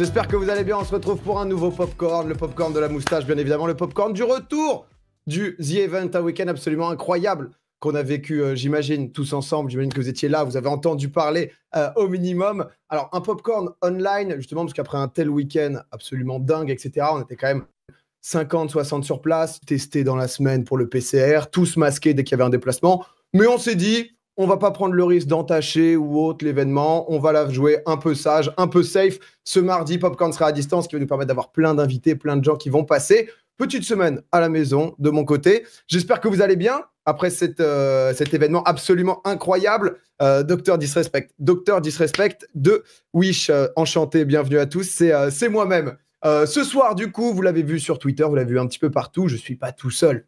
J'espère que vous allez bien. On se retrouve pour un nouveau popcorn, le popcorn de la moustache, bien évidemment, le popcorn du retour du The Event, un week-end absolument incroyable qu'on a vécu, euh, j'imagine, tous ensemble. J'imagine que vous étiez là, vous avez entendu parler euh, au minimum. Alors, un popcorn online, justement, parce qu'après un tel week-end absolument dingue, etc., on était quand même 50, 60 sur place, testés dans la semaine pour le PCR, tous masqués dès qu'il y avait un déplacement. Mais on s'est dit, on va pas prendre le risque d'entacher ou autre l'événement. On va la jouer un peu sage, un peu safe. Ce mardi, Popcorn sera à distance, qui va nous permettre d'avoir plein d'invités, plein de gens qui vont passer. Petite semaine à la maison de mon côté. J'espère que vous allez bien après euh, cet événement absolument incroyable. Euh, Docteur Disrespect, Docteur Disrespect de Wish. Euh, enchanté, bienvenue à tous. C'est moi-même. ce soir, du coup, vous l'avez vu sur Twitter, vous l'avez vu un petit peu partout. Je ne suis pas tout seul.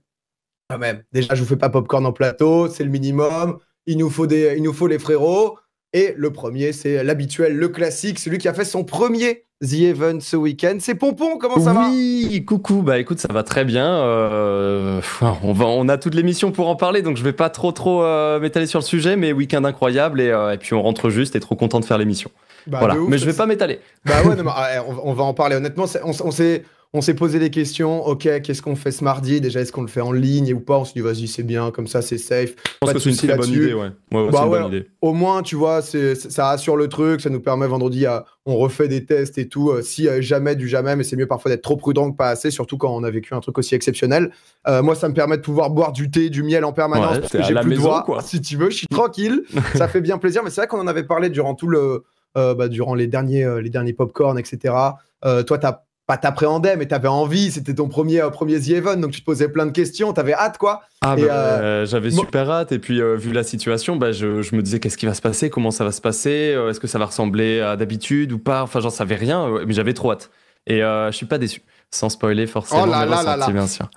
Quand même. Déjà, je vous fais pas popcorn en plateau, c'est le minimum il nous faut, des, il nous faut les frérots. Et le premier, c'est l'habituel, le classique, celui qui a fait son premier The Event ce week-end. C'est Pompon, comment ça va Oui, coucou, bah écoute, ça va très bien. Euh, on, va, on a toute l'émission pour en parler, donc je vais pas trop trop euh, m'étaler sur le sujet, mais week-end incroyable, et, euh, et, puis on rentre juste et trop content de faire l'émission. Bah, voilà, mais je vais pas m'étaler. Bah ouais, ah, eh, on, va en parler honnêtement. On, on s'est on s'est posé des questions. Ok, qu'est-ce qu'on fait ce mardi Déjà, est-ce qu'on le fait en ligne ou pas On s'est dit, vas-y, c'est bien, comme ça, c'est safe. Je pense que c'est une très bonne idée, ouais. Bah une bonne idée. Au moins, tu vois, ça assure le truc. Ça nous permet vendredi, à, euh, on refait des tests et tout. Euh, si euh, jamais, du jamais, mais c'est mieux parfois d'être trop prudent que pas assez, surtout quand on a vécu un truc aussi exceptionnel. moi, ça me permet de pouvoir boire du thé, du miel en permanence ouais, parce que j'ai plus maison, Quoi. Si tu veux, je suis tranquille. ça fait bien plaisir. Mais c'est vrai qu'on en avait parlé durant tout le. Bah, durant les derniers, les derniers popcorn, etc. toi, tu pas t'appréhendais, mais t'avais envie. C'était ton premier, euh, premier The Even, donc tu te posais plein de questions, t'avais hâte, quoi. Ah, bah, euh, euh, j'avais super hâte. Et puis, vu la situation, bah, je, je me disais qu'est-ce qui va se passer, comment ça va se passer, est-ce que ça va ressembler à d'habitude ou pas. Enfin, j'en savais rien, mais j'avais trop hâte. Et je suis pas déçu sans spoiler forcément.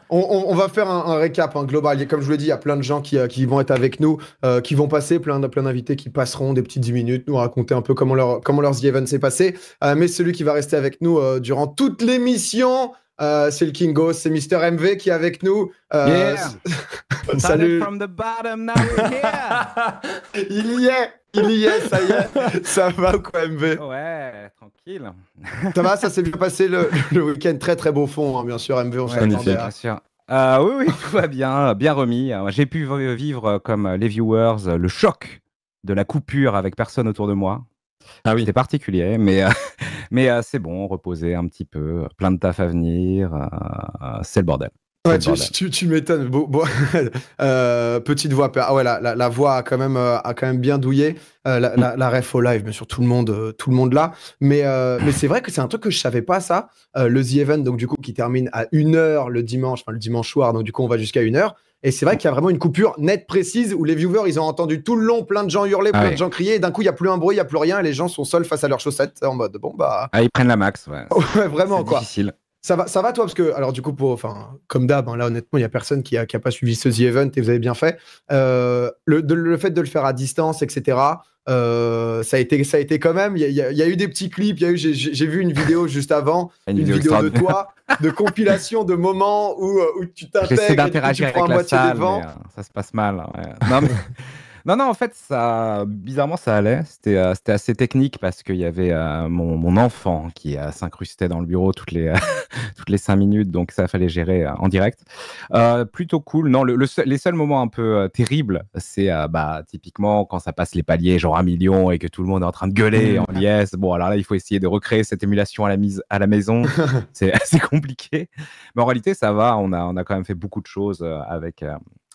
On, va faire un, récap hein, global. comme je vous l'ai dit, il y a plein de gens qui, euh, vont être avec nous, euh, qui vont passer, plein, plein d'invités qui passeront des petites 10 minutes, nous raconter un peu comment leur, comment leur The Event s'est passé. Euh, mais celui qui va rester avec nous durant toute l'émission, c'est le Kingo, c'est Mister MV qui est avec nous. Salut. From the bottom, now il y est, il y est, ça y est. ça va ou quoi MV Ouais, tranquille. Ça va, ça s'est bien passé le, week-end. Très très beau fond, hein, bien sûr, MV, on Bien euh, oui, oui, tout va bien, bien remis. Euh, j'ai pu vivre comme les viewers le choc de la coupure avec personne autour de moi. Ah oui. C'était particulier, mais, euh, mais c'est bon, reposer un petit peu, plein de taf à venir, c'est le bordel tu, m'étonnes. Bon, euh, petite voix. Ah ouais, la, voix a quand même, euh, a quand même bien douillé. Euh, la, ref au live, bien sûr, tout le monde, tout le monde là. Mais, mais c'est vrai que c'est un truc que je savais pas, ça. le The Event, donc du coup, qui termine à 1h le dimanche, enfin le dimanche soir. Donc du coup, on va jusqu'à 1h. Et c'est vrai qu'il y a vraiment une coupure nette, précise, où les viewers, ils ont entendu tout le long plein de gens hurler, ah plein de gens crier, et d'un coup, il n'y a plus un bruit, il n'y a plus rien, et les gens sont seuls face à leurs chaussettes, en mode, bon, bah... Ah, ils prennent la max, ouais. vraiment, quoi. difficile. Ça va, ça va toi Parce que, alors du coup, pour, enfin, comme d'hab, hein, là honnêtement, il n'y a personne qui n'a qui a pas suivi ce The Event et vous avez bien fait. Euh, le, le, fait de le faire à distance, etc., euh, ça, a été, ça a été quand même. Il y, a, eu des petits clips, j'ai, vu une vidéo juste avant, une, vidéo, de toi, de compilation de moments où, euh, où tu t'intègres. d'interagir avec la salle, ça se passe mal. Hein, non, mais... Non, non, en fait, ça, bizarrement, ça allait. C'était euh, c'était assez technique parce qu'il y avait euh, mon, enfant qui s'incrustait dans le bureau toutes les, toutes les cinq minutes, donc ça fallait gérer euh, en direct. plutôt cool. Non, les seuls moments un peu terribles, c'est bah, typiquement quand ça passe les paliers, genre un million, et que tout le monde est en train de gueuler mm. en liesse. Bon, alors là, il faut essayer de recréer cette émulation à la, mise, à la maison. c'est assez compliqué. Mais en réalité, ça va. On on a quand même fait beaucoup de choses avec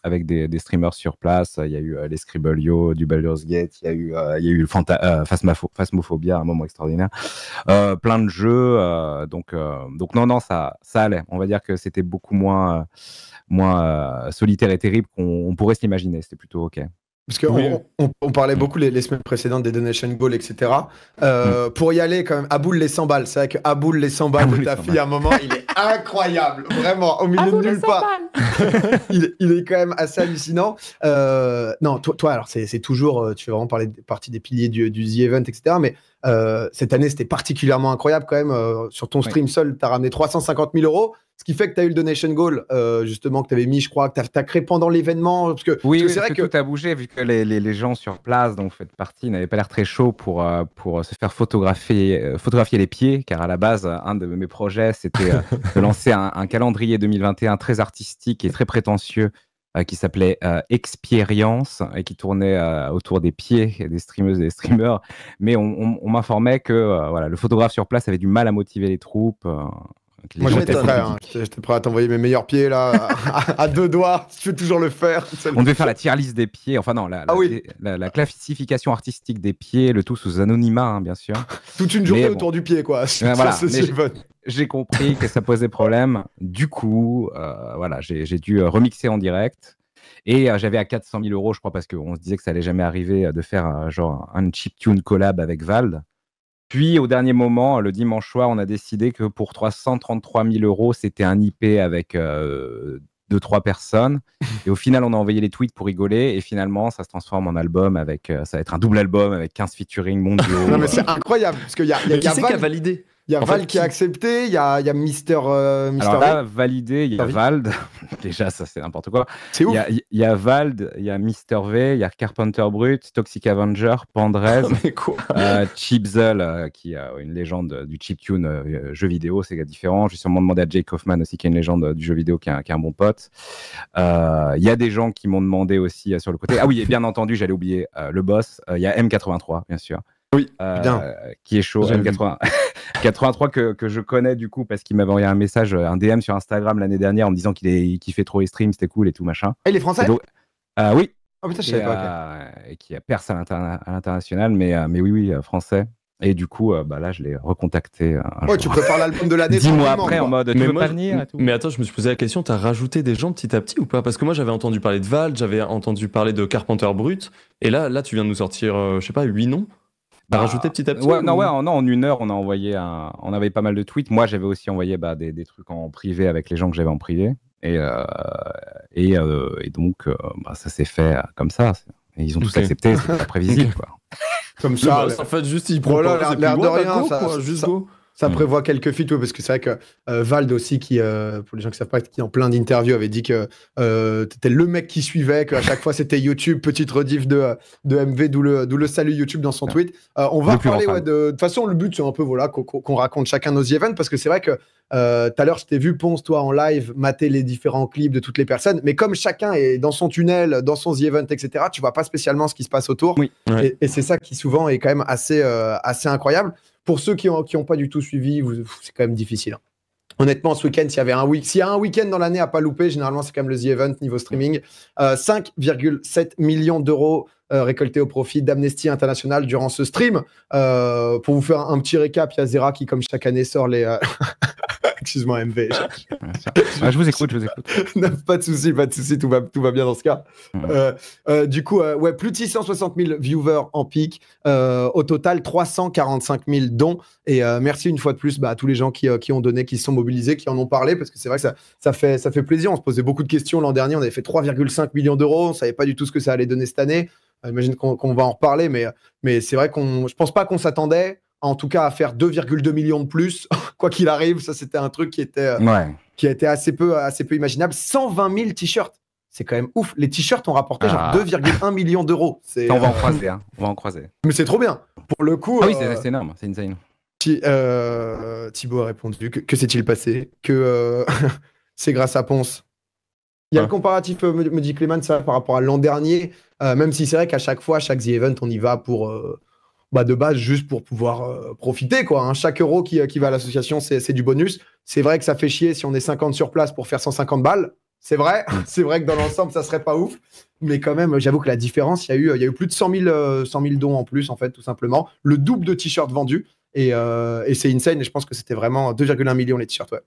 avec des, streamers sur place. Il y a eu euh, les Yo, du Baldur's Gate, il y a eu, euh, il y a eu le euh, Phasmophobia, un moment extraordinaire. plein de jeux. donc, donc, non, non, ça, ça allait. On va dire que c'était beaucoup moins, moins solitaire et terrible qu'on pourrait s'imaginer. C'était plutôt OK. Parce qu'on on, parlait beaucoup les, semaines précédentes des donation goals, etc. Euh, mm. Pour y aller, quand même, Aboul les 100 balles. C'est vrai que les 100 balles de ta fille, à un moment, il est incroyable. Vraiment, au milieu de nulle part. il, est quand même assez hallucinant. Euh, non, toi, alors, c'est toujours, euh, tu fais vraiment parler de, partie des piliers du, du The Event, etc. Mais cette année, c'était particulièrement incroyable quand même. sur ton stream seul, tu as ramené 350 000 euros. Ce qui fait que tu as eu le donation goal, euh, justement, que tu avais mis, je crois, que tu as, créé pendant l'événement. Parce que, oui, c'est vrai que, tout a bougé, vu que les, gens sur place, dont vous faites partie, n'avaient pas l'air très chaud pour, euh, pour se faire photographier, euh, photographier les pieds, car à la base, un de mes projets, c'était de lancer un, calendrier 2021 très artistique et très prétentieux. qui s'appelait Expérience et qui tournait autour des pieds des streameuses et des streamers. Mais on, on m'informait que voilà, le photographe sur place avait du mal à motiver les troupes. Moi, hein. j'étais prêt, à t'envoyer mes meilleurs pieds là, à, deux doigts, si tu veux toujours le faire. On devait faire la tier des pieds, enfin non, la, ah la, la, classification artistique des pieds, le tout sous anonymat, hein, bien sûr. Toute une journée autour du pied, quoi. voilà, j'ai compris que ça posait problème. Du coup, euh, voilà, j'ai dû euh, remixer en direct. Et euh, j'avais à 400 000 euros, je crois, parce qu'on se disait que ça allait jamais arriver de faire genre un chip tune collab avec Vald. Puis, au dernier moment, le dimanche soir, on a décidé que pour 333 000 euros, c'était un IP avec 2 euh, deux, trois personnes. Et au final, on a envoyé les tweets pour rigoler. Et finalement, ça se transforme en album avec. Euh, ça va être un double album avec 15 featuring mondiaux. non, mais c'est incroyable. Parce qu'il y a, y a c'est validé il y a Val qui a accepté, il y a, euh, Mister, Alors là, validé, il y a Vald. Déjà, ça, c'est n'importe quoi. C'est Il y, a, Val, il y a Mister V, il y a Carpenter Brut, Toxic Avenger, Pandrez, oh, euh, euh, qui a euh, une légende du chiptune jeu vidéo, c'est différent. J'ai sûrement demandé à Jake Hoffman aussi, qui est une légende du jeu vidéo, qui est un, un bon pote. Il y a des gens qui m'ont demandé aussi sur le côté. Ah oui, bien entendu, j'allais oublier le boss. Il y a M83, bien sûr. Oui, euh, qui est chaud, M83. Euh, que, que, je connais du coup parce qu'il m'avait envoyé un message, euh, un DM sur Instagram l'année dernière en me disant qu'il fait trop les streams, c'était cool et tout machin. Ah, et les Français Ah Oui. putain, je et, pas, et qui perse à l'international, mais, mais oui, oui, français. Et du coup, bah là, je l'ai recontacté. ouais, tu prépares l'album de l'année. Dix mois après, en mode, tu mais veux pas Mais attends, je me suis posé la question, t'as rajouté des gens petit à petit ou pas Parce que moi, j'avais entendu parler de Val, j'avais entendu parler de Carpenter Brut, et là, là, tu viens de nous sortir, je je sais pas, huit noms bah, petit petit. non, en, non, en une heure, on a envoyé un... on avait pas mal de tweets. Moi, j'avais aussi envoyé bah, des, trucs en privé avec les gens que j'avais en privé. Et, euh, euh, et, donc, euh, bah, ça s'est fait comme ça. ils ont tous accepté, c'est prévisible. Comme ça, bah, en fait, juste ils prennent la de rien, juste ça mm. prévoit quelques feats, parce que c'est vrai que euh, Vald aussi, qui, euh, pour les gens qui savent pas, qui en plein d'interviews avait dit que euh, tu étais le mec qui suivait, qu'à chaque fois c'était YouTube, petite rediff de, de MV, d'où le, salut YouTube dans son tweet. on va parler, de, de toute façon, le but c'est un peu voilà, qu'on raconte chacun nos events, parce que c'est vrai que tout à l'heure, je t'ai vu, Ponce, toi, en live, mater les différents clips de toutes les personnes, mais comme chacun est dans son tunnel, dans son Event, etc., tu vois pas spécialement ce qui se passe autour. Oui. Et, et c'est ça qui souvent est quand même assez, assez incroyable. Pour ceux qui n'ont qui ont pas du tout suivi, c'est quand même difficile. Hein. Honnêtement, ce week-end, s'il y avait un week, a un week-end dans l'année à pas louper, généralement c'est quand même le The Event niveau streaming. 5,7 euh, millions d'euros euh, récoltés au profit d'Amnesty International durant ce stream. Euh, pour vous faire un, un petit récap, il y a Zera qui, comme chaque année, sort les Excuse-moi, MV. je vous écoute, je vous écoute. pas de souci, pas de souci, tout va, tout va bien dans ce cas. Euh, euh, du coup, euh, ouais, plus de 660 000 viewers en pic. au total, 345 000 dons. Et merci une fois de plus bah, à tous les gens qui, ont donné, qui se sont mobilisés, qui en ont parlé, parce que c'est vrai que ça, ça, fait, ça fait plaisir. On se posait beaucoup de questions l'an dernier. On avait fait 3,5 millions d'euros. On ne savait pas du tout ce que ça allait donner cette année. J'imagine qu'on va en reparler, mais, mais c'est vrai qu'on, je pense pas qu'on s'attendait en tout cas à faire 2,2 millions de plus, quoi qu'il arrive. Ça, c'était un truc qui était euh, qui a été assez peu assez peu imaginable. 120 000 t-shirts. C'est quand même ouf. Les t-shirts ont rapporté 2,1 ah. millions d'euros. Euh, hein. On va en croiser, on va en croiser. Mais c'est trop bien. Pour le coup. Ah oui, euh, c'est énorme, c'est insane. Euh, Thibaut a répondu que, que s'est-il passé Que c'est grâce à Ponce. Il y a le ah. comparatif, me, dit Clément, ça par rapport à l'an dernier, même si c'est vrai qu'à chaque fois, à chaque The Event, on y va pour, bah, de base juste pour pouvoir euh, profiter. Quoi, un hein. Chaque euro euh, qui, va à l'association, c'est du bonus. C'est vrai que ça fait chier si on est 50 sur place pour faire 150 balles. C'est vrai, c'est vrai que dans l'ensemble, ça serait pas ouf. Mais quand même, euh, j'avoue que la différence, il y, a eu, il y a eu plus de 100 000, dons en plus, en fait, tout simplement. Le double de t-shirts vendus. Et, c'est insane. Et je pense que c'était vraiment 2,1 millions les t-shirts. Ouais.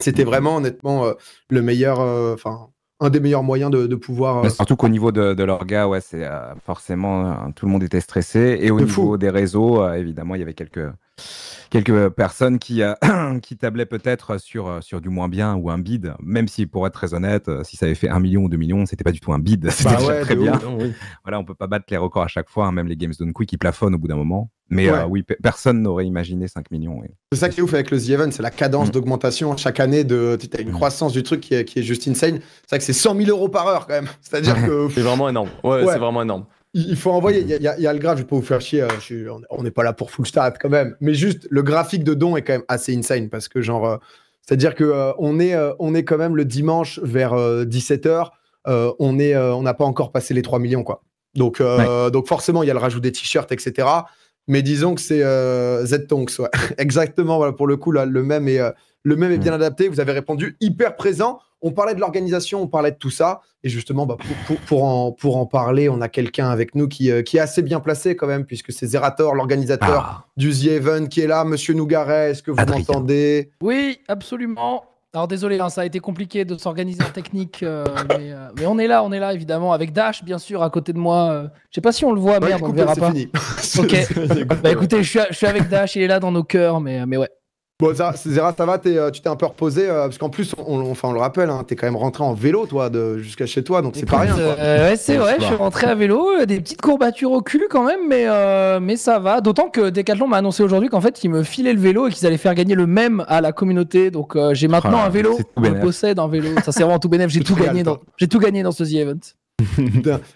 C'était mmh. vraiment, honnêtement, le meilleur. Enfin, un des meilleurs moyens de, pouvoir. Euh, surtout qu'au niveau de, de l'orga, ouais, c'est euh, forcément euh, tout le monde était stressé et au niveau des réseaux, évidemment, il y avait quelques quelques euh, personnes euh, qui, tablaient peut-être euh, sur, du moins bien ou un bid, même si pour être très honnête, si ça avait fait un million ou deux millions, c'était pas du tout un bid, c'était bah très bien. voilà, on peut pas battre les records à chaque fois, hein, même les Games Done Quick qui plafonnent au bout d'un moment. Mais oui, personne n'aurait imaginé 5 millions. C'est ça qui est ouf avec le The Event, c'est la cadence mm. d'augmentation chaque année. De, tu une mm. croissance du truc qui est, qui est juste insane. C'est vrai que c'est 100 000 euros par heure quand même. C'est-à-dire que. C'est vraiment énorme. ouais. c'est vraiment énorme il faut envoyer. Il y, a le graphe, je vais pas vous faire chier. Hein, on n'est pas là pour full start quand même. Mais juste, le graphique de Don est quand même assez insane parce que, genre, euh, c'est-à-dire que euh, on, est, euh, est quand même le dimanche vers 17h. on est, on n'a pas encore passé les 3 millions, quoi. Donc, donc forcément, il y a le rajout des t-shirts, etc. Mais disons que c'est Z-Tonks, ouais. Exactement, voilà, pour le coup, là, le même est, le même est mm. bien adapté. Vous avez répondu hyper présent. On parlait de l'organisation, on parlait de tout ça. Et justement, bah, pour, en, parler, on a quelqu'un avec nous euh, qui, est assez bien placé quand même, puisque c'est Zerator, l'organisateur ah. du The event qui est là. Monsieur Nougaret, est-ce que vous m'entendez Oui, absolument. Alors désolé, hein, ça a été compliqué de s'organiser en technique, euh, euh, mais, on est là, on est là évidemment, avec Dash bien sûr à côté de moi. Je je sais pas si on le voit, mais merde, on verra pas. ok. écoutez, je suis, avec Dash, il est là dans nos cœurs, mais, mais ouais. Bon, ça, ça va, euh, tu t'es un peu reposé, euh, parce qu'en plus, on, enfin, on le rappelle, hein, t'es quand même rentré en vélo, toi, de, jusqu'à chez toi, donc c'est pas rien. Euh, ouais, c'est vrai, je suis rentré à vélo, des petites courbatures au cul quand même, mais, mais ça va. D'autant que Decathlon m'a annoncé aujourd'hui qu'en fait, ils me filaient le vélo et qu'ils allaient faire gagner le même à la communauté, donc j'ai ah, maintenant un vélo, je possède un vélo, ça c'est vraiment tout bénéf j'ai tout, gagné j'ai tout gagné dans ce The Event.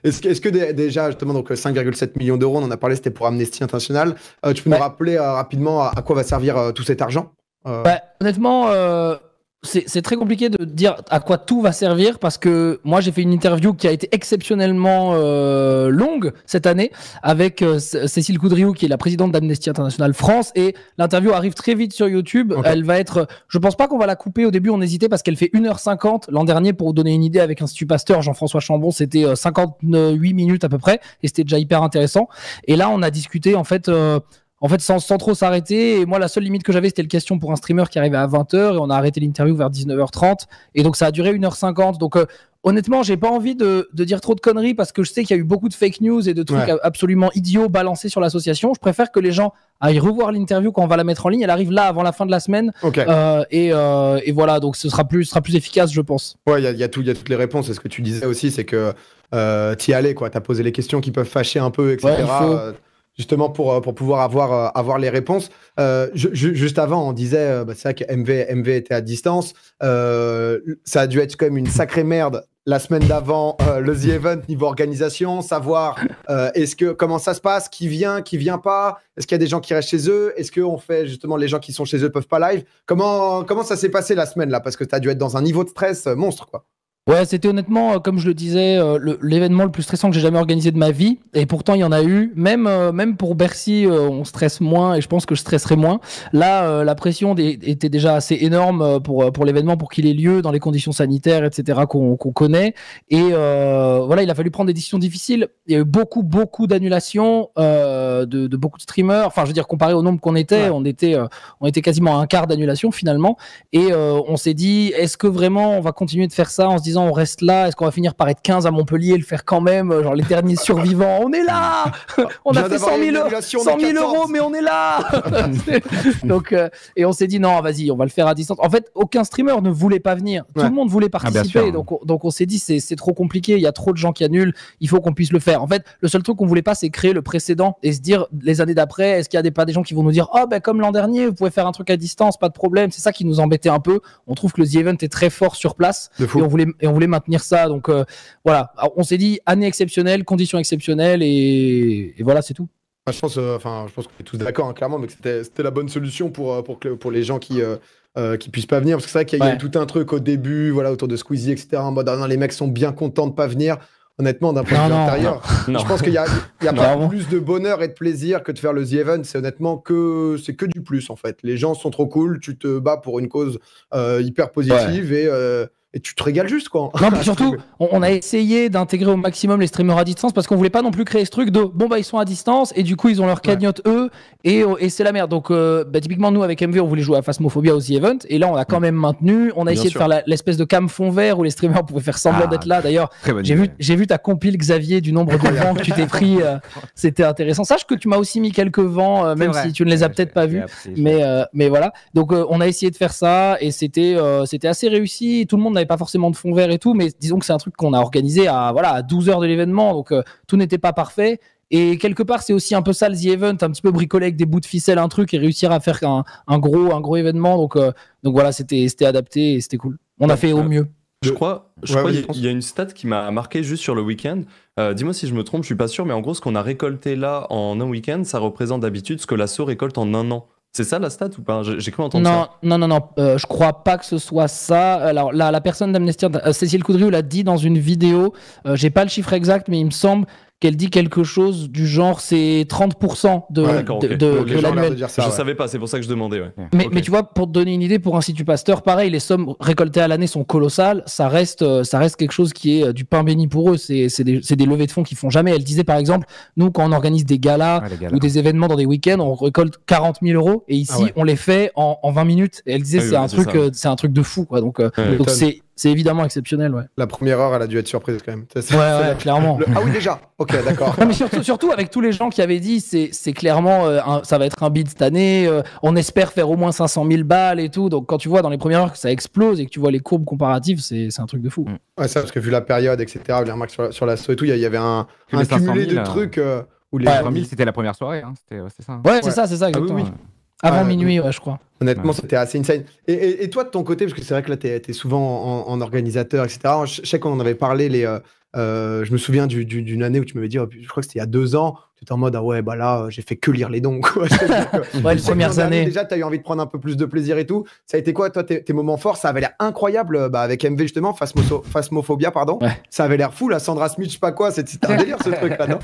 Est-ce que, est que, déjà, justement, donc 5,7 millions d'euros, on en a parlé, c'était pour Amnesty International. Euh, tu peux nous rappeler euh, rapidement à, quoi va servir euh, tout cet argent bah, Honnêtement, c'est très compliqué de dire à quoi tout va servir parce que moi j'ai fait une interview qui a été exceptionnellement euh, longue cette année avec euh, Cécile Coudriou qui est la présidente d'Amnesty International France et l'interview arrive très vite sur YouTube. Elle va être, je pense pas qu'on va la couper au début, on hésitait parce qu'elle fait 1h50. L'an dernier, pour vous donner une idée, avec Institut Pasteur, Jean-François Chambon, c'était 58 euh, minutes à peu près et c'était déjà hyper intéressant. Et là, on a discuté en fait en fait, sans, trop s'arrêter. Et moi, la seule limite que j'avais, c'était le question pour un streamer qui arrivait à 20h et on a arrêté l'interview vers 19h30. Et donc, ça a duré 1h50. Donc, euh, honnêtement, j'ai pas envie de, dire trop de conneries parce que je sais qu'il y a eu beaucoup de fake news et de trucs absolument idiots balancés sur l'association. Je préfère que les gens aillent revoir l'interview quand on va la mettre en ligne. Elle arrive là avant la fin de la semaine. Euh, euh, et, voilà, donc ce sera plus, sera plus efficace, je pense. Ouais, il y a, y a toutes les réponses. Et ce que tu disais aussi, c'est que euh, y allais, quoi. as posé les questions qui peuvent fâcher un peu, etc. Ouais, justement pour, euh, pour pouvoir avoir, euh, avoir les réponses. Euh, juste avant, on disait, bah, c'est vrai que MV, MV était à distance. ça a dû être quand même une sacrée merde la semaine d'avant, le The Event niveau organisation, savoir est-ce que comment ça se passe, qui vient, qui vient pas, est-ce qu'il y a des gens qui restent chez eux, est-ce qu'on fait justement les gens qui sont chez eux peuvent pas live. Comment, comment ça s'est passé la semaine là Parce que tu as dû être dans un niveau de stress monstre quoi. Ouais, c'était honnêtement, euh, comme je le disais, euh, l'événement le, plus stressant que j'ai jamais organisé de ma vie. Et pourtant, il y en a eu. Même, euh, même pour Bercy, on stresse moins et je pense que je stresserai moins. Là, la pression était déjà assez énorme pour, pour l'événement, pour qu'il ait lieu dans les conditions sanitaires, etc., qu'on connaît. Et voilà, il a fallu prendre des décisions difficiles. Il y a eu beaucoup, beaucoup d'annulations de, beaucoup de streamers. Enfin, je veux dire, comparé au nombre qu'on était, on était, on était quasiment à un quart d'annulation finalement. Et on s'est dit, est-ce que vraiment on va continuer de faire ça en se disant, on reste là, est-ce qu'on va finir par être 15 à Montpellier, le faire quand même, genre les derniers survivants, on est là On a fait 100 000, euros, mais on est là Donc, euh, Et on s'est dit non, vas-y, on va le faire à distance. En fait, aucun streamer ne voulait pas venir. Tout le monde voulait ah, participer. donc, on, donc on s'est dit c'est trop compliqué, il y a trop de gens qui annulent, il faut qu'on puisse le faire. En fait, le seul truc qu'on voulait pas, c'est créer le précédent et se dire les années d'après, est-ce qu'il y a des, pas des gens qui vont nous dire oh ben comme l'an dernier, vous pouvez faire un truc à distance, pas de problème. C'est ça qui nous embêtait un peu. On trouve que le The Event est très fort sur place. Et on voulait, et on voulait maintenir ça. Donc euh, voilà, on s'est dit année exceptionnelle, conditions exceptionnelles et, voilà, c'est tout. Ah, je pense, euh, enfin, je pense qu'on est tous d'accord hein, clairement, mais que c'était la bonne solution pour euh, pour, pour les gens qui ne qui puissent pas venir. Parce que c'est vrai qu'il y a eu tout un truc au début, voilà, autour de Squeezie, etc. En mode, ah les mecs sont bien contents de pas venir. Honnêtement, d'un point de vue intérieur, je pense qu'il y a, pas plus de bonheur et de plaisir que de faire le The Event. C'est honnêtement que c'est que du plus en fait. Les gens sont trop cool. Tu te bats pour une cause hyper positive et et tu te régales juste quoi. Non, surtout, on a essayé d'intégrer au maximum les streamers à distance parce qu'on voulait pas non plus créer ce truc de bon bah ils sont à distance et du coup ils ont leur cagnotte eux et, euh, et c'est la merde. Donc euh, bah, typiquement nous avec MV on voulait jouer à Phasmophobia The Event et là on a quand mm. même maintenu, on a essayé de faire l'espèce de cam fond vert où les streamers pouvaient faire semblant ah, d'être là. D'ailleurs, j'ai vu j'ai vu ta compile Xavier du nombre de vents que tu t'es pris, euh, c'était intéressant. Sache que tu m'as aussi mis quelques vents même si tu ne les as peut-être pas vus, mais mais voilà. Donc on a essayé de faire ça et c'était c'était assez réussi. Tout le monde pas forcément de fond vert et tout, mais disons que c'est un truc qu'on a organisé à, voilà, à 12 heures de l'événement, donc euh, tout n'était pas parfait. Et quelque part, c'est aussi un peu ça le The Event, un petit peu bricoler avec des bouts de ficelle, un truc et réussir à faire un, gros, un gros événement. Donc, euh, donc voilà, c'était adapté et c'était cool. On a fait au mieux. Je crois, qu'il il y, a une stat qui m'a marqué juste sur le week-end. Euh, dis-moi si je me trompe, je suis pas sûr, mais en gros, ce qu'on a récolté là en un week-end, ça représente d'habitude ce que l'assaut récolte en un an. C'est ça la stat ou pas J'ai cru entendre non, ça. Non, non, non, euh, je crois pas que ce soit ça. Alors, la, la personne d'Amnesty, euh, Cécile Coudriou, l'a dit dans une vidéo. Euh, j'ai pas le chiffre exact, mais il me semble elle dit quelque chose du genre c'est 30% de, ah, ouais, de, je savais pas, c'est pour ça que je demandais. Mais, tu vois, pour te donner une idée, pour Institut Pasteur, pareil, les sommes récoltées à l'année sont colossales. Ça reste, euh, ça reste quelque chose qui est euh, du pain béni pour eux. C'est des, levées de fonds qu'ils font jamais. Elle disait par exemple, nous, quand on organise des galas, ou des événements dans des week-ends, on récolte 40 000 euros et ici, ah on les fait en, 20 minutes. elle disait, ah c'est un, truc, euh, un truc de fou. Donc, donc c'est c'est évidemment exceptionnel, La première heure, elle a dû être surprise quand même. ouais, clairement. Ah oui, déjà. Ok, d'accord. mais surtout, avec tous les gens qui avaient dit, c'est clairement, euh, ça va être un bid cette année. Euh, on espère faire au moins 500 000 balles et tout. Donc quand tu vois dans les premières heures que ça explose et que tu vois les courbes comparatives, c'est un truc de fou. Mm. Ouais, ça, parce que vu la période, etc., les remarques sur, sur l'assaut et tout, il y, avait un, un cumulé de euh, trucs. où les c'était la première soirée. ça. Hein, ouais, c'est ça, hein. c'est ça, ah exactement. Ah, Avant minuit, je crois. Honnêtement, c'était assez insane. Et, et, toi, de ton côté, parce que c'est vrai que là, tu es, souvent en, organisateur, etc. Je sais qu'on en avait parlé, les, euh, euh, je me souviens d'une année où tu m'avais dit, oh, je crois que c'était il y a deux ans, en mode, ah ouais, bah là, euh, j'ai fait que lire les dons. Quoi. ouais, les premières années. déjà, tu as eu envie de prendre un peu plus de plaisir et tout. Ça a été quoi, toi, tes, moments forts Ça avait l'air incroyable euh, bah, avec MV, justement, Phasmophobia, pardon. Ça avait l'air fou, la Sandra Smith, je sais pas quoi. C'était un délire, ce truc-là, non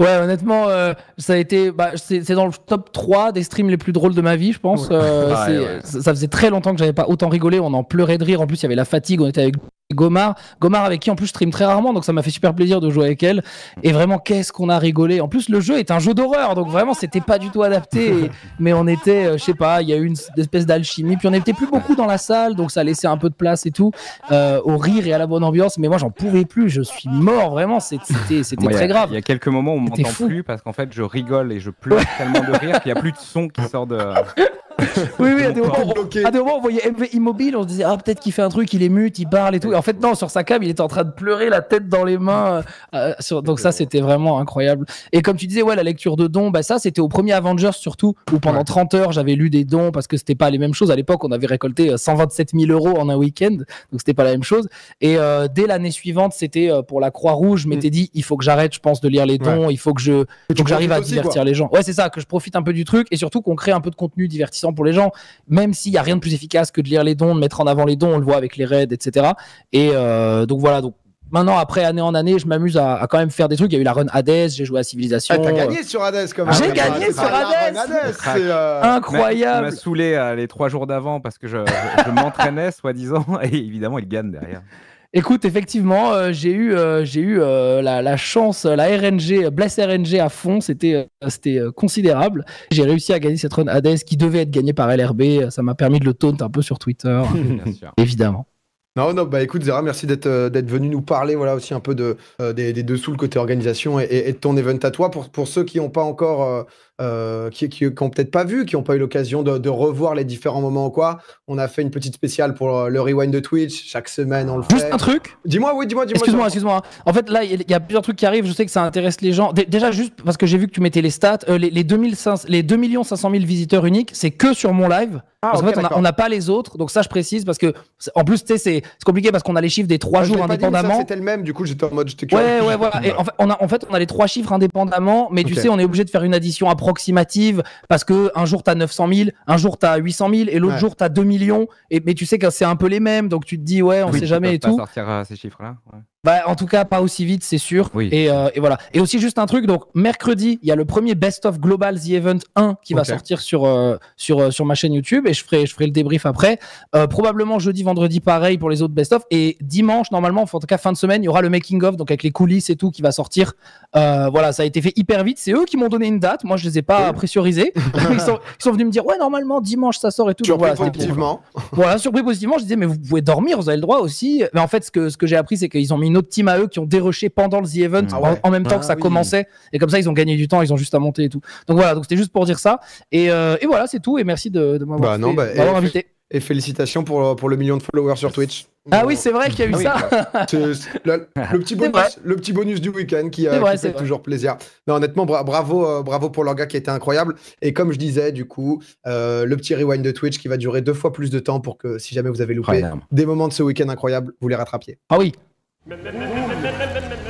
Ouais, honnêtement, euh, ça a été. Bah, c'est dans le top 3 des streams les plus drôles de ma vie, je pense. ça, faisait très longtemps que j'avais pas autant rigolé. On en pleurait de rire. En plus, il y avait la fatigue. On était avec Gomar, Gomar avec qui en plus je stream très rarement, donc ça m'a fait super plaisir de jouer avec elle. Et vraiment, qu'est-ce qu'on a rigolé. En plus, le jeu est un jeu d'horreur, donc vraiment c'était pas du tout adapté. mais on était, euh, je sais pas, il y a eu une espèce d'alchimie. Puis on n'était plus beaucoup dans la salle, donc ça laissait un peu de place et tout euh, au rire et à la bonne ambiance. Mais moi j'en pouvais plus, je suis mort vraiment. C'était très grave. Il y a quelques moments où on m'entend plus parce qu'en fait je rigole et je pleure tellement de rire qu'il n'y a plus de son qui sort de. oui, oui, à des, moments, on, voyait MV immobile, on se disait, ah, peut-être qu'il fait un truc, il est mute, il parle et tout. Et en fait, non, sur sa cam, il était en train de pleurer, la tête dans les mains. Euh, euh, donc, ça, c'était vraiment incroyable. Et comme tu disais, ouais, la lecture de dons, bah, ça, c'était au premier Avengers surtout, où pendant 30 heures, j'avais lu des dons parce que c'était pas les mêmes choses. À l'époque, on avait récolté 127 euh, 000 euros en un week-end, donc c'était pas la même chose. Et dès l'année suivante, c'était pour la Croix-Rouge, je m'étais mm. dit, il faut que j'arrête, je pense, de lire les dons, il faut que je, j'arrive à divertir les gens. Ouais, c'est ça, que je profite un peu du truc et surtout qu'on crée un peu de contenu divertissant pour les gens, même s'il n'y a rien de plus efficace que de lire les dons, de mettre en avant les dons, on le voit avec les raids, etc. Et euh, donc voilà, donc maintenant, après année en année, je m'amuse à, quand même faire des trucs. Il y a eu la run Hades, j'ai joué à Civilization. J'ai ah, t'as gagné sur Hades quand même. J'ai gagné sur Hades. c'est euh, incroyable. Il m'a saoulé euh, les trois jours d'avant parce que je m'entraînais soi-disant et évidemment il gagne derrière. Écoute, effectivement, euh, j'ai eu, euh, j'ai eu euh, la, chance, la RNG, Bless RNG à fond, c'était c'était considérable. J'ai réussi à gagner cette run Hades qui devait être gagnée par LRB. Ça m'a permis de le taunt un peu sur Twitter, évidemment. Non, non, bah écoute, Zera, merci d'être d'être venu nous parler voilà, aussi un peu de, des, des, dessous, le côté organisation et, de ton event à toi. Pour, pour ceux qui n'ont pas encore euh, qui, n'ont ont peut-être pas vu, qui n'ont pas eu l'occasion de, revoir les différents moments ou quoi. On a fait une petite spéciale pour euh, le rewind de Twitch. Chaque semaine, on le fait. Juste un truc. Dis-moi, oui, dis-moi, dis-moi. Excuse-moi, excuse-moi. En fait, là, il y a plusieurs trucs qui arrivent. Je sais que ça intéresse les gens. déjà, juste parce que j'ai vu que tu mettais les stats, euh, les, les, les 2 500 000 visiteurs uniques, c'est que sur mon live. Ah, en fait, on n'a pas les autres. Donc ça, je précise parce que en plus, c'est compliqué parce qu'on a les chiffres des trois ah, jours indépendamment. C'était le même. Du coup, j'étais en mode, j'étais. Ouais, ouais, voilà. en fait, on a, fait, on a les trois chiffres indépendamment, mais tu sais, on est obligé de faire une addition à approximative parce que un jour t'as 900 000, un jour t'as 800 000 et l'autre jour jour t'as 2 millions. Et, mais tu sais que c'est un peu les mêmes, donc tu te dis ouais, on sait jamais et tout. sortir euh, ces chiffres-là. Bah, en tout cas, pas aussi vite, c'est sûr. Euh, et, voilà. Et aussi, juste un truc. Donc, mercredi, il y a le premier Best of Global The Event 1 qui va sortir sur, euh, sur, euh, sur ma chaîne YouTube et je ferai, je ferai le débrief après. probablement jeudi, vendredi, pareil pour les autres Best of. Et dimanche, normalement, enfin, en tout cas, fin de semaine, il y aura le Making of, donc avec les coulisses et tout qui va sortir. voilà, ça a été fait hyper vite. C'est eux qui m'ont donné une date. Moi, je les ai pas pressurisés. ils, sont, venus me dire, ouais, normalement, dimanche, ça sort et tout. Surpris positivement. voilà, surpris positivement. Je disais, mais vous pouvez dormir, vous avez le droit aussi. Mais en fait, ce que, ce que j'ai appris, c'est qu'ils ont mis une à eux qui ont déroché pendant le The Event ah en, même temps que ah ça commençait. Et comme ça, ils ont gagné du temps, ils ont juste à monter et tout. Donc voilà, donc c'était juste pour dire ça. Et, euh, et voilà, c'est tout. Et merci de, m'avoir bah bah, invité. Et félicitations pour, pour le million de followers sur Twitch. Ah oui, c'est vrai qu'il y a eu ah ça. le, petit bonus, le petit bonus du week-end qui, euh, a fait toujours plaisir. mais honnêtement, bravo, euh, bravo pour leur gars qui était incroyable. Et comme je disais, du coup, le petit rewind de Twitch qui va durer deux fois plus de temps pour que si jamais vous avez loupé des moments de ce week-end incroyable, vous les rattrapiez. Ah oui, من من من من من من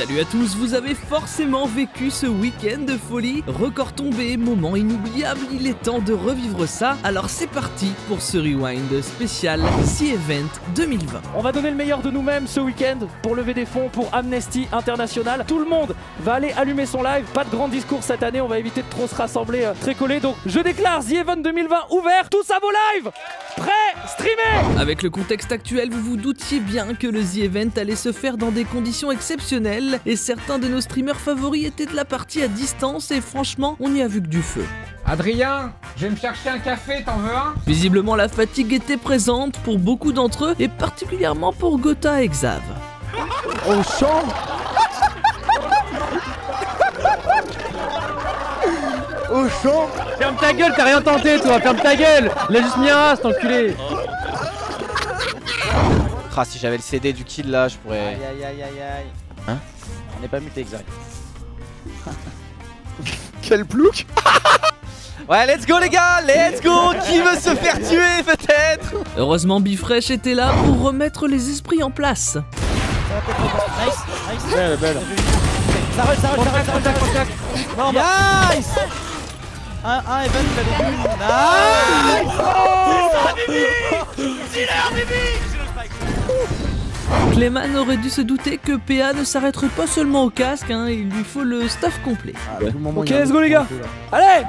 Salut à tous, vous avez forcément vécu ce week-end de folie, record tombé, moment inoubliable, il est temps de revivre ça, alors c'est parti pour ce rewind spécial The Event 2020. On va donner le meilleur de nous-mêmes ce week-end pour lever des fonds pour Amnesty International. Tout le monde va aller allumer son live, pas de grand discours cette année, on va éviter de trop se rassembler euh, très donc je déclare The Event 2020 ouvert, tous à vos lives Prêt Streamer Avec le contexte actuel, vous vous doutiez bien que le The Event allait se faire dans des conditions exceptionnelles et certains de nos streamers favoris étaient de la partie à distance et franchement, on y a vu que du feu. Adrien, je vais me chercher un café, t'en veux un Visiblement, la fatigue était présente pour beaucoup d'entre eux et particulièrement pour Gotha et Xav. Au champ Au champ Ferme ta gueule, t'as rien tenté toi, ferme ta gueule Il juste mis un as, Ah si j'avais le CD du kill là, je pourrais... Aïe aïe aïe aïe aïe Hein n'est pas muté, exact. Quel plouc Ouais, let's go les gars, let's go Qui veut se faire tuer peut-être Heureusement, Bifresh était là pour remettre les esprits en place. Nice, nice. Belle, belle. Ça rush, ça rush, ça rush, ça Nice un, un Evan, il Nice bulles. Oh nice Dealer, Bibi Dealer, Bibi Clément aurait dû se douter que PA ne s'arrêterait pas seulement au casque, hein. il lui faut le staff complet. Ah, bah, ok, let's go les gars Allez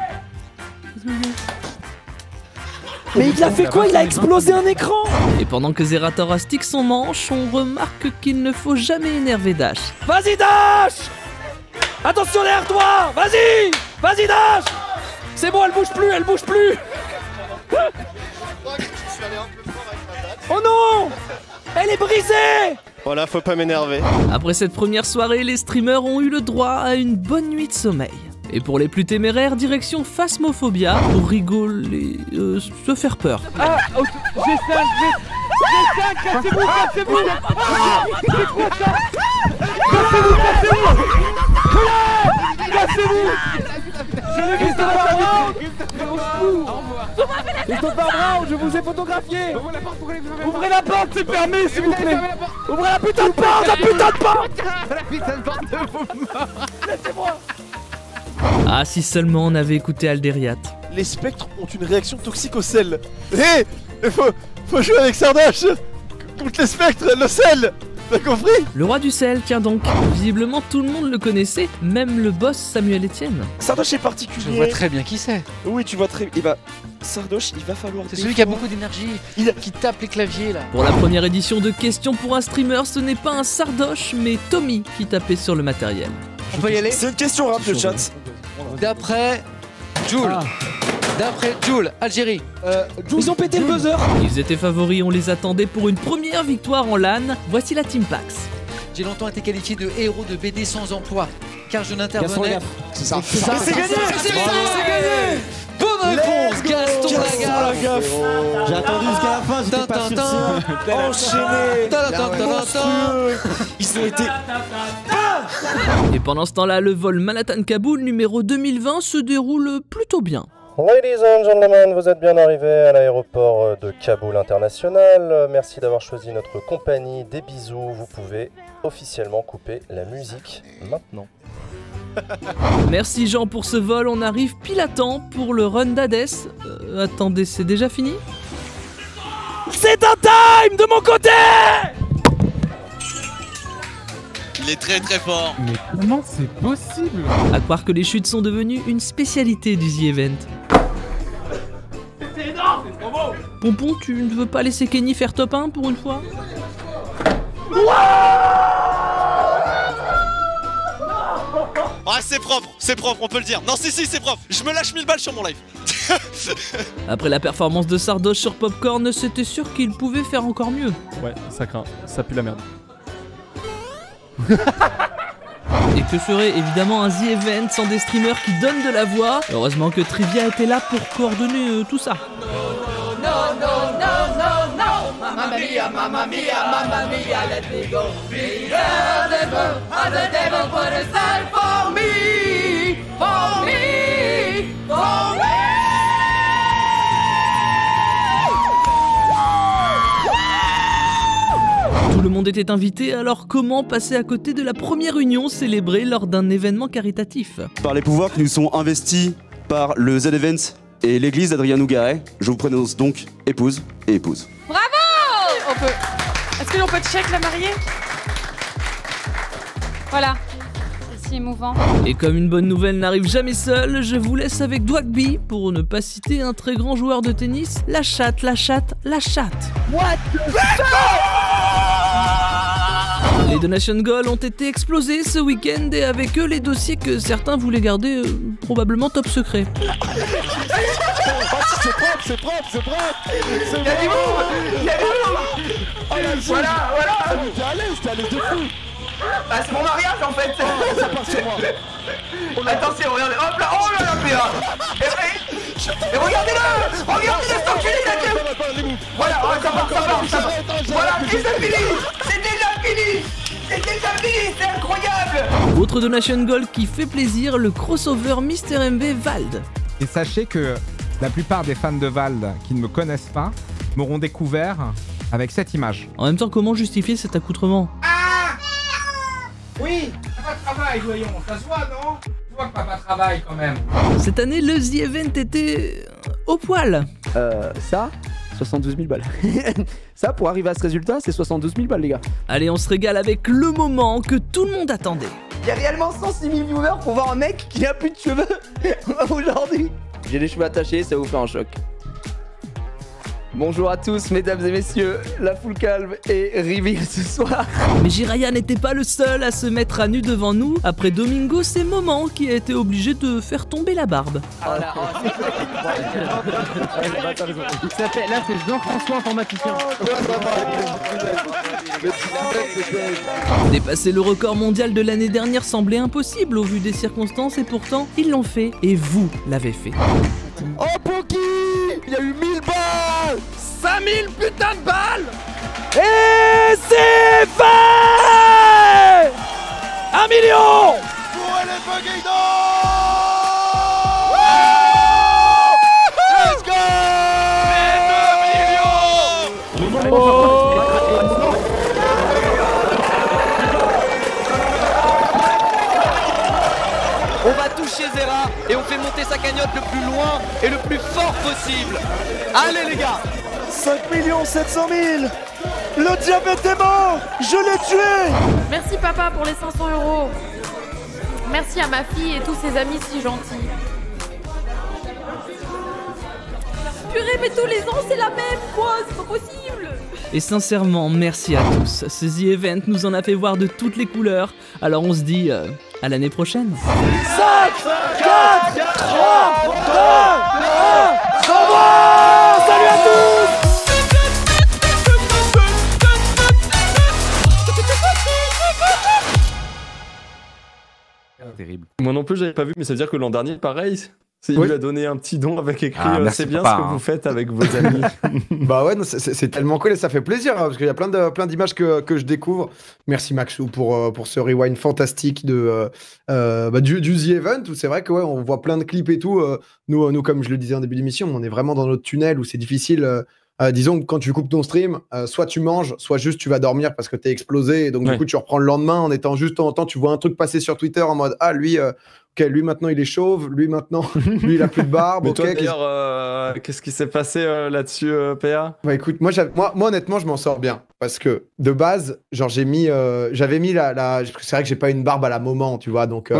mais il a fait quoi Il a explosé un écran Et pendant que Zerator astique son manche, on remarque qu'il ne faut jamais énerver Dash. Vas-y Dash Attention derrière toi Vas-y Vas-y Dash C'est bon, elle bouge plus, elle bouge plus Oh non elle est brisée Voilà, faut pas m'énerver. Après cette première soirée, les streamers ont eu le droit à une bonne nuit de sommeil. Et pour les plus téméraires, direction Phasmophobia pour rigoler, euh, se faire peur. Ah, G5, j'ai 5 j'ai 5 cassez-vous, cassez-vous C'est quoi ça Cassez-vous, cassez-vous Cassez-vous c'est le Christopher Brown Au revoir Christopher Brown, je vous ai photographié Ouvrez la porte, c'est permis s'il vous plaît Ouvrez la putain de porte, la putain de porte La putain de porte de Laissez-moi Ah si seulement on avait écouté Alderiat Les spectres ont une réaction toxique au sel Hé faut, faut jouer avec Sardache Contre les spectres, le sel le roi du sel, tiens donc. Visiblement, tout le monde le connaissait, même le boss Samuel Etienne. Sardoche est particulier. Je vois très bien qui c'est. Oui, tu vois très. bien. Eh ben, Sardoche, il va falloir. C'est celui qui a beaucoup d'énergie, il... qui tape les claviers là. Pour la première édition de Questions pour un streamer, ce n'est pas un Sardoche, mais Tommy qui tapait sur le matériel. On peut y aller C'est une question rapide, chat. D'après Jules. Ah. D'après Joule, Algérie. Euh, Ils ont pété le buzzer. Ils étaient favoris, on les attendait pour une première victoire en LAN. Voici la Team Pax. J'ai longtemps été qualifié de héros de BD sans emploi, car je n'intervenais. C'est ça. C'est ça. C'est gagné. C'est gagné. Bonne réponse, Gaston J'ai attendu jusqu'à la fin, j'étais pas sûr. Enchaîné. Ils ont été. Et pendant ce temps-là, le vol Manhattan-Kaboul numéro 2020 se déroule plutôt bien. Ladies and gentlemen, vous êtes bien arrivés à l'aéroport de Kaboul International. Merci d'avoir choisi notre compagnie. Des bisous. Vous pouvez officiellement couper la musique maintenant. Merci Jean pour ce vol. On arrive pile à temps pour le run d'Hades. Euh, attendez, c'est déjà fini C'est un time de mon côté il est très très fort. Mais comment c'est possible À croire que les chutes sont devenues une spécialité du The Event. C'est énorme, c'est trop beau Pompon, tu ne veux pas laisser Kenny faire top 1 pour une fois Ouais, ah, c'est propre, c'est propre, on peut le dire. Non si si c'est propre, je me lâche 1000 balles sur mon live. Après la performance de Sardosh sur Popcorn, c'était sûr qu'il pouvait faire encore mieux. Ouais, ça craint, ça pue la merde. Et que serait évidemment un The Event sans des streamers qui donnent de la voix Heureusement que Trivia était là pour coordonner euh, tout ça. était invité, alors comment passer à côté de la première union célébrée lors d'un événement caritatif Par les pouvoirs qui nous sont investis par le Z-Event et l'église d'Adrien Nougaret, je vous prononce donc épouse et épouse. Bravo on peut... Est-ce que l'on peut check la mariée Voilà. C'est Si émouvant. Et comme une bonne nouvelle n'arrive jamais seule, je vous laisse avec Dwagby, pour ne pas citer un très grand joueur de tennis, la chatte, la chatte, la chatte. What the les donation goals ont été explosés ce week-end et avec eux les dossiers que certains voulaient garder euh, probablement top secret. c'est propre, c'est propre, c'est propre Y'a du monde Y'a du monde oh, Voilà, voilà ah, T'es à l'aise, t'es à l'aise de fou Bah c'est mon mariage en fait oh, Attention, regardez, hop là, oh là là, PA Et euh, eh, eh. regardez-le Regardez-le, cet enculé, il Voilà, ça part, ça part, ça part Voilà, et c'est fini C'est déjà fini c'est incroyable Autre donation gold qui fait plaisir, le crossover Mister MB Vald. Et sachez que la plupart des fans de Vald qui ne me connaissent pas m'auront découvert avec cette image. En même temps, comment justifier cet accoutrement Ah Oui Papa travail, voyons, ça se voit, non Tu vois que papa travaille quand même. Cette année, le The Event était au poil. Euh, ça 72 000 balles. ça, pour arriver à ce résultat, c'est 72 000 balles, les gars. Allez, on se régale avec le moment que tout le monde attendait. Il y a réellement 106 000 viewers pour voir un mec qui a plus de cheveux aujourd'hui. J'ai les cheveux attachés, ça vous fait un choc. Bonjour à tous, mesdames et messieurs, la foule calme est reveal ce soir. Mais Jiraya n'était pas le seul à se mettre à nu devant nous. Après Domingo, c'est Moman qui a été obligé de faire tomber la barbe. là, c'est Jean-François informaticien. Dépasser le record mondial de l'année dernière semblait impossible au vu des circonstances et pourtant ils l'ont fait et vous l'avez fait. Oh Poki Il y a eu 1000 balles 5000 putains de balles Et c'est fait 1 million Pour les Guido Let's go 2 millions oh. Oh. et on fait monter sa cagnotte le plus loin et le plus fort possible. Allez les gars 5 700 000 Le diabète est mort Je l'ai tué Merci papa pour les 500 euros. Merci à ma fille et tous ses amis si gentils. Purée, mais tous les ans c'est la même quoi, c'est pas possible Et sincèrement, merci à tous. Ce The Event nous en a fait voir de toutes les couleurs, alors on se dit... Euh, à l'année prochaine. 5, 4, 3, 2, 1, Salut à tous Terrible. Moi non plus, j'avais pas vu, mais ça veut dire que l'an dernier, pareil, il lui a donné un petit don avec écrit ah, euh, C'est bien ce que vous hein. faites avec vos amis. bah ouais, c'est tellement cool et ça fait plaisir hein, parce qu'il y a plein d'images plein que, que je découvre. Merci Maxou pour, euh, pour ce rewind fantastique de, euh, bah, du, du, The Event où c'est vrai que ouais, on voit plein de clips et tout. nous, nous, comme je le disais en début d'émission, on est vraiment dans notre tunnel où c'est difficile. disons que quand tu coupes ton stream, soit tu manges, soit juste tu vas dormir parce que t'es explosé. Et donc, du coup, tu reprends le lendemain en étant juste en temps, tu vois un truc passer sur Twitter en mode Ah, lui, Ok, lui maintenant il est chauve, lui maintenant, lui il a plus de barbe. Mais toi euh, qu'est-ce qui s'est passé euh, là-dessus, euh, Bah écoute, moi, moi, honnêtement, je m'en sors bien parce que de base, genre j'ai mis, euh, j'avais mis la, c'est vrai que j'ai pas une barbe à la moment, tu vois, donc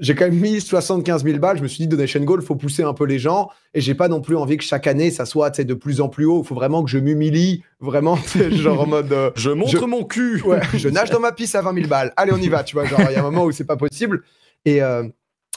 j'ai quand même mis 75 000 balles. Je me suis dit donation goal, faut pousser un peu les gens et j'ai pas non plus envie que chaque année ça soit de plus en plus haut. Il faut vraiment que je m'humilie, vraiment, genre en mode. je montre mon cul. je nage dans ma piste à 20 000 balles. Allez, on y va, tu vois. Genre il y a un moment où c'est pas possible. Euh,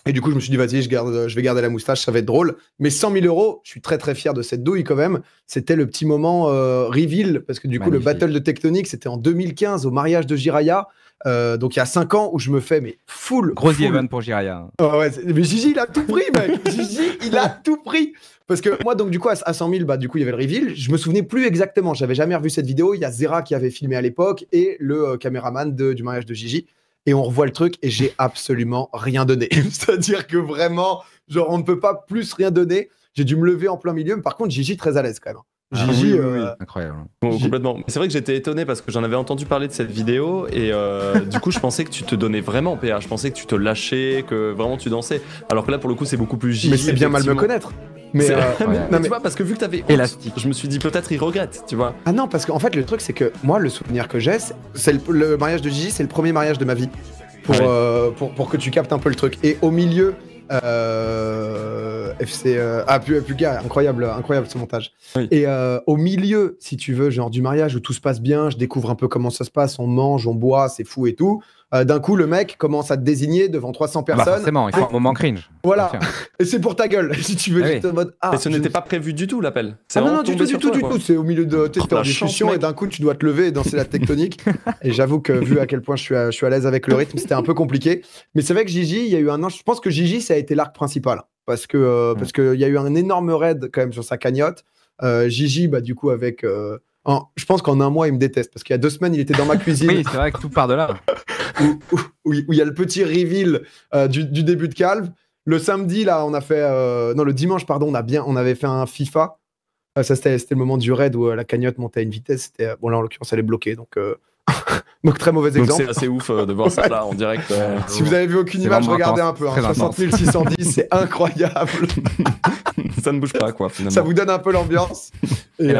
et, du coup, je me suis dit, vas-y, je, garde, vais garder la moustache, ça va être drôle. Mais 100 000 euros, je suis très très fier de cette douille quand même. C'était le petit moment euh, reveal, parce que du coup, le battle de Tectonique, c'était en 2015 au mariage de Jiraya. Euh, donc il y a 5 ans où je me fais mais full. Gros Evan pour Jiraya. Hein. Ah mais Gigi, il a tout pris, mec. Gigi, il a tout pris. Parce que moi, donc du coup, à 100 000, bah, du coup, il y avait le reveal. Je me souvenais plus exactement. J'avais jamais revu cette vidéo. Il y a Zera qui avait filmé à l'époque et le euh, caméraman du mariage de Gigi et on revoit le truc et j'ai absolument rien donné. C'est-à-dire que vraiment, genre, on ne peut pas plus rien donner. J'ai dû me lever en plein milieu, mais par contre, suis très à l'aise quand même. Gigi, ah euh, oui, incroyable. complètement. C'est vrai que j'étais étonné parce que j'en avais entendu parler de cette vidéo et euh, du coup je pensais que tu te donnais vraiment PA, je pensais que tu te lâchais, que vraiment tu dansais. Alors que là pour le coup c'est beaucoup plus Gigi. Mais c'est bien mal me connaître. Mais, euh, tu vois parce que vu que t'avais élastique, je me suis dit peut-être il regrette, tu vois. Ah non parce qu'en fait le truc c'est que moi le souvenir que j'ai, c'est le, mariage de Gigi, c'est le premier mariage de ma vie. Pour, ah pour, pour que tu captes un peu le truc. Et au milieu euh, FC euh, ah plus incroyable, incroyable ce montage. Et euh, au milieu, si tu veux, genre du mariage où tout se passe bien, je découvre un peu comment ça se passe, on mange, on boit, c'est fou et tout. Euh, d'un coup, le mec commence à te désigner devant 300 bah, personnes. Bah forcément, il fait un moment cringe. Voilà. Et c'est pour ta gueule, si tu veux. Ah juste en mode, ah, Mais ce n'était pas prévu du tout, l'appel. Ah non, non, du tout, du tout, du tout. C'est au milieu de tes oh, discussion et d'un coup, tu dois te lever et danser la tectonique. et j'avoue que, vu à quel point je suis à, je suis à l'aise avec le rythme, c'était un peu compliqué. Mais c'est vrai que Gigi, il y a eu un an. Je pense que Gigi, ça a été l'arc principal. Parce que, euh, hmm. qu'il y a eu un énorme raid quand même sur sa cagnotte. Euh, Gigi, bah, du coup, avec. Euh, je pense qu'en un mois, il me déteste parce qu'il y a deux semaines, il était dans ma cuisine. oui, c'est vrai que tout part de là. où il y a le petit reveal euh, du, début de Calve. Le samedi, là, on a fait. Euh, non, le dimanche, pardon, on, a bien, on avait fait un FIFA. Euh, ça, c'était, le moment du raid où la cagnotte montait à une vitesse. bon, là, en l'occurrence, elle est bloquée. Donc. très mauvais exemple. C'est assez ouf de voir ça là en direct. si vous avez vu aucune image, regardez un peu. 60 hein. 610, c'est incroyable. ça ne bouge pas quoi finalement. Ça vous donne un peu l'ambiance. Et,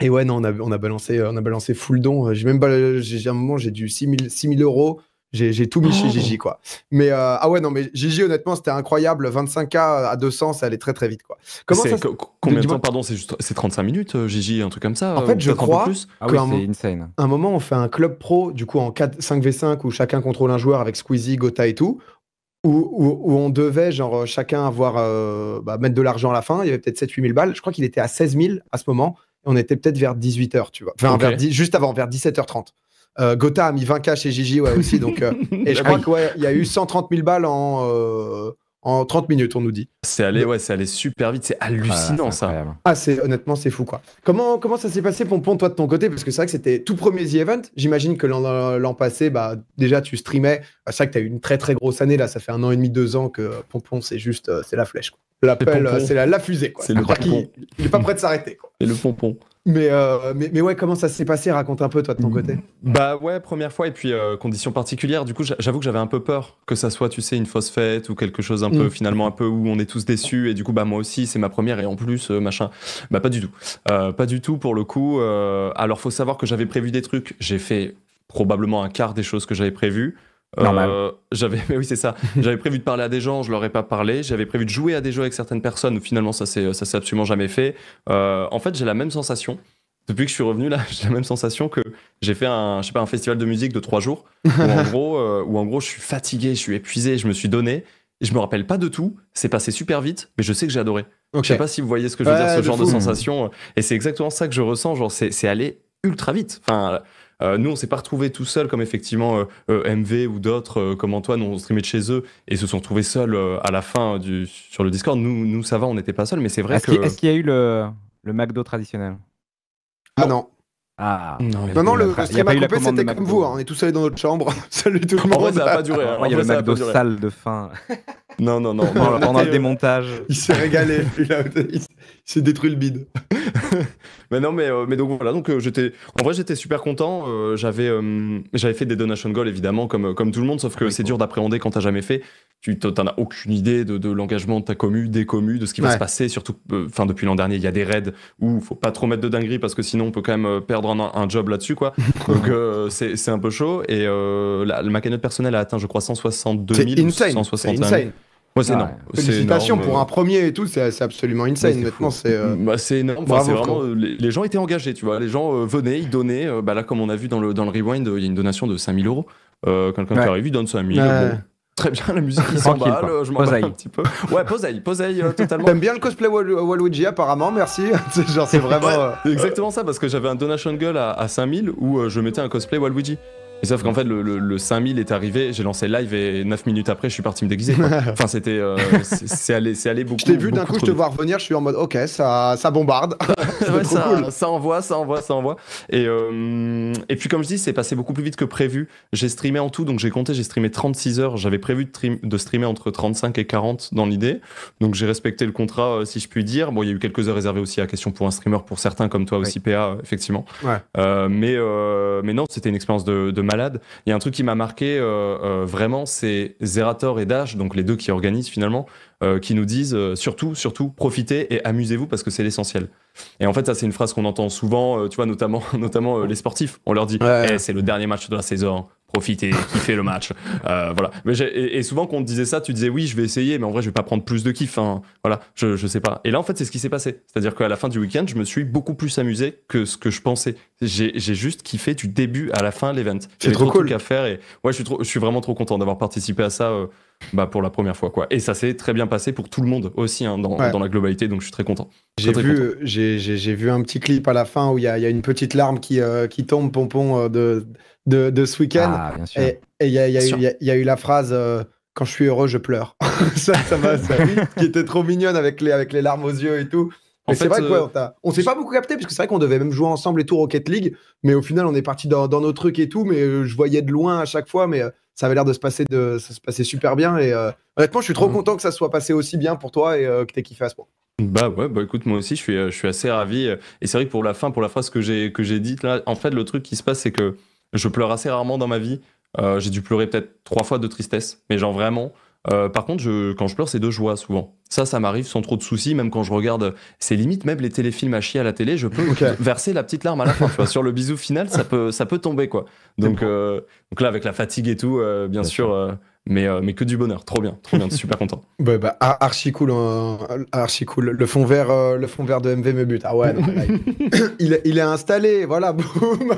et ouais, non, on a, balancé, euh, on a balancé full don. Euh, j'ai même, euh, j'ai un moment, j'ai dû 6000 6000 euros. J'ai tout mis chez oh. Gigi, quoi. Mais ah ouais, non, mais Gigi, honnêtement, c'était incroyable. 25K à 200, ça allait très très vite, quoi. Comment ça, combien de temps, pardon C'est 35 minutes, Gigi, un truc comme ça En fait, je crois. Plus ah oui, un, un moment, on fait un club pro, du coup, en 4, 5v5, où chacun contrôle un joueur avec Squeezie, Gotha et tout. Où, on devait, genre, chacun avoir, bah, mettre de l'argent à la fin. Il y avait peut-être 7-8 000 balles. Je crois qu'il était à 16 000 à ce moment on était peut-être vers 18h, tu vois. Enfin, juste avant, vers 17h30. Euh, Gotha a mis 20K chez Gigi ouais, aussi. donc, euh, et je ah crois qu'il y a eu 130 000 balles en, euh, en 30 minutes, on nous dit. C'est allé, ouais, c'est allé super vite, c'est hallucinant ah, ça. Ah, c'est honnêtement, c'est fou quoi. Comment, comment ça s'est passé, Pompon, toi de ton côté Parce que c'est vrai que c'était tout premier The Event. J'imagine que l'an passé, bah, déjà tu streamais. Ah, c'est vrai que tu as eu une très très grosse année là, ça fait un an et demi, deux ans que Pompon, c'est juste, euh, c'est la flèche. L'appel, euh, c'est la, fusée. Quoi. C'est le, il n'est pas prêt de s'arrêter. Et le pompon. Mais, euh, mais, mais, ouais, comment ça s'est passé Raconte un peu, toi, de ton côté. Bah ouais, première fois, et puis euh, conditions particulières. Du coup, j'avoue que j'avais un peu peur que ça soit, tu sais, une fausse fête ou quelque chose un peu, mm. finalement, un peu où on est tous déçus. Et du coup, bah moi aussi, c'est ma première, et en plus, euh, machin. Bah pas du tout. Euh, pas du tout, pour le coup. alors, faut savoir que j'avais prévu des trucs. J'ai fait probablement un quart des choses que j'avais prévues. Euh, j'avais, oui, c'est ça. J'avais prévu de parler à des gens, je leur ai pas parlé. J'avais prévu de jouer à des jeux avec certaines personnes. Finalement, ça c'est ça s'est absolument jamais fait. Euh, en fait, j'ai la même sensation. Depuis que je suis revenu là, j'ai la même sensation que j'ai fait un, je sais pas, un festival de musique de trois jours. Où en gros, euh, en gros, je suis fatigué, je suis épuisé, je me suis donné. Je me rappelle pas de tout. C'est passé super vite, mais je sais que j'ai adoré. Je sais pas si vous voyez ce que je veux dire, ce genre de sensation. Et c'est exactement ça que je ressens. Genre, c'est, c'est aller ultra vite. Enfin, euh, nous, on s'est pas retrouvés tout seuls comme effectivement euh, euh, MV ou d'autres comme Antoine ont streamé de chez eux et se sont retrouvés seuls à la fin sur le Discord. Nous, nous ça va, on n'était pas seuls, mais c'est vrai est-ce que. Qu'il, est-ce qu'il y a eu le, le McDo traditionnel Ah non. Ah non, non, non le, le stream à coupé, c'était comme vous, hein. on est tous seuls dans notre chambre. Salut tout le monde. En vrai, ça a pas duré. Hein. Il y a le McDo sale de fin. Non, non, non. Pendant le démontage. Il s'est régalé. Il a, il, c'est détruit le bide. mais non, mais, euh, mais donc voilà, donc euh, j'étais, en vrai, j'étais super content. Euh, j'avais, j'avais fait des donation goals évidemment, comme, comme tout le monde, sauf que c'est dur d'appréhender quand t'as jamais fait. Tu t'en as aucune idée de, de l'engagement de ta commu, des commu de ce qui va se passer. Surtout, enfin, depuis l'an dernier, il y a des raids où faut pas trop mettre de dinguerie parce que sinon on peut quand même perdre un, job là-dessus, quoi. donc c'est, c'est un peu chaud. Et le ma personnel a atteint, je crois, 162 000 insane. Ah c'est Félicitations pour euh, un premier et tout, c'est absolument insane. Maintenant, c'est. c'est Les, gens étaient engagés, tu vois. Les gens euh, venaient, ils donnaient. Euh, bah, là, comme on a vu dans le, rewind, il y a une donation de 5000 euros. Quelqu'un qui arrive, il donne 5000 euros très bien la musique il s'emballe, je m'en un petit peu. Ouais, poseille, poseille totalement. T'aimes bien le cosplay Waluigi apparemment, merci. genre c'est vraiment... exactement ça, parce que j'avais un donation gueule à, à 5000 où je mettais un cosplay Waluigi sauf qu'en fait, le, 5000 est arrivé, j'ai lancé live et 9 minutes après, je suis parti me déguiser. enfin, c'était. Euh, c'est allé, allé beaucoup. Je t'ai vu d'un coup, je te vois revenir, je suis en mode ok, ça, ça bombarde. ça, envoie, ça envoie, ça envoie. Et, euh, et puis, comme je dis, c'est passé beaucoup plus vite que prévu. J'ai streamé en tout, donc j'ai compté, j'ai streamé 36 heures. J'avais prévu de, de, streamer entre 35 et 40 dans l'idée. Donc j'ai respecté le contrat, euh, si je puis dire. Bon, il y a eu quelques heures réservées aussi à question pour un streamer, pour certains, comme toi aussi, PA, effectivement. mais, mais non, c'était une expérience de, de il y a un truc qui m'a marqué euh, euh, vraiment, c'est Zerator et Dash, donc les deux qui organisent finalement, euh, qui nous disent surtout, surtout, profitez et amusez-vous parce que c'est l'essentiel. Et en fait, ça, c'est une phrase qu'on entend souvent, tu vois, notamment, notamment les sportifs. On leur dit, eh, c'est le dernier match de la saison, profiter, kiffer le match. Euh, voilà. Mais et, souvent quand on te disait ça, tu disais oui, je vais essayer, mais en vrai, je vais pas prendre plus de kiff. Hein. Voilà, je, je sais pas. Et là, en fait, c'est ce qui s'est passé. C'est-à-dire qu'à la fin du week-end, je me suis beaucoup plus amusé que ce que je pensais. J'ai juste kiffé du début à la fin l'event. C'est trop, trop cool. à faire et ouais, je suis, je suis vraiment trop content d'avoir participé à ça. Euh, bah, pour la première fois quoi. Et ça s'est très bien passé pour tout le monde aussi hein, dans, dans, la globalité, donc je suis très content. J'ai vu, j'ai vu un petit clip à la fin où il y a, y a, une petite larme qui, euh, qui tombe, pompon, de, de, de ce week-end. Ah, bien sûr. Et il y, y, a eu la phrase euh, Quand je suis heureux, je pleure. ça, ça m'a. qui était trop mignonne avec les, avec les larmes aux yeux et tout. Mais c'est vrai que, euh, on, s'est pas beaucoup capté parce que c'est vrai qu'on devait même jouer ensemble et tout Rocket League, mais au final on est parti dans, dans, nos trucs et tout, mais euh, je voyais de loin à chaque fois, mais ça avait l'air de se passer de se passait super bien et honnêtement je suis trop mm. content que ça soit passé aussi bien pour toi et que que t'aies kiffé à ce point. Bah ouais, bah écoute, moi aussi je suis, je suis assez ravi. Et c'est vrai que pour la fin, pour la phrase que j'ai que j'ai dite là, en fait le truc qui se passe c'est que je pleure assez rarement dans ma vie. Euh, j'ai dû pleurer peut-être trois fois de tristesse, mais genre vraiment. Euh, par contre, quand je pleure, c'est de joie souvent. Ça, ça m'arrive sans trop de soucis, même quand je regarde ces limites, même les téléfilms à chier à la télé, je peux verser la petite larme à la fin. sur le bisou final, ça peut, ça peut tomber quoi. Donc, euh, donc là, avec la fatigue et tout, bien, sûr mais, euh, mais que du bonheur, trop bien, trop bien, super content. bah, bah, archi cool, hein. archi cool. Le fond vert, euh, le fond vert de MV me bute. Ah ouais, il, est installé, voilà, boum.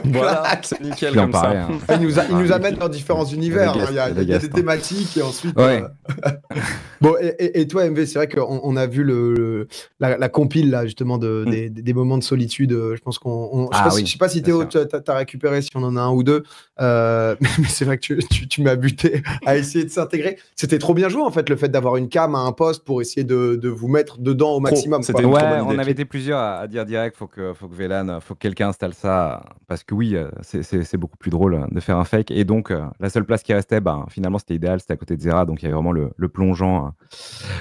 Voilà, c'est nickel comme ça. Hein. Ah, il nous, ah, amène dans différents univers. Hein. Il y a, des, thématiques et ensuite. Euh, bon, et, toi, MV, c'est vrai qu'on on a vu le, la, compile là justement de, mm. des, moments de solitude. Je pense qu'on. Ah sais pas si Théo, t'as récupéré si on en a un ou deux, mais c'est vrai que tu, tu, tu m'as buté à essayer de s'intégrer. C'était trop bien joué en fait, le fait d'avoir une cam à un poste pour essayer de, de vous mettre dedans au maximum. ouais, on avait été plusieurs à, dire direct, faut que faut que faut que quelqu'un installe ça parce que oui, euh, c'est beaucoup plus drôle euh, de faire un fake. Et donc euh, la seule place qui restait, bah, finalement c'était idéal, c'était à côté de Zera, donc il y avait vraiment le, plongeant,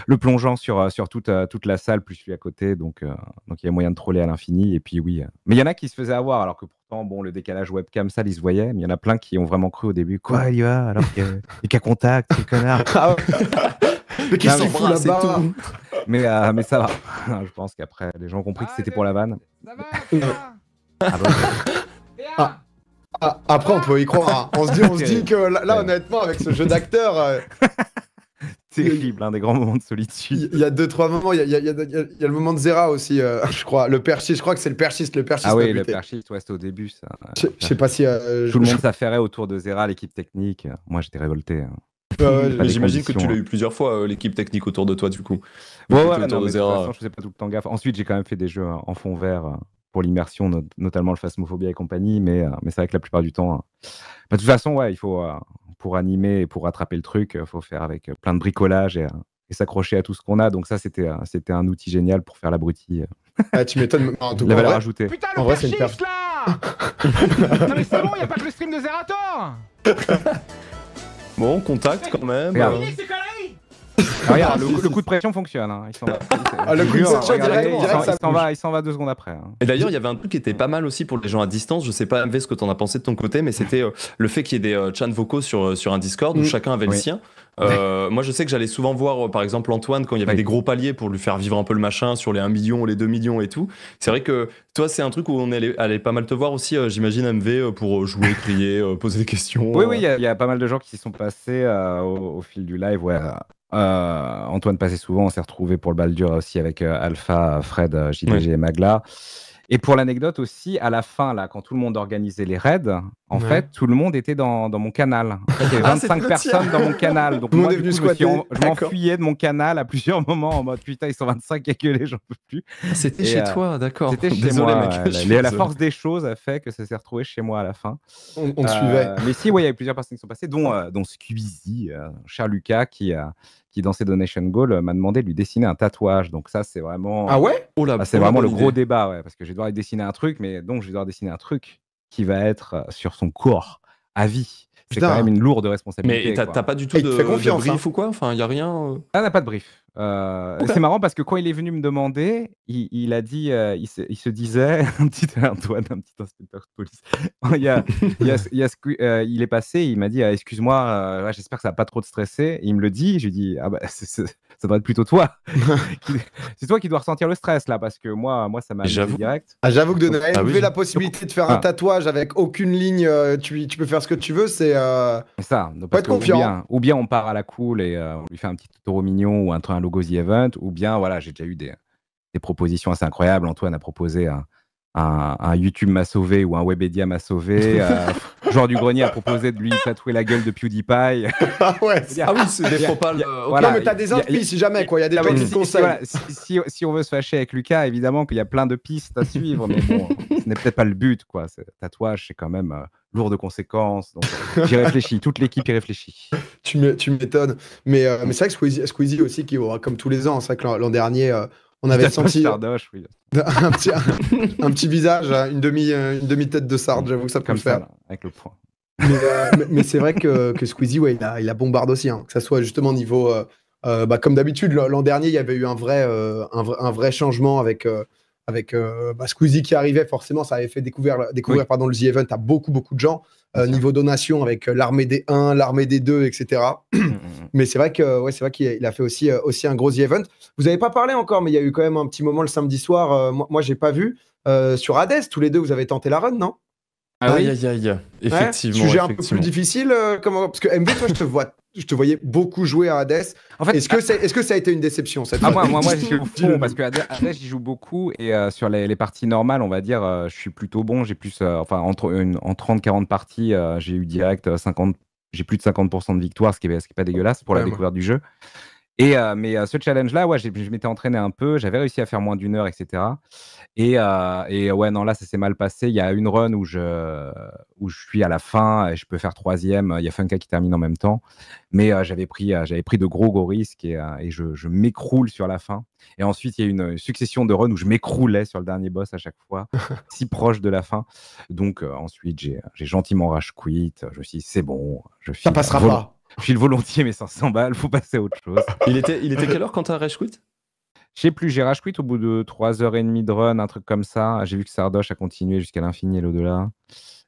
le plongeant sur sur toute toute la salle plus celui à côté, donc donc il y avait moyen de troller à l'infini. Et puis oui, mais il y en a qui se faisaient avoir alors que bon, le décalage webcam, ça, ils se voyaient. mais il y en a plein qui ont vraiment cru au début Quoi, il y Alors qu'il y, a contact, les connard. Ah mais qui s'en fout là-bas euh, mais, ça va. Je pense qu'après, les gens ont compris que ah, c'était pour la vanne. Ça va, ah, après, on peut y croire. Hein. On se dit, dit que là, honnêtement, avec ce jeu d'acteur, euh, terrible, un hein, des grands moments de solitude. Il y a deux, trois moments. Il y a, le moment de Zera aussi, euh, je crois. Le perchiste, je crois que c'est le perchiste. Le ah oui, le perchiste, ouais, c'était au début, ça. Je, sais pas si. Euh, tout le monde s'affairait autour de Zera, l'équipe technique. Moi, j'étais révolté. Hein. J'imagine que tu l'as hein. eu plusieurs fois, euh, l'équipe technique autour de toi, du coup. Ouais, ouais, de je faisais pas tout le temps gaffe. Ensuite, j'ai quand même fait des jeux en fond vert pour l'immersion, notamment le phasmophobie et compagnie, mais, mais c'est vrai que la plupart du temps. Bah, de toute façon, ouais, il faut pour animer et pour rattraper le truc, euh, faut faire avec euh, plein de bricolage euh, et, s'accrocher à tout ce qu'on a. Donc ça, c'était c'était un outil génial pour faire l'abruti. Ah, tu m'étonnes. la valeur ajoutée. Putain, le en vrai, là Non mais c'est bon, a pas que le stream de Zerator. bon, contact quand même ah, regarde, le, coup de pression fonctionne. va. Hein. Ah, le coup de pression, Il s'en deux secondes après. Hein. Et d'ailleurs, il y avait un truc qui était pas mal aussi pour les gens à distance. Je sais pas, MV, ce que t'en as pensé de ton côté, mais c'était euh, le fait qu'il y ait des euh, vocaux sur, euh, sur un Discord où mm. chacun avait le sien. Euh, moi, je sais que j'allais souvent voir, par exemple, Antoine quand il y avait des gros paliers pour lui faire vivre un peu le machin sur les 1 million, les 2 millions et tout. C'est vrai que toi, c'est un truc où on allait, pas mal te voir aussi, j'imagine, MV, pour jouer, crier, poser des questions. Oui, oui, il y, a pas mal de gens qui sont passés au, fil du live ouais, euh, Antoine passait souvent, on s'est retrouvé pour le bal dur aussi avec euh, Alpha, Fred, euh, JDG et Magla. Et pour l'anecdote aussi, à la fin, là, quand tout le monde organisait les raids, en fait, tout le monde était dans, mon canal. il y avait 25 ah, personnes dans mon canal. Donc, moi, je, m'enfuyais de mon canal à plusieurs moments en mode putain, ils sont 25 à gueuler, j'en peux plus. Ah, c'était chez euh, toi, d'accord. C'était chez moi. la force des choses a fait que ça s'est retrouvé chez moi à la fin. On, on euh, suivait. Mais si, oui, il y avait plusieurs personnes qui sont passées, dont, euh, dont Squeezie, cher Lucas, qui, a qui, dans ses donation goals, euh, m'a demandé de lui dessiner un tatouage. Donc, ça, c'est vraiment. Ah ouais oh ah, C'est vraiment le gros débat, ouais, parce que je vais devoir lui dessiner un truc, mais donc, je vais devoir dessiner un truc qui va être euh, sur son corps à vie. C'est quand même une lourde responsabilité. Mais t'as pas du tout de, brief hein. ou quoi Enfin, il y a rien. Euh. Ah, n'a pas de brief. Euh, c'est marrant parce que quand il est venu me demander, il, a dit, euh, il, se, disait, un petit Antoine, un petit inspecteur de police, euh, il, est passé, il m'a dit, ah, excuse-moi, j'espère que ça n'a pas trop de stressé. il me le dit, je lui dis, ah bah, ça doit être plutôt toi. c'est toi qui dois ressentir le stress là, parce que moi, moi ça m'a direct. Ah, j'avoue que de ah la possibilité de faire un tatouage avec aucune ligne, tu, tu, peux faire ce que tu veux, c'est. ça, pas être Ou bien, on part à la cool et on lui fait un petit taureau mignon ou un, un logo Event, ou bien, voilà, j'ai déjà eu des, propositions assez incroyables. Antoine a proposé un, YouTube m'a sauvé ou un Webedia m'a sauvé. genre euh, du Grenier a proposé de lui tatouer la gueule de PewDiePie. ah, ouais, ah oui, c'est des faux pas. Euh, mais t'as des pistes si jamais, quoi. Il y a des si, conseils. si, on veut se fâcher avec Lucas, évidemment qu'il y a plein de pistes à suivre, mais bon, ce n'est peut-être pas le but, quoi. Tatouage, c'est quand même. Euh, de conséquences. Donc, euh, j'y réfléchis, toute l'équipe y réfléchit. Tu m'étonnes. Mais, euh, mais c'est vrai que Squeezie, aussi, qui aura comme tous les ans, c'est vrai que l'an dernier, euh, on avait senti un, petit, visage, hein, une demi, une demi tête de sarde, j'avoue que ça peut le faire. avec le point. Mais, c'est vrai que, que Squeezie, il, a, il bombarde aussi, hein, que ça soit justement niveau, bah, comme d'habitude, l'an dernier, il y avait eu un vrai, un, un vrai changement avec avec euh, bah, Squeezie qui arrivait, forcément, ça avait fait découvrir, découvrir pardon, le The Event à beaucoup, beaucoup de gens. Euh, niveau donation, avec euh, l'armée des 1, l'armée des 2, etc. Mmh, mmh, mmh. mais c'est vrai que ouais, c'est vrai qu'il a fait aussi, aussi un gros The Event. Vous n'avez pas parlé encore, mais il y a eu quand même un petit moment le samedi soir. moi, moi j'ai pas vu. sur Hades, tous les deux, vous avez tenté la run, non ah oui, aïe, aïe, aïe. Effectivement. sujet un peu plus difficile. Parce que MV, toi, je te vois je te voyais beaucoup jouer à Hades. En fait, est-ce que, ah, ça a été une déception cette ah, Moi, moi, parce que Hades, j'y joue beaucoup et euh, sur les, parties normales, on va dire, euh, je suis plutôt bon. J'ai plus, euh, enfin, entre en 30-40 parties, j'ai eu direct 50, j'ai plus de 50% de victoire, ce qui n'est pas dégueulasse pour la découverte du jeu. Et, euh, mais euh, ce challenge-là, ouais, je m'étais entraîné un peu, j'avais réussi à faire moins d'une heure, etc. Euh, et, ouais, non, là, ça s'est mal passé. Il y a une run où je, où je suis à la fin et je peux faire troisième. Il y a Funka qui termine en même temps. Mais j'avais pris, pris de gros, gros risques et, je, m'écroule sur la fin. Et ensuite, il y a une succession de runs où je m'écroulais sur le dernier boss à chaque fois, si proche de la fin. Donc ensuite, j'ai gentiment rage quit. Je me suis dit, c'est bon. Je ça passera pas. Je file volontiers mes 500 balles, faut passer à autre chose. il était, il était quelle heure quand t'as rage quit je sais plus, j'ai rage quit au bout de 3h30 de run, un truc comme ça. J'ai vu que Sardoche a continué jusqu'à l'infini et l'au-delà.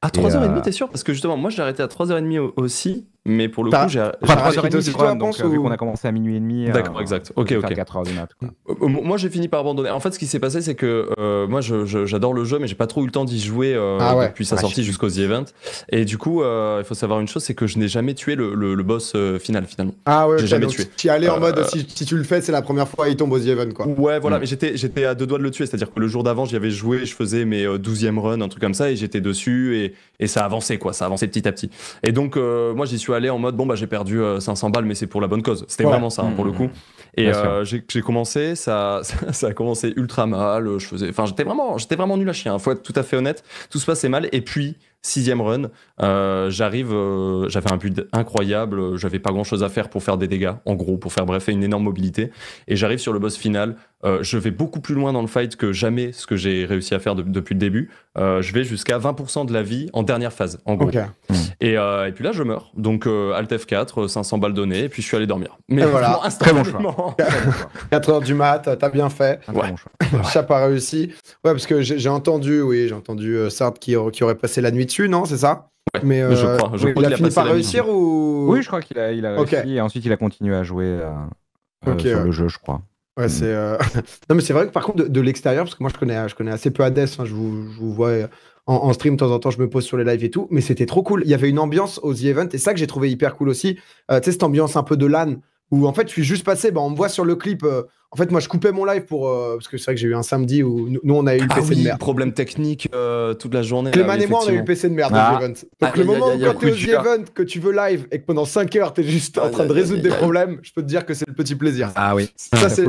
À 3h30, euh, t'es sûr Parce que justement, moi j'ai arrêté à 3h30 aussi, mais pour le coup, j'ai arrêté. à 3h30 aussi, donc, euh, euh, vu qu'on a commencé à minuit et demi. D'accord, exact. Ok, ok. 4h du mat. Moi j'ai fini par abandonner. En fait, ce qui s'est passé, c'est que moi j'adore le jeu, mais j'ai pas trop eu le temps d'y jouer ah depuis sa ah, sortie jusqu'aux The Event. Et du coup, il faut savoir une chose, c'est que je n'ai jamais tué le, boss final finalement. Ah ouais, j'ai jamais tué. Tu allais en mode si, tu le fais, c'est la première fois, il tombe au The Event quoi. Ouais, voilà, mm. mais j'étais à deux doigts de le tuer, c'est-à-dire que le jour d'avant, j'y avais joué, je faisais mes 12e run, un truc comme ça, et j'étais dessus. Et et, ça avançait, quoi. Ça avançait petit à petit. Et donc, euh, moi, j'y suis allé en mode, bon, bah, j'ai perdu 500 euh, balles, mais c'est pour la bonne cause. C'était vraiment ça, hein, pour le mmh. coup. Et euh, j'ai commencé, ça, ça a commencé ultra mal. Je faisais, enfin, j'étais vraiment, j'étais vraiment nul à chien. Hein, il faut être tout à fait honnête. Tout se passait mal. Et puis, sixième run, euh, j'arrive, euh, j'avais un but incroyable, j'avais pas grand chose à faire pour faire des dégâts, en gros, pour faire bref, une énorme mobilité. Et j'arrive sur le boss final, euh, je vais beaucoup plus loin dans le fight que jamais ce que j'ai réussi à faire depuis le début. je vais jusqu'à 20% de la vie en dernière phase, en gros. Hmm. Et, puis là, je meurs. Donc, Alt F4, 500 balles données, et puis je suis allé dormir. Mais voilà, très bon choix. 4 heures du mat, t'as bien fait. Ça pas réussi. Ouais, parce que j'ai entendu, oui, j'ai entendu Sartre qui, qui aurait passé la nuit dessus, non C'est ça mais, je euh, crois, il, a, fini par réussir ou Oui, je crois qu'il a, il a réussi et ensuite il a continué à jouer euh, euh, sur le jeu, je crois. Ouais, mm. c'est. non, mais c'est vrai que par contre, de, l'extérieur, parce que moi je connais, je connais assez peu Hades, hein, je, vous, je, vous, vois en, stream de temps en temps, je me pose sur les lives et tout, mais c'était trop cool. Il y avait une ambiance aux The Event et ça que j'ai trouvé hyper cool aussi. tu sais, cette ambiance un peu de LAN où en fait je suis juste passé, bah, on me voit sur le clip, en fait, moi, je coupais mon live pour. Euh, parce que c'est vrai que j'ai eu un samedi où nous, on a eu le ah PC de merde. problème technique euh, toute la journée. Clément et moi, on a eu le PC de merde ah. Donc, ah, le moment où quand t'es The event, que tu veux live et que pendant 5 heures, t'es juste en train de résoudre des problèmes, je peux te dire que c'est le petit plaisir. Ah oui, ça, c'est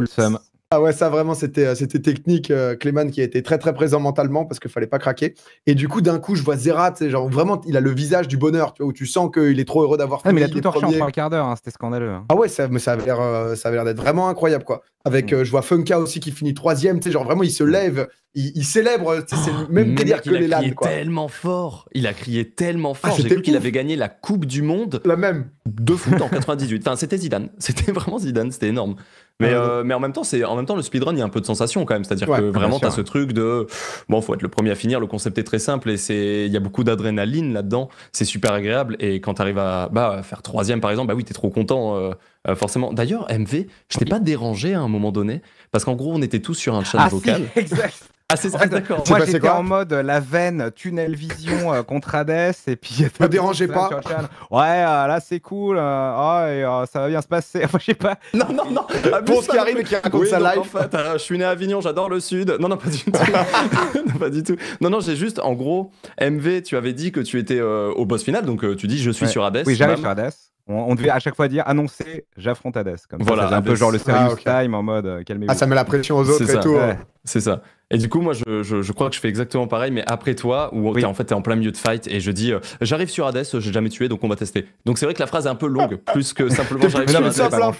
ah ouais, ça vraiment, c'était, euh, c'était technique. Euh, Clément qui a été très très présent mentalement parce qu'il fallait pas craquer. Et du coup, d'un coup, je vois Zerat, genre vraiment, il a le visage du bonheur, tu où tu sens qu'il est trop heureux d'avoir fait. Ah, mais il a tout torché en un quart d'heure, hein, c'était scandaleux. Hein. Ah ouais, ça, mais euh, ça avait l'air, d'être vraiment incroyable quoi. Avec, mm. je vois Funka aussi qui finit troisième, tu sais, genre vraiment, il se lève, il, célèbre, c'est le ah, même délire que les Il a crié tellement fort, il a crié tellement ah, fort. J'ai cru qu'il avait gagné la Coupe du Monde. La même. De foot en 98. enfin, c'était Zidane, c'était vraiment Zidane, c'était énorme. Mais, euh, euh, mais en même temps, c'est en même temps le speedrun, il y a un peu de sensation quand même. C'est-à-dire que vraiment, t'as ce truc de bon, faut être le premier à finir. Le concept est très simple et c'est il y a beaucoup d'adrénaline là-dedans. C'est super agréable et quand tu arrives à bah, faire troisième par exemple, bah oui, t'es trop content. Euh, forcément. D'ailleurs, MV, je t'ai pas dérangé à un moment donné, parce qu'en gros, on était tous sur un chat ah, vocal. exact. Ah, c'est ça, d'accord. Moi, j'étais en mode euh, la veine euh, tunnel vision euh, contre Hades, et puis. Ne dérangez pas. Ouais, là, c'est cool. Ah, ça va bien se passer. Enfin, je sais pas. Non, non, non. Pour ce qui arrive et qui raconte sa life. je suis né à Avignon, j'adore le Sud. Non, non, pas du tout. non, pas du tout. Non, non, j'ai juste, en gros, MV, tu avais dit que tu étais au boss final, donc tu dis je suis sur Hades. Oui, j'arrive sur Hades. On, devait à chaque fois dire annoncer j'affronte Hades. Comme voilà, un peu genre le serious ah, time en mode calmez-vous. Ah, ça met la pression aux autres et ça. tout. Hein. C'est ça. Et du coup, moi, je, crois que je fais exactement pareil, mais après toi, où en fait, t'es en plein milieu de fight et je dis, euh, j'arrive sur Hades, j'ai jamais tué, donc on va tester. Donc c'est vrai que la phrase est un peu longue, plus que simplement j'arrive sur Hades. Hein.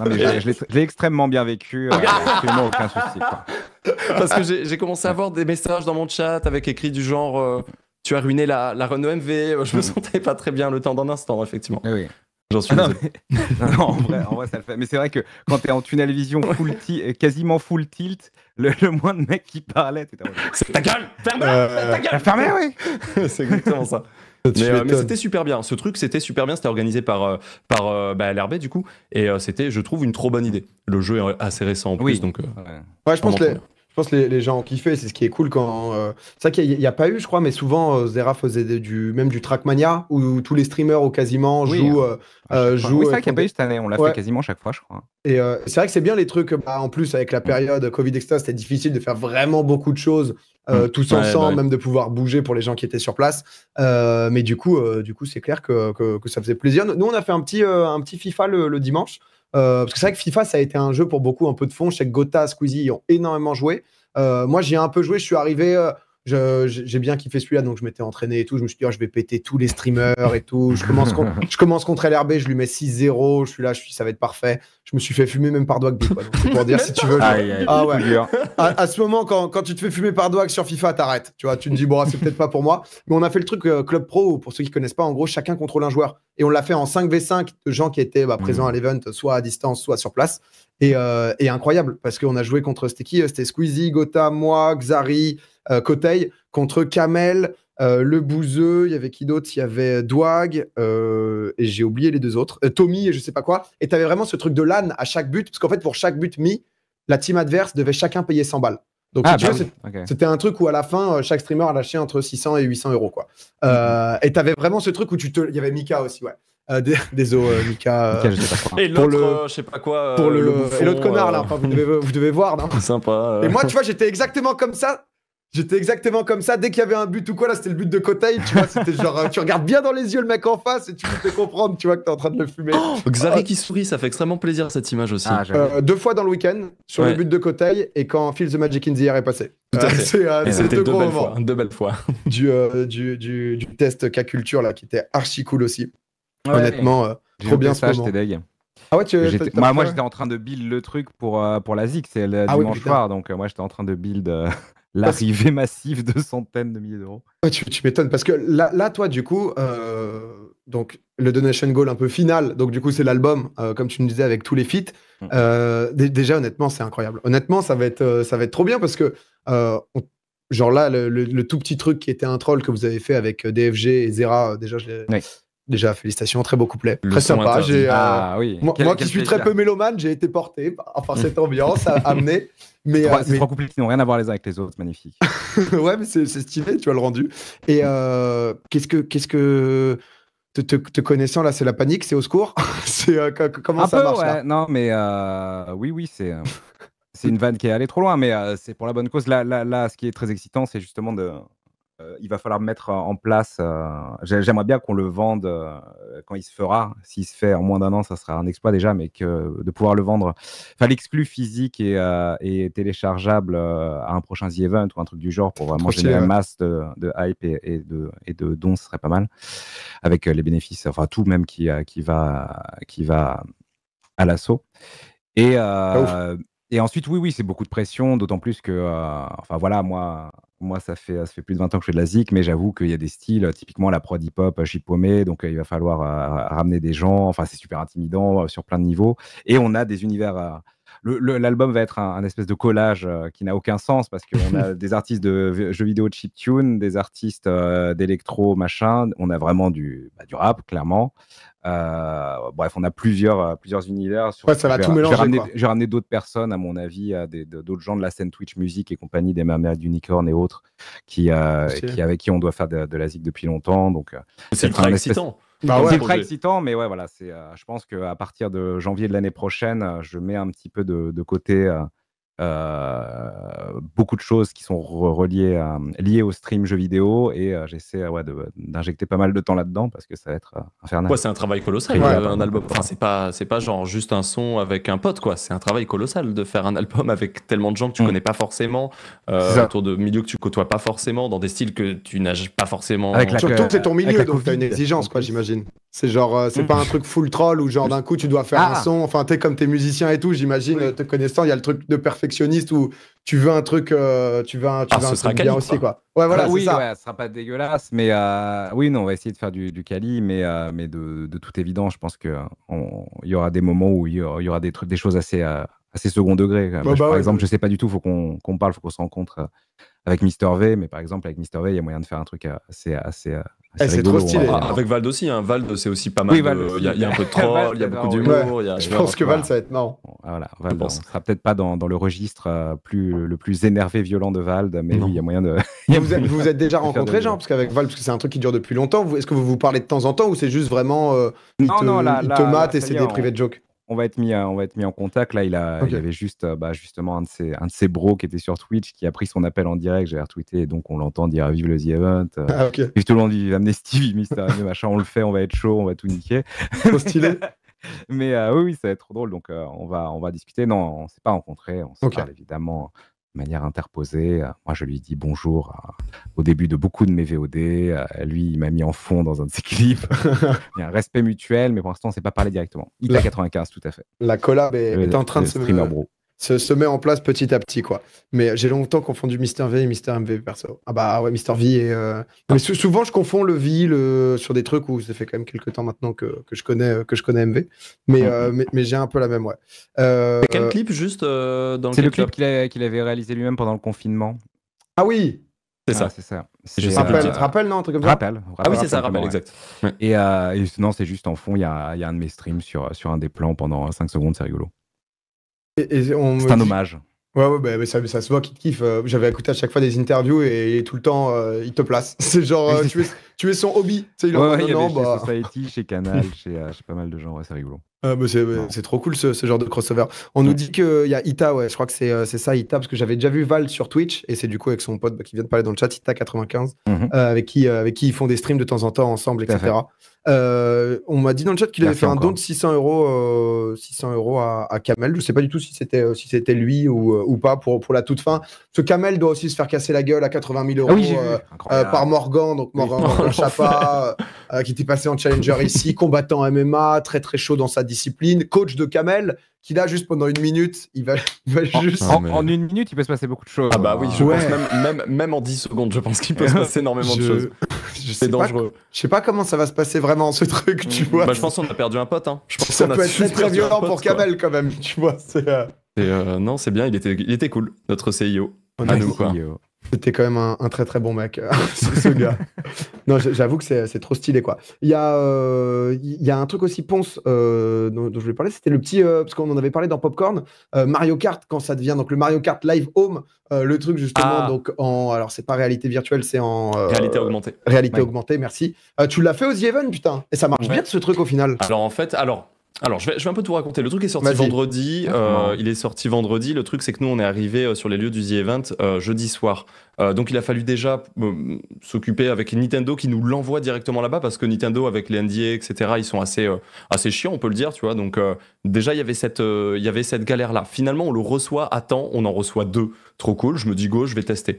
Non, mais je l'ai extrêmement bien vécu, euh, absolument aucun souci. Parce que j'ai commencé à avoir des messages dans mon chat avec écrit du genre, euh, tu as ruiné la, la run je me mm. sentais pas très bien le temps d'un instant, effectivement. Eh oui. J'en suis ah non, mais... en vrai, ça le fait. Mais c'est vrai que quand tu es en tunnel vision full quasiment full tilt le, moins de mecs qui parlaient. Ta gueule Ferme-la euh, Ta gueule ferme oui C'est exactement ça. Mais, euh, c'était super bien. Ce truc, c'était super bien. C'était organisé par, euh, par bah, du coup. Et c'était, je trouve, une trop bonne idée. Le jeu est assez récent en plus. Donc, ouais, je pense que je pense que les, gens ont kiffé, c'est ce qui est cool quand. Euh, c'est ça qu'il n'y a, pas eu, je crois, mais souvent euh, Zera faisait du, même du Trackmania où, tous les streamers ou quasiment hein. euh, ah, jouent. oui, c'est vrai qu'il n'y a pas eu cette année, on l'a fait quasiment chaque fois, je crois. Et c'est vrai que c'est bien les trucs. Bah, en plus, avec la mm. période Covid, etc., c'était difficile de faire vraiment beaucoup de choses mm. tous bah ensemble, même de pouvoir bouger pour les gens qui étaient sur place. mais du coup, du coup, c'est clair que, ça faisait plaisir. Nous, on a fait un petit, un petit FIFA le dimanche. Euh, parce que c'est vrai que FIFA, ça a été un jeu pour beaucoup un peu de fond. Je sais que Gotha, Squeezie ont énormément joué. Euh, moi, j'y ai un peu joué. Je suis arrivé euh, j'ai bien kiffé celui-là, donc je m'étais entraîné et tout. Je me suis dit, oh, je vais péter tous les streamers et tout. Je commence, contre, je commence contre LRB, je lui mets 6-0. Je suis là, je suis, ça va être parfait. Je me suis fait fumer même par c'est pour dire si tu veux. ah ouais. À, ce moment, quand, quand, tu te fais fumer par Dwag sur FIFA, t'arrêtes. Tu vois, tu me dis, bon, ah, c'est peut-être pas pour moi. Mais on a fait le truc euh, Club Pro, pour ceux qui connaissent pas, en gros, chacun contrôle un joueur. Et on l'a fait en 5v5 de gens qui étaient bah, présents mm. à l'event, soit à distance, soit sur place. Et, euh, et incroyable, parce qu'on a joué contre, c'était qui euh, C'était Squeezie, Gotha, moi, Xari euh, contre Kamel, euh, Le Bouzeux, il y avait qui d'autre Il y avait euh, Douag, euh, et j'ai oublié les deux autres, Tommy et je sais pas quoi. Et tu vraiment ce truc de l'âne à chaque but, parce qu'en fait, pour chaque but mis, la team adverse devait chacun payer 100 balles. Donc, ah, bah c'était un truc où à la fin, chaque streamer a lâché entre 600 et 800 euros. Quoi. Mhm. Et t'avais vraiment ce truc où tu te. Il y avait Mika aussi, ouais. des désolé, Mika. Et l'autre, je sais pas quoi. Pour le, et l'autre connard, là. vous, devez, voir, hein. Sympa. Et moi, tu vois, j'étais exactement comme ça J'étais exactement comme ça. Dès qu'il y avait un but ou quoi, là, c'était le but de Coteil Tu vois, c'était genre, euh, tu regardes bien dans les yeux le mec en face et tu peux te comprendre, tu vois, que t'es en train de le fumer. Oh, oh, Xavier euh, qui sourit, ça fait extrêmement plaisir cette image aussi. Ah, euh, deux fois dans le week-end, sur le but de Coteil et quand Phil the Magic in the Air est passé. C'était deux, belles fois, deux belles fois. du, du, test K-Culture, là, qui était archi cool aussi. Honnêtement, trop bien ce moment. Ah ouais, tu, moi, moi j'étais en train de build le truc pour, pour la ZIC, c'est le ah dimanche soir, donc moi j'étais en train de build l'arrivée massive de centaines de milliers d'euros. tu, m'étonnes, parce que là, toi, du coup, euh, donc le donation goal un peu final, donc du coup, c'est l'album, euh, comme tu me disais, avec tous les feats. Mm. Euh, déjà, honnêtement, c'est incroyable. Honnêtement, ça va être, ça va être trop bien parce que, genre là, le, tout petit truc qui était un troll que vous avez fait avec DFG et Zera, déjà, je Déjà, félicitations, très beau couplet. très sympa. Euh, ah, moi, qui suis très peu mélomane, j'ai été porté par, cette ambiance amenée. Mais, trois, euh, mais... trois couplets qui n'ont rien à voir les uns avec les autres, magnifique. ouais, mais c'est, stylé, tu as le rendu. Et euh, qu'est-ce que. Qu'est-ce que... Te, connaissant, là, c'est la panique, c'est au secours. c'est, comment Un ça peu, ouais. Non, mais oui, oui, c'est, c'est une vanne qui est allée trop loin, mais c'est pour la bonne cause. là, là, ce qui est très excitant, c'est justement de, il va falloir mettre euh, en place. Euh, j'aimerais bien qu'on le vende euh, quand il se fera. S'il se fait en moins d'un an, ça sera un exploit déjà, mais que de pouvoir le vendre. Enfin, l'exclus physique et, téléchargeable à un prochain The Event ou un truc du genre pour vraiment générer une masse de, hype et, de, dons, ce serait pas mal. Avec les bénéfices, enfin tout même qui, va, qui va à l'assaut. Et. Et ensuite, oui, oui, c'est beaucoup de pression, d'autant plus que, euh, enfin voilà, moi, moi ça, fait, ça fait plus de 20 ans que je fais de la zik, mais j'avoue qu'il y a des styles, euh, typiquement la prod hip-hop, euh, chipomé, donc il va falloir ramener des gens, enfin c'est super intimidant sur plein de niveaux. Et on a des univers L'album va être un, espèce de collage euh, qui n'a aucun sens parce qu'on a des artistes de jeux vidéo de tune, des artistes euh, d'électro, machin. On a vraiment du, bah, du rap, clairement. Euh, bref, on a plusieurs, plusieurs univers. Sur ouais, ça va tout mélanger. J'ai ramené, d'autres personnes, à mon avis, à d'autres gens de la scène Twitch Music et compagnie, des mamères d'Unicorn et autres, qui, avec qui on doit faire de, la zig depuis longtemps. Donc, c'est très excitant. Bah c'est très excitant, mais ouais, voilà, c'est. Euh, je pense qu'à partir de janvier de l'année prochaine, euh, je mets un petit peu de côté euh, euh, beaucoup de choses qui sont reliées liées au stream jeux vidéo et euh, j'essaie ouais, d'injecter pas mal de temps là-dedans parce que ça va être euh, infernal. c'est un travail colossal, un album. c'est pas, genre juste un son avec un pote, quoi. C'est un travail colossal de faire un album avec tellement de gens que tu mm. connais pas forcément, autour de milieux que tu côtoies pas forcément, dans des styles que tu nages pas forcément. Avec la Surtout c'est ton milieu, donc as une exigence, quoi, j'imagine. C'est genre, euh, c'est mm. pas un truc full troll où genre d'un coup tu dois faire un ah. son. Enfin, t'es comme t'es musiciens et tout, j'imagine, euh, te connaissant, il y a le truc de perfectionniste où tu veux un truc, euh, tu veux un, tu ah, veux un truc bien aussi, quoi. Ouais, voilà, ah ça. Ouais, sera pas dégueulasse, mais oui, non, on va essayer de faire du, du mais, mais de, de toute évidence, je pense qu'il y aura des moments où il y aura, des, trucs, des choses assez, assez second degré. Bah, bah par exemple, je sais pas du tout, faut qu'on qu parle, faut qu'on se rencontre avec Mister V, mais par exemple, avec Mister V, il y a moyen de faire un truc assez, assez, ah, c'est, eh, trop stylé. avec Vald aussi, hein. Vald c'est aussi pas mal. Il y, a un peu de troll, il y a beaucoup d'humour. Je pense que voilà. ça va être marrant. Ah, voilà, Vald, on sera peut-être pas dans, le registre euh, le plus énervé, violent de Vald, mais il y a moyen de. vous, vous êtes déjà rencontré, genre, Parce qu'avec Vald, parce que c'est un truc qui dure depuis longtemps, est-ce que vous vous parlez de temps en temps ou c'est juste vraiment. Euh, non, te, non, mate et c'est des privés de jokes on va être mis, euh, on va être mis en contact. Là, il, a, avait juste, euh, bah, justement, un de, ses, un de bros qui était sur Twitch qui a pris son appel en direct. J'avais retweeté et donc on l'entend dire Vive le The Event. Euh, ah, tout le monde, vive Amnesty, vive Mysterio, machin. On le fait, on va être chaud, on va tout niquer. Trop stylé. Mais oui, ça va être trop drôle. Donc, on, va, on va discuter. Non, on ne s'est pas rencontrés. On s'est parle évidemment manière interposée. Euh, moi, je lui dis bonjour euh, au début de beaucoup de mes VOD. Euh, lui, il m'a mis en fond dans un de ses clips. il y a un respect mutuel, mais pour l'instant, on ne s'est pas parlé directement. Ita95, tout à fait. La collab est, en train de se... Streamer bro se, se, met en place petit à petit, quoi. Mais j'ai longtemps confondu Mister V et Mister MV perso. Ah bah ouais, Mister V et. Euh, mais souvent, je confonds le V sur des trucs où ça fait quand même quelques temps maintenant que, que je, connais, que je connais MV. Euh, mais, mais, j'ai un peu la même, ouais. Euh... quel clip juste euh, C'est le clip qu'il avait réalisé lui-même pendant le confinement. Ah oui! C'est ça. C'est ça. C'est rappel, non, un truc Rappel. ah oui, c'est ça, rappel, exact. Et, euh, et, non, c'est juste en fond, il y a, y a, un de mes streams sur, sur un des plans pendant 5 secondes, c'est rigolo c'est un hommage. Ouais, ouais bah, ça, se voit qu'il kiffe. Euh, j'avais écouté à chaque fois des interviews et, tout le temps, euh, il te place. C'est genre, euh, tu, es, son hobby. il y a chez bah. chez Canal, chez, pas mal de gens. Ouais, c'est rigolo. Ah, bah, c'est, trop cool ce, genre de crossover. On nous dit qu'il y a Ita, ouais, je crois que c'est, ça, Ita, parce que j'avais déjà vu Val sur Twitch et c'est du coup avec son pote qui vient de parler dans le chat, Ita95, mhm. avec, qui, avec qui ils font des streams de temps en temps ensemble, etc. Euh, on m'a dit dans le chat qu'il avait fait un don de 600 euros, 600 euh, euros à, Kamel. Je sais pas du tout si c'était euh, si c'était lui ou, pas pour, pour la toute fin. Ce Kamel doit aussi se faire casser la gueule à 80 000 ah euros par Morgan, donc Morgan, Chapa, qui était passé en challenger ici, combattant MMA, très très chaud dans sa discipline, coach de Kamel qui là juste pendant une minute, il va, juste. En, une minute, il peut se passer beaucoup de choses. Ah bah oui, je pense même, même, même, en 10 secondes, je pense qu'il peut se passer énormément de choses je dangereux. je sais pas comment ça va se passer vraiment ce truc, tu bah, vois. Bah, je pense qu'on a perdu un pote. Hein. Je pense ça peut être très, violent pour Kamel quand même, tu vois. Euh. Euh, non, c'est bien, il était, il était cool, notre CIO. quoi. C'était quand même un, très très bon mec, euh, ce gars. Non, j'avoue que c'est trop stylé quoi. Il y, a, euh, il y a un truc aussi ponce euh, dont, je voulais parler, c'était le petit, parce qu'on en avait parlé dans Popcorn, Mario Kart quand ça devient donc le Mario Kart Live Home, le truc justement ah. donc en, alors c'est pas réalité virtuelle, c'est en réalité augmentée. Réalité augmentée, merci. tu l'as fait aux The Even putain, et ça marche bien ce truc au final. Alors en fait, alors alors, je vais, je un peu tout raconter. Le truc est sorti vendredi. Ah, euh, il est sorti vendredi. Le truc, c'est que nous, on est arrivé euh, sur les lieux du The Event euh, jeudi soir. donc, il a fallu déjà s'occuper avec Nintendo qui nous l'envoie directement là-bas parce que Nintendo, avec les NDA, etc., ils sont assez, assez chiants, on peut le dire, tu vois. Donc, déjà, il y avait cette, il y avait cette galère-là. Finalement, on le reçoit à temps. On en reçoit deux. Trop cool. Je me dis, go, je vais tester.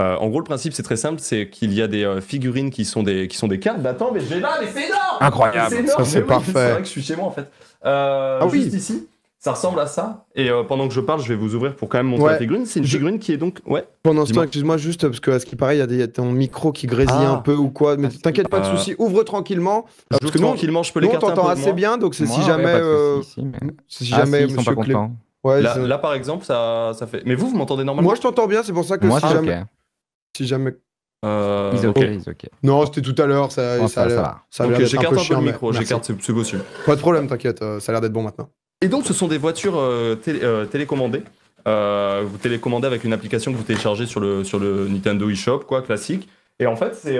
Euh, en gros, le principe, c'est très simple, c'est qu'il y a des euh, figurines qui sont des, qui sont des cartes. attends, mais je vais là, mais c'est énorme Incroyable, c'est ça c'est parfait. C'est vrai que je suis chez moi, en fait. Euh, ah juste oui. ici, ça ressemble à ça. Et pendant que je parle, je vais vous ouvrir pour quand même montrer la figurine. C'est une figurine qui est donc... Ouais. Pendant ce temps, excuse-moi, juste, parce que ce qui paraît, il y, a ton micro qui grésille ah. un peu ou quoi, mais ah, t'inquiète pas de souci, ouvre tranquillement. Parce que que tranquillement, je peux les cartes assez bien, donc c'est si jamais... Si jamais, monsieur Ouais, là, là, par exemple, ça, ça fait. Mais vous, vous m'entendez normalement Moi, je t'entends bien, c'est pour ça que si jamais. Si jamais. Euh, non, c'était tout à l'heure, ça, oh, a l'air J'écarte un peu, le micro, j'écarte, c'est possible. Pas de problème, t'inquiète, euh, ça a l'air d'être bon maintenant. Et donc, ce sont des voitures euh, télécommandées. vous télécommandez avec une application que vous téléchargez sur le, sur le Nintendo eShop, quoi, classique. Et en fait, c'est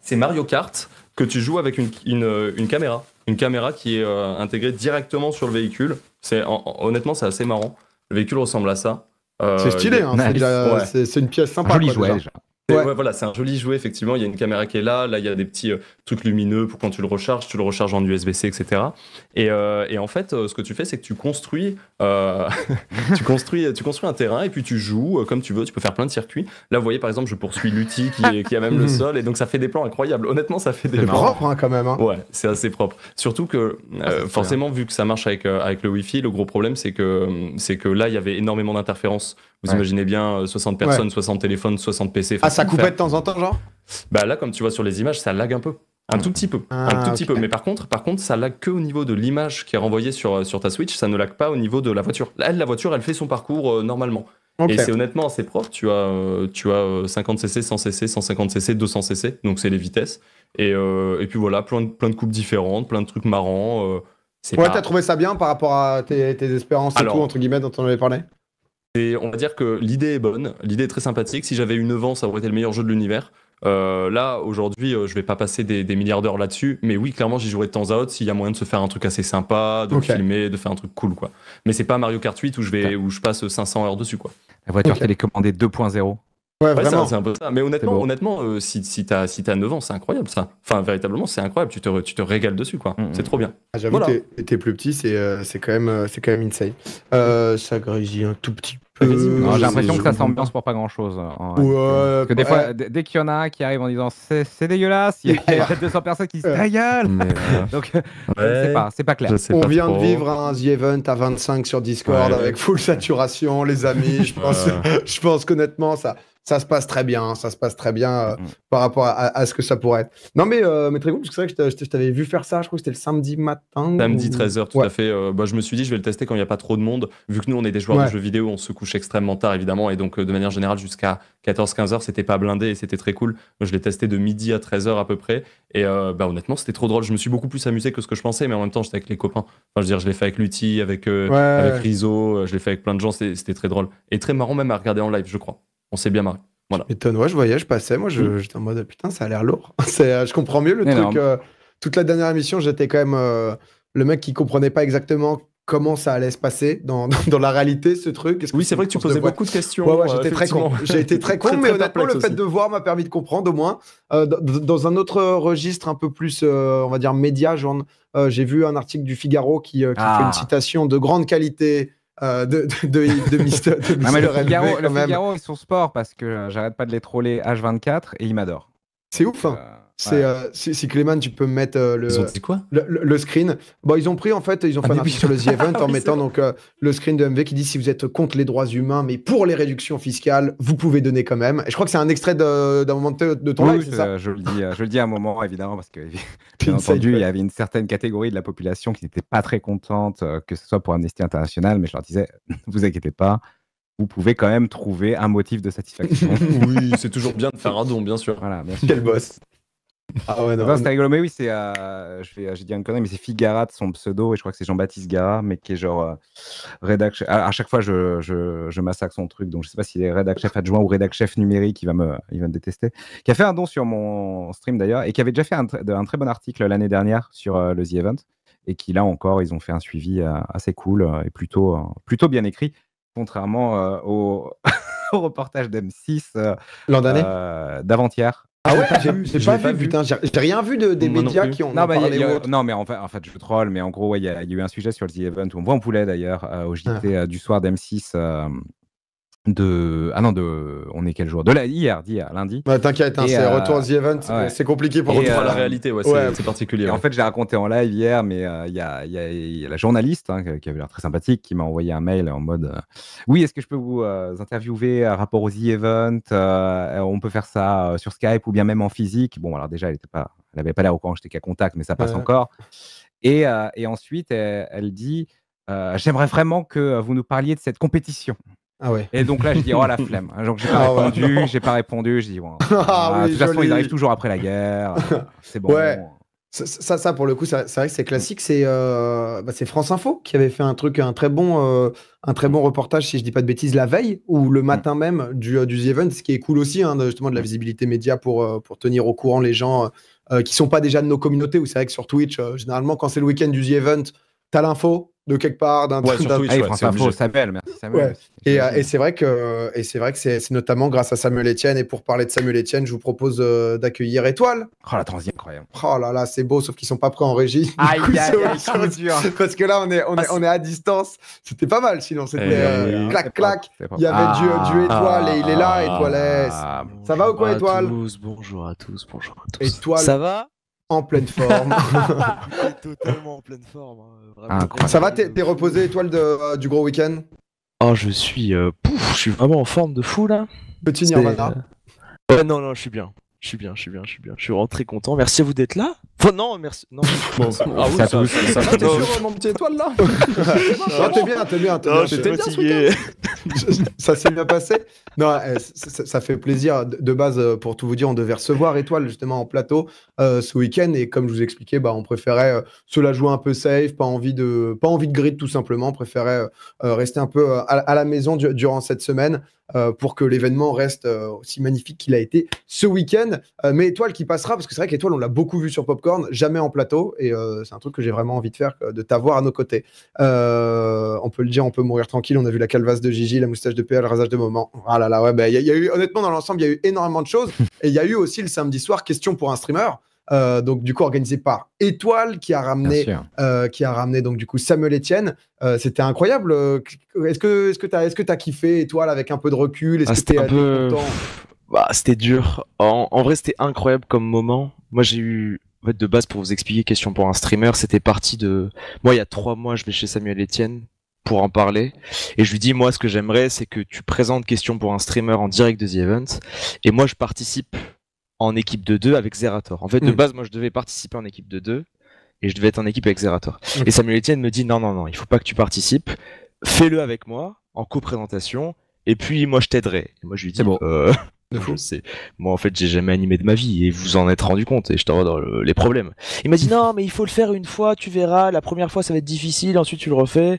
c'est Mario Kart que tu joues avec une, une, caméra. Une caméra qui est intégrée directement sur le véhicule. C'est Honnêtement, c'est assez marrant. Le véhicule ressemble à ça c'est stylé, hein, euh, c'est c'est, ouais. une pièce sympa. joli quoi, jouet, déjà. Ouais. voilà, c'est un joli jouet, effectivement. Il y a une caméra qui est là. Là, il y a des petits euh, trucs lumineux pour quand tu le recharges. Tu le recharges en USB-C, etc. Et, euh, et, en fait, euh, ce que tu fais, c'est que tu construis, euh, tu, construis, tu construis un terrain et puis tu joues comme tu veux. Tu peux faire plein de circuits. Là, vous voyez, par exemple, je poursuis Lutti qui, qui a même le sol. Et donc, ça fait des plans incroyables. Honnêtement, ça fait des plans. propre, hein, quand même. Hein. Ouais, c'est assez propre. Surtout que, ah, forcément, vu que ça marche avec, avec le Wi-Fi, le gros problème, c'est que, que là, il y avait énormément d'interférences vous imaginez bien 60 euh, personnes, 60 téléphones, 60 PC. Ah, ça coupait de temps en temps, genre Bah là, comme tu vois sur les images, ça lag un peu. Un tout petit peu, ah, un tout petit peu. Mais par contre, par contre, ça lag que au niveau de l'image qui est renvoyée sur, euh, sur ta Switch, ça ne lag pas au niveau de la voiture. Elle, la voiture, elle fait son parcours euh, normalement. Et c'est honnêtement assez propre. Tu as, tu as 50 cc, 100 cc, 150 cc, 200 cc. Donc c'est les vitesses. Et, et, puis voilà, plein de, plein de coupes différentes, plein de trucs marrants. ouais, tu t'as trouvé ça bien par rapport à tes, espérances et tout, entre guillemets, dont on avait parlé on va dire que l'idée est bonne, l'idée est très sympathique. Si j'avais eu 9 ans, ça aurait été le meilleur jeu de l'univers. Euh, là, aujourd'hui, je euh, je vais pas passer des, milliards d'heures là-dessus, mais oui, clairement, j'y jouerai de temps à autre s'il y a moyen de se faire un truc assez sympa, de filmer, de faire un truc cool, quoi. Mais c'est pas Mario Kart 8 où je vais, où je passe 500 heures dessus, quoi. La voiture télécommandée 2.0. Ouais, C'est un peu ça. Mais honnêtement, honnêtement euh, si, si t'as si 9 ans, c'est incroyable ça. Enfin, véritablement, c'est incroyable. Tu te, tu te régales dessus, quoi. Mm, mm. C'est trop bien. Ah, j'avoue, t'es plus petit, c'est quand, même, quand même insane. ça grésille un tout petit euh, j'ai l'impression que ça s'ambiance pour pas grand chose. Hein, euh, Parce que des dès qu'il y en a qui arrive en disant c'est dégueulasse, il y a 200 personnes qui se disent Donc, c'est pas, clair. On vient de vivre un The Event à 25 sur Discord avec full saturation, les amis. Je pense, je pense qu'honnêtement, ça ça se passe très bien, hein, ça se passe très bien euh, par rapport à, ce que ça pourrait être. Non, mais, euh, mais très cool, parce que c'est vrai que je t'avais vu faire ça, je crois que c'était le samedi matin. Samedi 13h, tout à fait. Euh, bah, je me suis dit, je vais le tester quand il n'y a pas trop de monde. Vu que nous, on est des joueurs de jeux vidéo, on se couche extrêmement tard, évidemment. Et donc, de manière générale, jusqu'à 14-15h, c'était pas blindé et c'était très cool. Je l'ai testé de midi à 13h à peu près. Et bah, honnêtement, c'était trop drôle. Je me suis beaucoup plus amusé que ce que je pensais, mais en même temps, j'étais avec les copains. Enfin, je veux dire, je l'ai fait avec Luty, avec, avec Rizzo, je l'ai fait avec plein de gens. C'était très drôle. Et très marrant même à regarder en live, je crois on s'est bien marré. Voilà. M'étonne, ouais, je voyais, je passais, moi je, mm. j'étais en mode ah, putain, ça a l'air lourd. Euh, je comprends mieux le truc. Euh, toute la dernière émission, j'étais quand même euh, le mec qui comprenait pas exactement comment ça allait se passer dans, dans, la réalité, ce truc. oui, c'est vrai que tu posais beaucoup de questions. j'étais très con. J'ai été très con, mais honnêtement, le fait de voir m'a permis de comprendre au moins. dans un autre registre un peu plus, on va dire, média, j'ai vu un article du Figaro qui, fait ah. une citation de grande qualité euh, de, de, de, Mister, le, Figaro, son sport parce que euh, j'arrête pas de les troller H24 et il m'adore C'est ouf. Hein. Euh, c'est euh, si Clément, tu peux mettre euh, le, quoi le, screen. Bon, bah, ils ont pris en fait, ils ont ah, fait un oui. sur le The Event ah, en mettant donc euh, le screen de MV qui dit si vous êtes contre les droits humains mais pour les réductions fiscales, vous pouvez donner quand même. je crois que c'est un extrait d'un moment de, de ton Je le dis, je le dis à un moment évidemment parce que il y avait une certaine catégorie de la population qui n'était pas très contente que ce soit pour Amnesty International, mais je leur disais, vous inquiétez pas vous pouvez quand même trouver un motif de satisfaction. oui, c'est toujours bien de faire un don, bien sûr. Voilà, bien sûr. Quel boss. Ah ouais, non. rigolo, mais oui, c'est. Euh, euh, j'ai dit un connerie, mais c'est Figarat, son pseudo, et je crois que c'est Jean-Baptiste Gara, mais qui est genre euh, rédac À, chaque fois, je, massacre son truc, donc je sais pas s'il si est rédac chef adjoint ou rédac chef numérique, il va, me, il va me détester. Qui a fait un don sur mon stream d'ailleurs, et qui avait déjà fait un, très bon article l'année dernière sur le The Event, et qui là encore, ils ont fait un suivi assez cool et plutôt, plutôt bien écrit, contrairement au. reportage d'M6 l'an dernier d'avant-hier ah ouais, j'ai pas, putain, j'ai rien vu des médias qui ont non, parlé Non, mais en fait, en fait, je troll, mais en gros, il y, y, a eu un sujet sur le The Event où on voit un poulet d'ailleurs euh, au JT ah. euh, du soir d'M6 de ah non de on est quel jour de la hier lundi t'inquiète hein, c'est euh, retour the event euh, c'est compliqué pour euh, retour la réalité c'est particulier en fait j'ai raconté en live hier mais il y, a, y, a, la journaliste hein, qui avait l'air très sympathique qui m'a envoyé un mail en mode oui est-ce que je peux vous interviewer à rapport aux the event on peut faire ça sur Skype ou bien même en physique bon alors déjà elle n'avait pas pas l'air au courant j'étais qu'à contact mais ça passe encore et, et ensuite elle dit j'aimerais vraiment que vous nous parliez de cette compétition ah Et donc là, je dis, oh la flemme. Hein, j'ai pas, ah répondu, j'ai pas répondu. Je dis, ah de toute façon, ils arrivent toujours après la guerre. C'est bon. Ouais. Ça, ça, pour le coup, c'est vrai que c'est classique. Euh, bah, c'est France Info qui avait fait un truc, un très bon, euh, un très bon reportage, si je dis pas de bêtises, la veille ou le mm. matin même du, euh, du The Event, ce qui est cool aussi, hein, justement, de la mm. visibilité média pour, pour tenir au courant les gens qui sont pas déjà de nos communautés. Ou c'est vrai que sur Twitch, généralement, quand c'est le week-end du The Event, t'as l'info, de quelque part d'un truc d'un truc ah, François merci Samuel. Euh, et, c'est vrai que euh, et c'est vrai que c'est notamment grâce à Samuel Etienne et pour parler de Samuel Etienne, je vous propose euh, d'accueillir Étoile. Oh la transition incroyable. Oh là là, c'est beau sauf qu'ils sont pas prêts en régie. Aïe, Parce que là on est on est, on est à distance. C'était pas mal sinon c'était eh hein. clac clac. Il y avait ah. du, Étoile et il est là ah. Étoile. ça va ou quoi Étoile bonjour à tous, bonjour à tous. Étoile. Ça va en pleine forme. totalement en pleine forme. Hein, ça va, t'es reposé, étoile de, euh, du gros week-end Oh, je suis. Euh, pouf, je suis vraiment en forme de fou là. Petit Nirvana. Euh... non, non, je suis bien. Je suis bien, je suis bien, je suis bien. Je suis vraiment très content. Merci à vous d'être là non, merci. ah ça, ça, ça, T'es mon petit étoile là T'es bien, t'es bien. J'étais bien Ça s'est bien passé. Non, euh, ça, fait plaisir. De base, euh, pour tout vous dire, on devait recevoir étoile justement en plateau euh, ce week-end. Et comme je vous expliquais, bah, on préférait se la jouer un peu safe, pas envie de, pas envie de grid tout simplement. On préférait rester un peu à, la maison durant cette semaine. pour que l'événement reste aussi magnifique qu'il a été ce week-end. mais Étoile qui passera, parce que c'est vrai qu'Étoile, on l'a beaucoup vu sur Popcorn jamais en plateau. Et euh, c'est un truc que j'ai vraiment envie de faire, de t'avoir à nos côtés. Euh, on peut le dire, on peut mourir tranquille. On a vu la calvasse de Gigi, la moustache de pl le rasage de moment. Ah là là, ouais, ben bah, il y a eu, honnêtement, dans l'ensemble, il y a eu énormément de choses. Et il y a eu aussi le samedi soir, question pour un streamer. Euh, donc du coup organisé par Étoile qui a ramené qui a ramené donc du coup Samuel Etienne. c'était incroyable. Est-ce que est-ce que t'as est-ce que as kiffé Étoile avec un peu de recul ah, c'était un peu bah, c'était dur. en vrai c'était incroyable comme moment. Moi j'ai eu en fait, de base, pour vous expliquer, question pour un streamer, c'était parti de. Moi, il y a trois mois, je vais chez Samuel Etienne pour en parler. Et je lui dis, moi, ce que j'aimerais, c'est que tu présentes question pour un streamer en direct de The Event. Et moi, je participe en équipe de deux avec Zerator. En fait, de hmm. base, moi, je devais participer en équipe de deux. Et je devais être en équipe avec Zerator. Et Samuel Etienne me dit, non, non, non, il faut pas que tu participes. Fais-le avec moi, en co-présentation. Et puis, moi, je t'aiderai. moi, je lui dis, bon. Euh... Mmh. Moi, en fait, j'ai jamais animé de ma vie et vous en êtes rendu compte et je t'en dans euh, les problèmes. Il m'a dit mmh. non, mais il faut le faire une fois, tu verras. La première fois, ça va être difficile, ensuite tu le refais.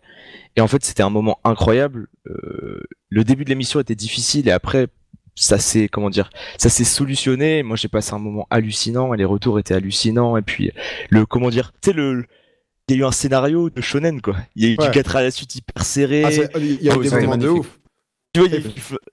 Et en fait, c'était un moment incroyable. Euh, le début de l'émission était difficile et après, ça s'est comment dire, ça s'est solutionné. Moi, j'ai passé un moment hallucinant et les retours étaient hallucinants. Et puis, le comment dire, le il y a eu un scénario de shonen quoi. Il y a eu du 4 à la suite hyper serré. Ah, il y a eu oh, des moments de ouf et,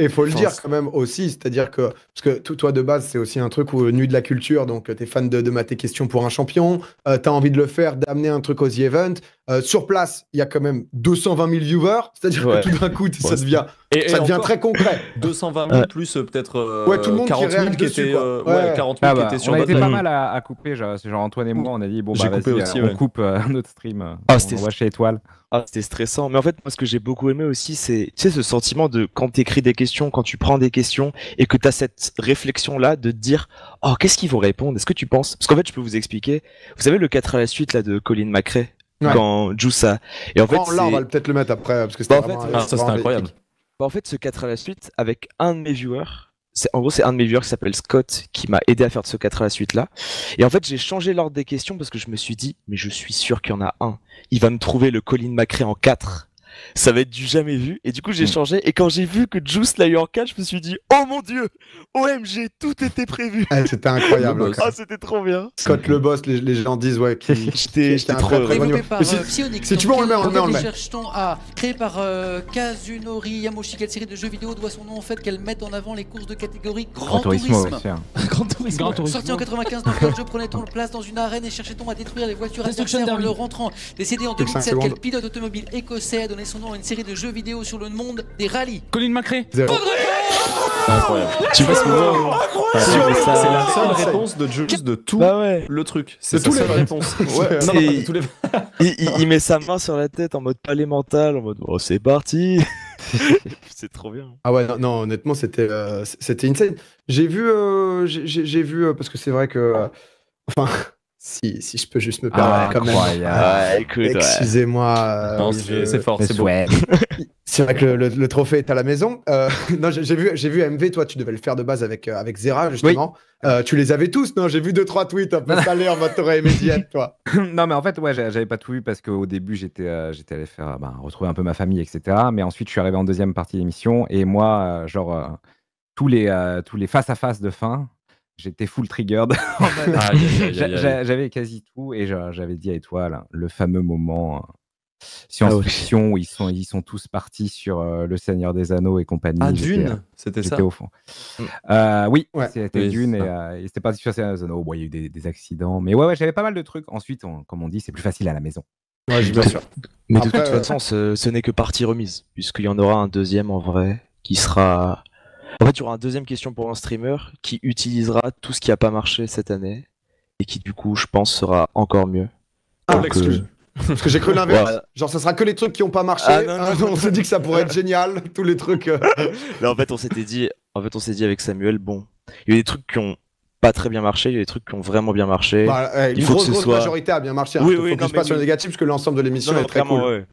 il, faut le dire quand même aussi, c'est-à-dire que parce que toi de base c'est aussi un truc où nu de la culture, donc euh, t'es fan de, de mater question pour un champion, tu euh, t'as envie de le faire, d'amener un truc aux The Event. Euh, sur place, il y a quand même 220 000 viewers, c'est-à-dire que tout d'un coup, ça devient, ça devient très concret. 220 000 plus euh, peut-être euh, ouais, 40 000 qui, ah bah, étaient sur On a été pas mm. mal à, couper, genre, genre, Antoine et moi, on a dit bon bah on coupe un autre stream, ah, on va chez Étoile. Ah, c'était stressant. Mais en fait, moi, ce que j'ai beaucoup aimé aussi, c'est tu sais, ce sentiment de quand tu écris des questions, quand tu prends des questions et que tu as cette réflexion-là de te dire Oh, qu'est-ce qu'ils vont répondre Est-ce que tu penses Parce qu'en fait, je peux vous expliquer. Vous savez, le 4 à la suite là, de Colin McRae, ouais. quand Jusa. Et en fait, on va peut-être le mettre après parce que bah, c'est en fait, euh, incroyable. Bah, en fait, ce 4 à la suite avec un de mes viewers. En gros, c'est un de mes viewers qui s'appelle Scott qui m'a aidé à faire de ce 4 à la suite là. Et en fait, j'ai changé l'ordre des questions parce que je me suis dit, mais je suis sûr qu'il y en a un. Il va me trouver le Colin Macré en 4 ça va être du jamais vu. Et du coup, j'ai hmm. changé. Et quand j'ai vu que Juice l'a eu en cas, je me suis dit, oh mon dieu, OMG, tout était prévu. Ah, c'était incroyable. ah, c'était trop bien. Quand le boss, les, gens disent, ouais, qui. J'étais trop heureux. Par, euh, si tu veux, on le met, on le met. à créé par euh, Kazunori Yamoshi, quelle série de jeux vidéo doit son nom en fait qu'elle mette en avant les courses de catégorie Grand, Tourisme, Grand Tourisme. Sorti en 95, dans quel jeu prenait-on place dans une arène et cherchait-on à détruire les voitures adversaires en le rentrant Décédé en 2007, quel pilote automobile écossais a donné son nom à une série de jeux vidéo sur le monde des rallyes. Colin McRae. Incroyable. Tu vois C'est la seule réponse de tous de tout bah le truc. C'est toutes les réponses. non, il, les... il, met sa main sur la tête en mode palais mental, en mode oh, c'est parti. c'est trop bien. Ah ouais, non, honnêtement, c'était euh, c'était insane. J'ai vu, euh, j'ai vu, euh, parce que c'est vrai que. Euh, enfin, si, je peux juste me ah, permettre euh, ah, Excusez-moi. Euh, c'est fort, c'est beau. c'est vrai que le, trophée est à la maison. Euh, non, j'ai vu, j'ai vu MV. Toi, tu devais le faire de base avec avec Zera justement. tu les avais tous, non J'ai vu deux trois tweets un peu salés en mode t'aurais aimé toi. non, mais en fait, ouais, j'avais pas tout vu parce qu'au début, j'étais j'étais allé faire ben, retrouver un peu ma famille, etc. Mais ensuite, je suis arrivé en deuxième partie d'émission et moi, genre tous les tous les face à face de fin, J'étais full triggered. j'avais quasi tout et j'avais dit à Étoile hein, le fameux moment hein, ah science-fiction où ils sont, ils sont tous partis sur euh, Le Seigneur des Anneaux et compagnie. Ah, Dune euh, C'était ça au fond. Mm. Euh, oui, c'était Dune et, c'était parti sur Le Seigneur des Anneaux. il y a eu des, accidents, mais ouais, j'avais pas mal de trucs. Ensuite, comme on dit, c'est plus facile à la maison. Mais de toute façon, ce n'est que partie remise, puisqu'il y en aura un deuxième en vrai qui sera en fait, il y aura une deuxième question pour un streamer qui utilisera tout ce qui n'a pas marché cette année et qui, du coup, je pense, sera encore mieux. Ah, l'excuse. Euh, parce que j'ai cru l'inverse. Genre, ce sera que les trucs qui n'ont pas marché. Ah, ah, on s'est dit que ça pourrait être génial, tous les trucs. Euh. Là, en fait, on s'était dit, en fait, on s'est dit avec Samuel, bon, il y a des trucs qui ont pas très bien marché, il y a des trucs qui ont vraiment bien marché. Bah, eh, il une faut grosse, que ce soit. La majorité a bien marché. Hein. Oui, oui, pas sur le négatif parce que l'ensemble de l'émission est très cool. Ouais.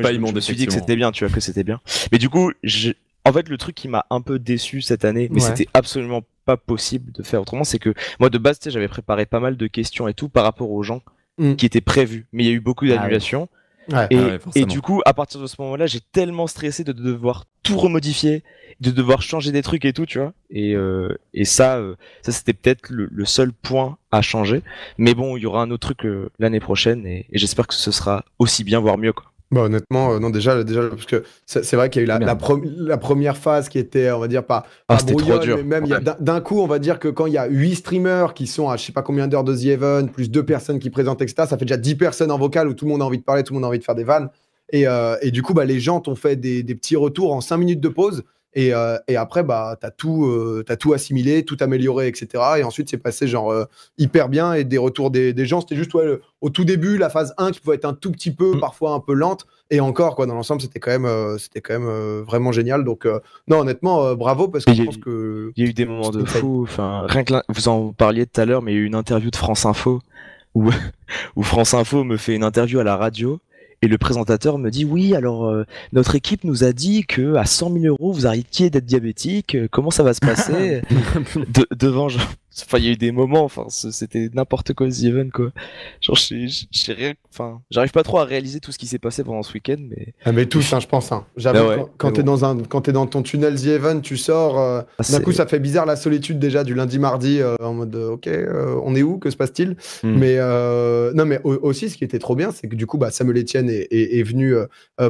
pas je, me suis dit que c'était bien, tu vois, que c'était bien. Mais du coup, je, en fait, le truc qui m'a un peu déçu cette année, mais c'était absolument pas possible de faire autrement, c'est que moi de base, j'avais préparé pas mal de questions et tout par rapport aux gens mm. qui étaient prévus, mais il y a eu beaucoup ah d'annulations. et, ah et, du coup, à partir de ce moment-là, j'ai tellement stressé de devoir tout remodifier, de devoir changer des trucs et tout, tu vois. Et, euh, et ça, euh, ça c'était peut-être le, seul point à changer. Mais bon, il y aura un autre truc euh, l'année prochaine et, et j'espère que ce sera aussi bien, voire mieux, quoi. Bah, honnêtement, euh, non, déjà, déjà, parce que c'est vrai qu'il y a eu la, première phase qui était, on va dire, pas, ah, trop même d'un coup, on va dire que quand il y a 8 streamers qui sont à je sais pas combien d'heures de The Even, plus 2 personnes qui présentent, etc., ça fait déjà 10 personnes en vocal où tout le monde a envie de parler, tout le monde a envie de faire des vannes. Et, euh, et du coup, bah, les gens t'ont fait des, des, petits retours en 5 minutes de pause. Euh, et, après, bah, tu as, euh, tout assimilé, tout amélioré, etc. Et ensuite, c'est passé genre euh, hyper bien. Et des retours des, gens, c'était juste au tout début, la phase 1 qui pouvait être un tout petit peu, mm. parfois un peu lente. Et encore, quoi, dans l'ensemble, c'était quand même, c'était quand même vraiment génial. Donc, non, honnêtement, bravo parce que je pense que. Il y a eu des moments de fou. rien vous en parliez tout à l'heure, mais il y a eu une interview de France Info où France Info me fait une interview à la radio et le présentateur me dit oui, alors euh, notre équipe nous a dit que à 100 000 euros vous arrêtiez d'être diabétique. Euh, comment ça va se passer de, devant Enfin, il y a eu des moments, enfin, c'était n'importe quoi The Event, quoi. Genre, je rien, enfin, j'arrive pas trop à réaliser tout ce qui s'est passé pendant ce week-end, mais. Ah, mais tout, hein, je pense, hein. quand, tu t'es dans un, quand es dans ton tunnel The Event, tu sors, euh, ah, d'un coup, ça fait bizarre la solitude déjà du lundi, mardi, euh, en mode, euh, ok, on est où, que se passe-t-il? Hmm. Mais, non, mais aussi, ce qui était trop bien, c'est que du coup, bah, Samuel Etienne est, venu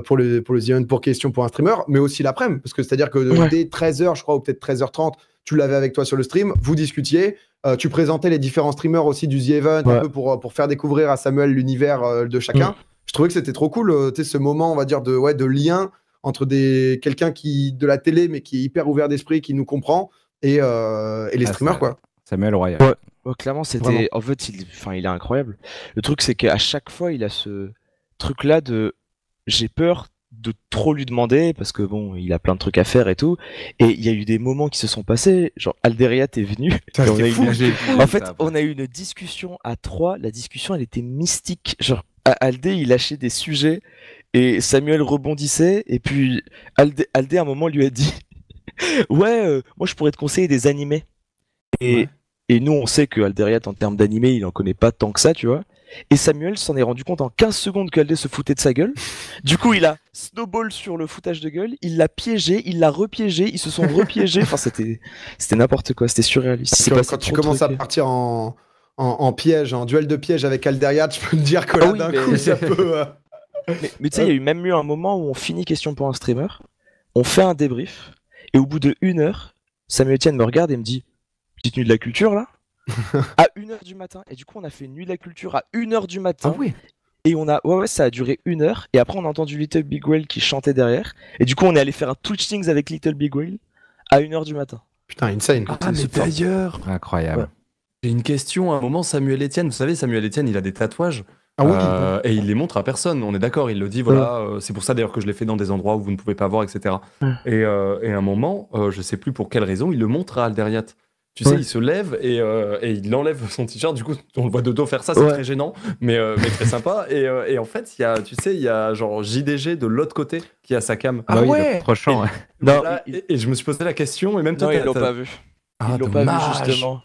pour le, pour The Event, pour question, pour un streamer, mais aussi l'après-midi, parce que c'est-à-dire que dès 13h, je crois, ou peut-être 13h30, tu l'avais avec toi sur le stream, vous discutiez, euh, tu présentais les différents streamers aussi du The Event un peu pour, euh, pour faire découvrir à Samuel l'univers euh, de chacun. Mm. Je trouvais que c'était trop cool, tu ce moment, on va dire, de, ouais, de lien entre des quelqu'un qui de la télé mais qui est hyper ouvert d'esprit, qui nous comprend et, et les ah, streamers quoi. Samuel Royal. clairement, c'était en fait il enfin il est incroyable. Le truc c'est qu'à chaque fois, il a ce truc là de j'ai peur de trop lui demander parce que bon, il a plein de trucs à faire et tout. Et il y a eu des moments qui se sont passés. Genre, Alderiat est venu. en fait, ah, bah. on a eu une discussion à trois. La discussion, elle était mystique. Genre, Aldé, il lâchait des sujets et Samuel rebondissait. Et puis, Aldé, à un moment, lui a dit Ouais, euh, moi, je pourrais te conseiller des animés. Et, nous, on sait que Alderiat, en termes d'animés il en connaît pas tant que ça, tu vois. Et Samuel s'en est rendu compte en 15 secondes qu'Alde se foutait de sa gueule. Du coup, il a snowball sur le foutage de gueule, il l'a piégé, il l'a repiégé, ils se sont repiégés. enfin, c'était, c'était n'importe quoi, c'était surréaliste. Quand, tu commences à partir en, piège, en duel de piège avec Alderia, je peux me dire que ah là, d'un mais... coup, euh, tu sais, il y a eu même eu un moment où on finit question pour un streamer, on fait un débrief, et au bout de une heure, Samuel Etienne me regarde et me dit Petite nuit de la culture là à 1h du matin. Et du coup, on a fait nuit de la culture à 1h du matin. Ah oui et on a, ouais, ça a duré une heure. Et après, on a entendu Little Big Whale qui chantait derrière. Et du coup, on est allé faire un Twitch Things avec Little Big Whale à 1h du matin. Putain, insane. Ah, d'ailleurs. Incroyable. J'ai une question. À un moment, Samuel Etienne, vous savez, Samuel Etienne, il a des tatouages. Ah euh, et il les montre à personne, on est d'accord. Il le dit, voilà, euh, c'est pour ça d'ailleurs que je l'ai fait dans des endroits où vous ne pouvez pas voir, etc. Et, euh, et, à un moment, je sais plus pour quelle raison, il le montre à Alderiat. Tu sais, il se lève euh, et, il enlève son t-shirt. Du coup, on le voit de dos faire ça, c'est très gênant, mais, euh, très sympa. Euh, et, en fait, il y a, tu sais, il y a genre JDG de l'autre côté qui a sa cam. Ah, prochain. Et, je me suis posé la question, et même toi, non, ah, ils l'ont pas vu. Ah, ils pas vu justement.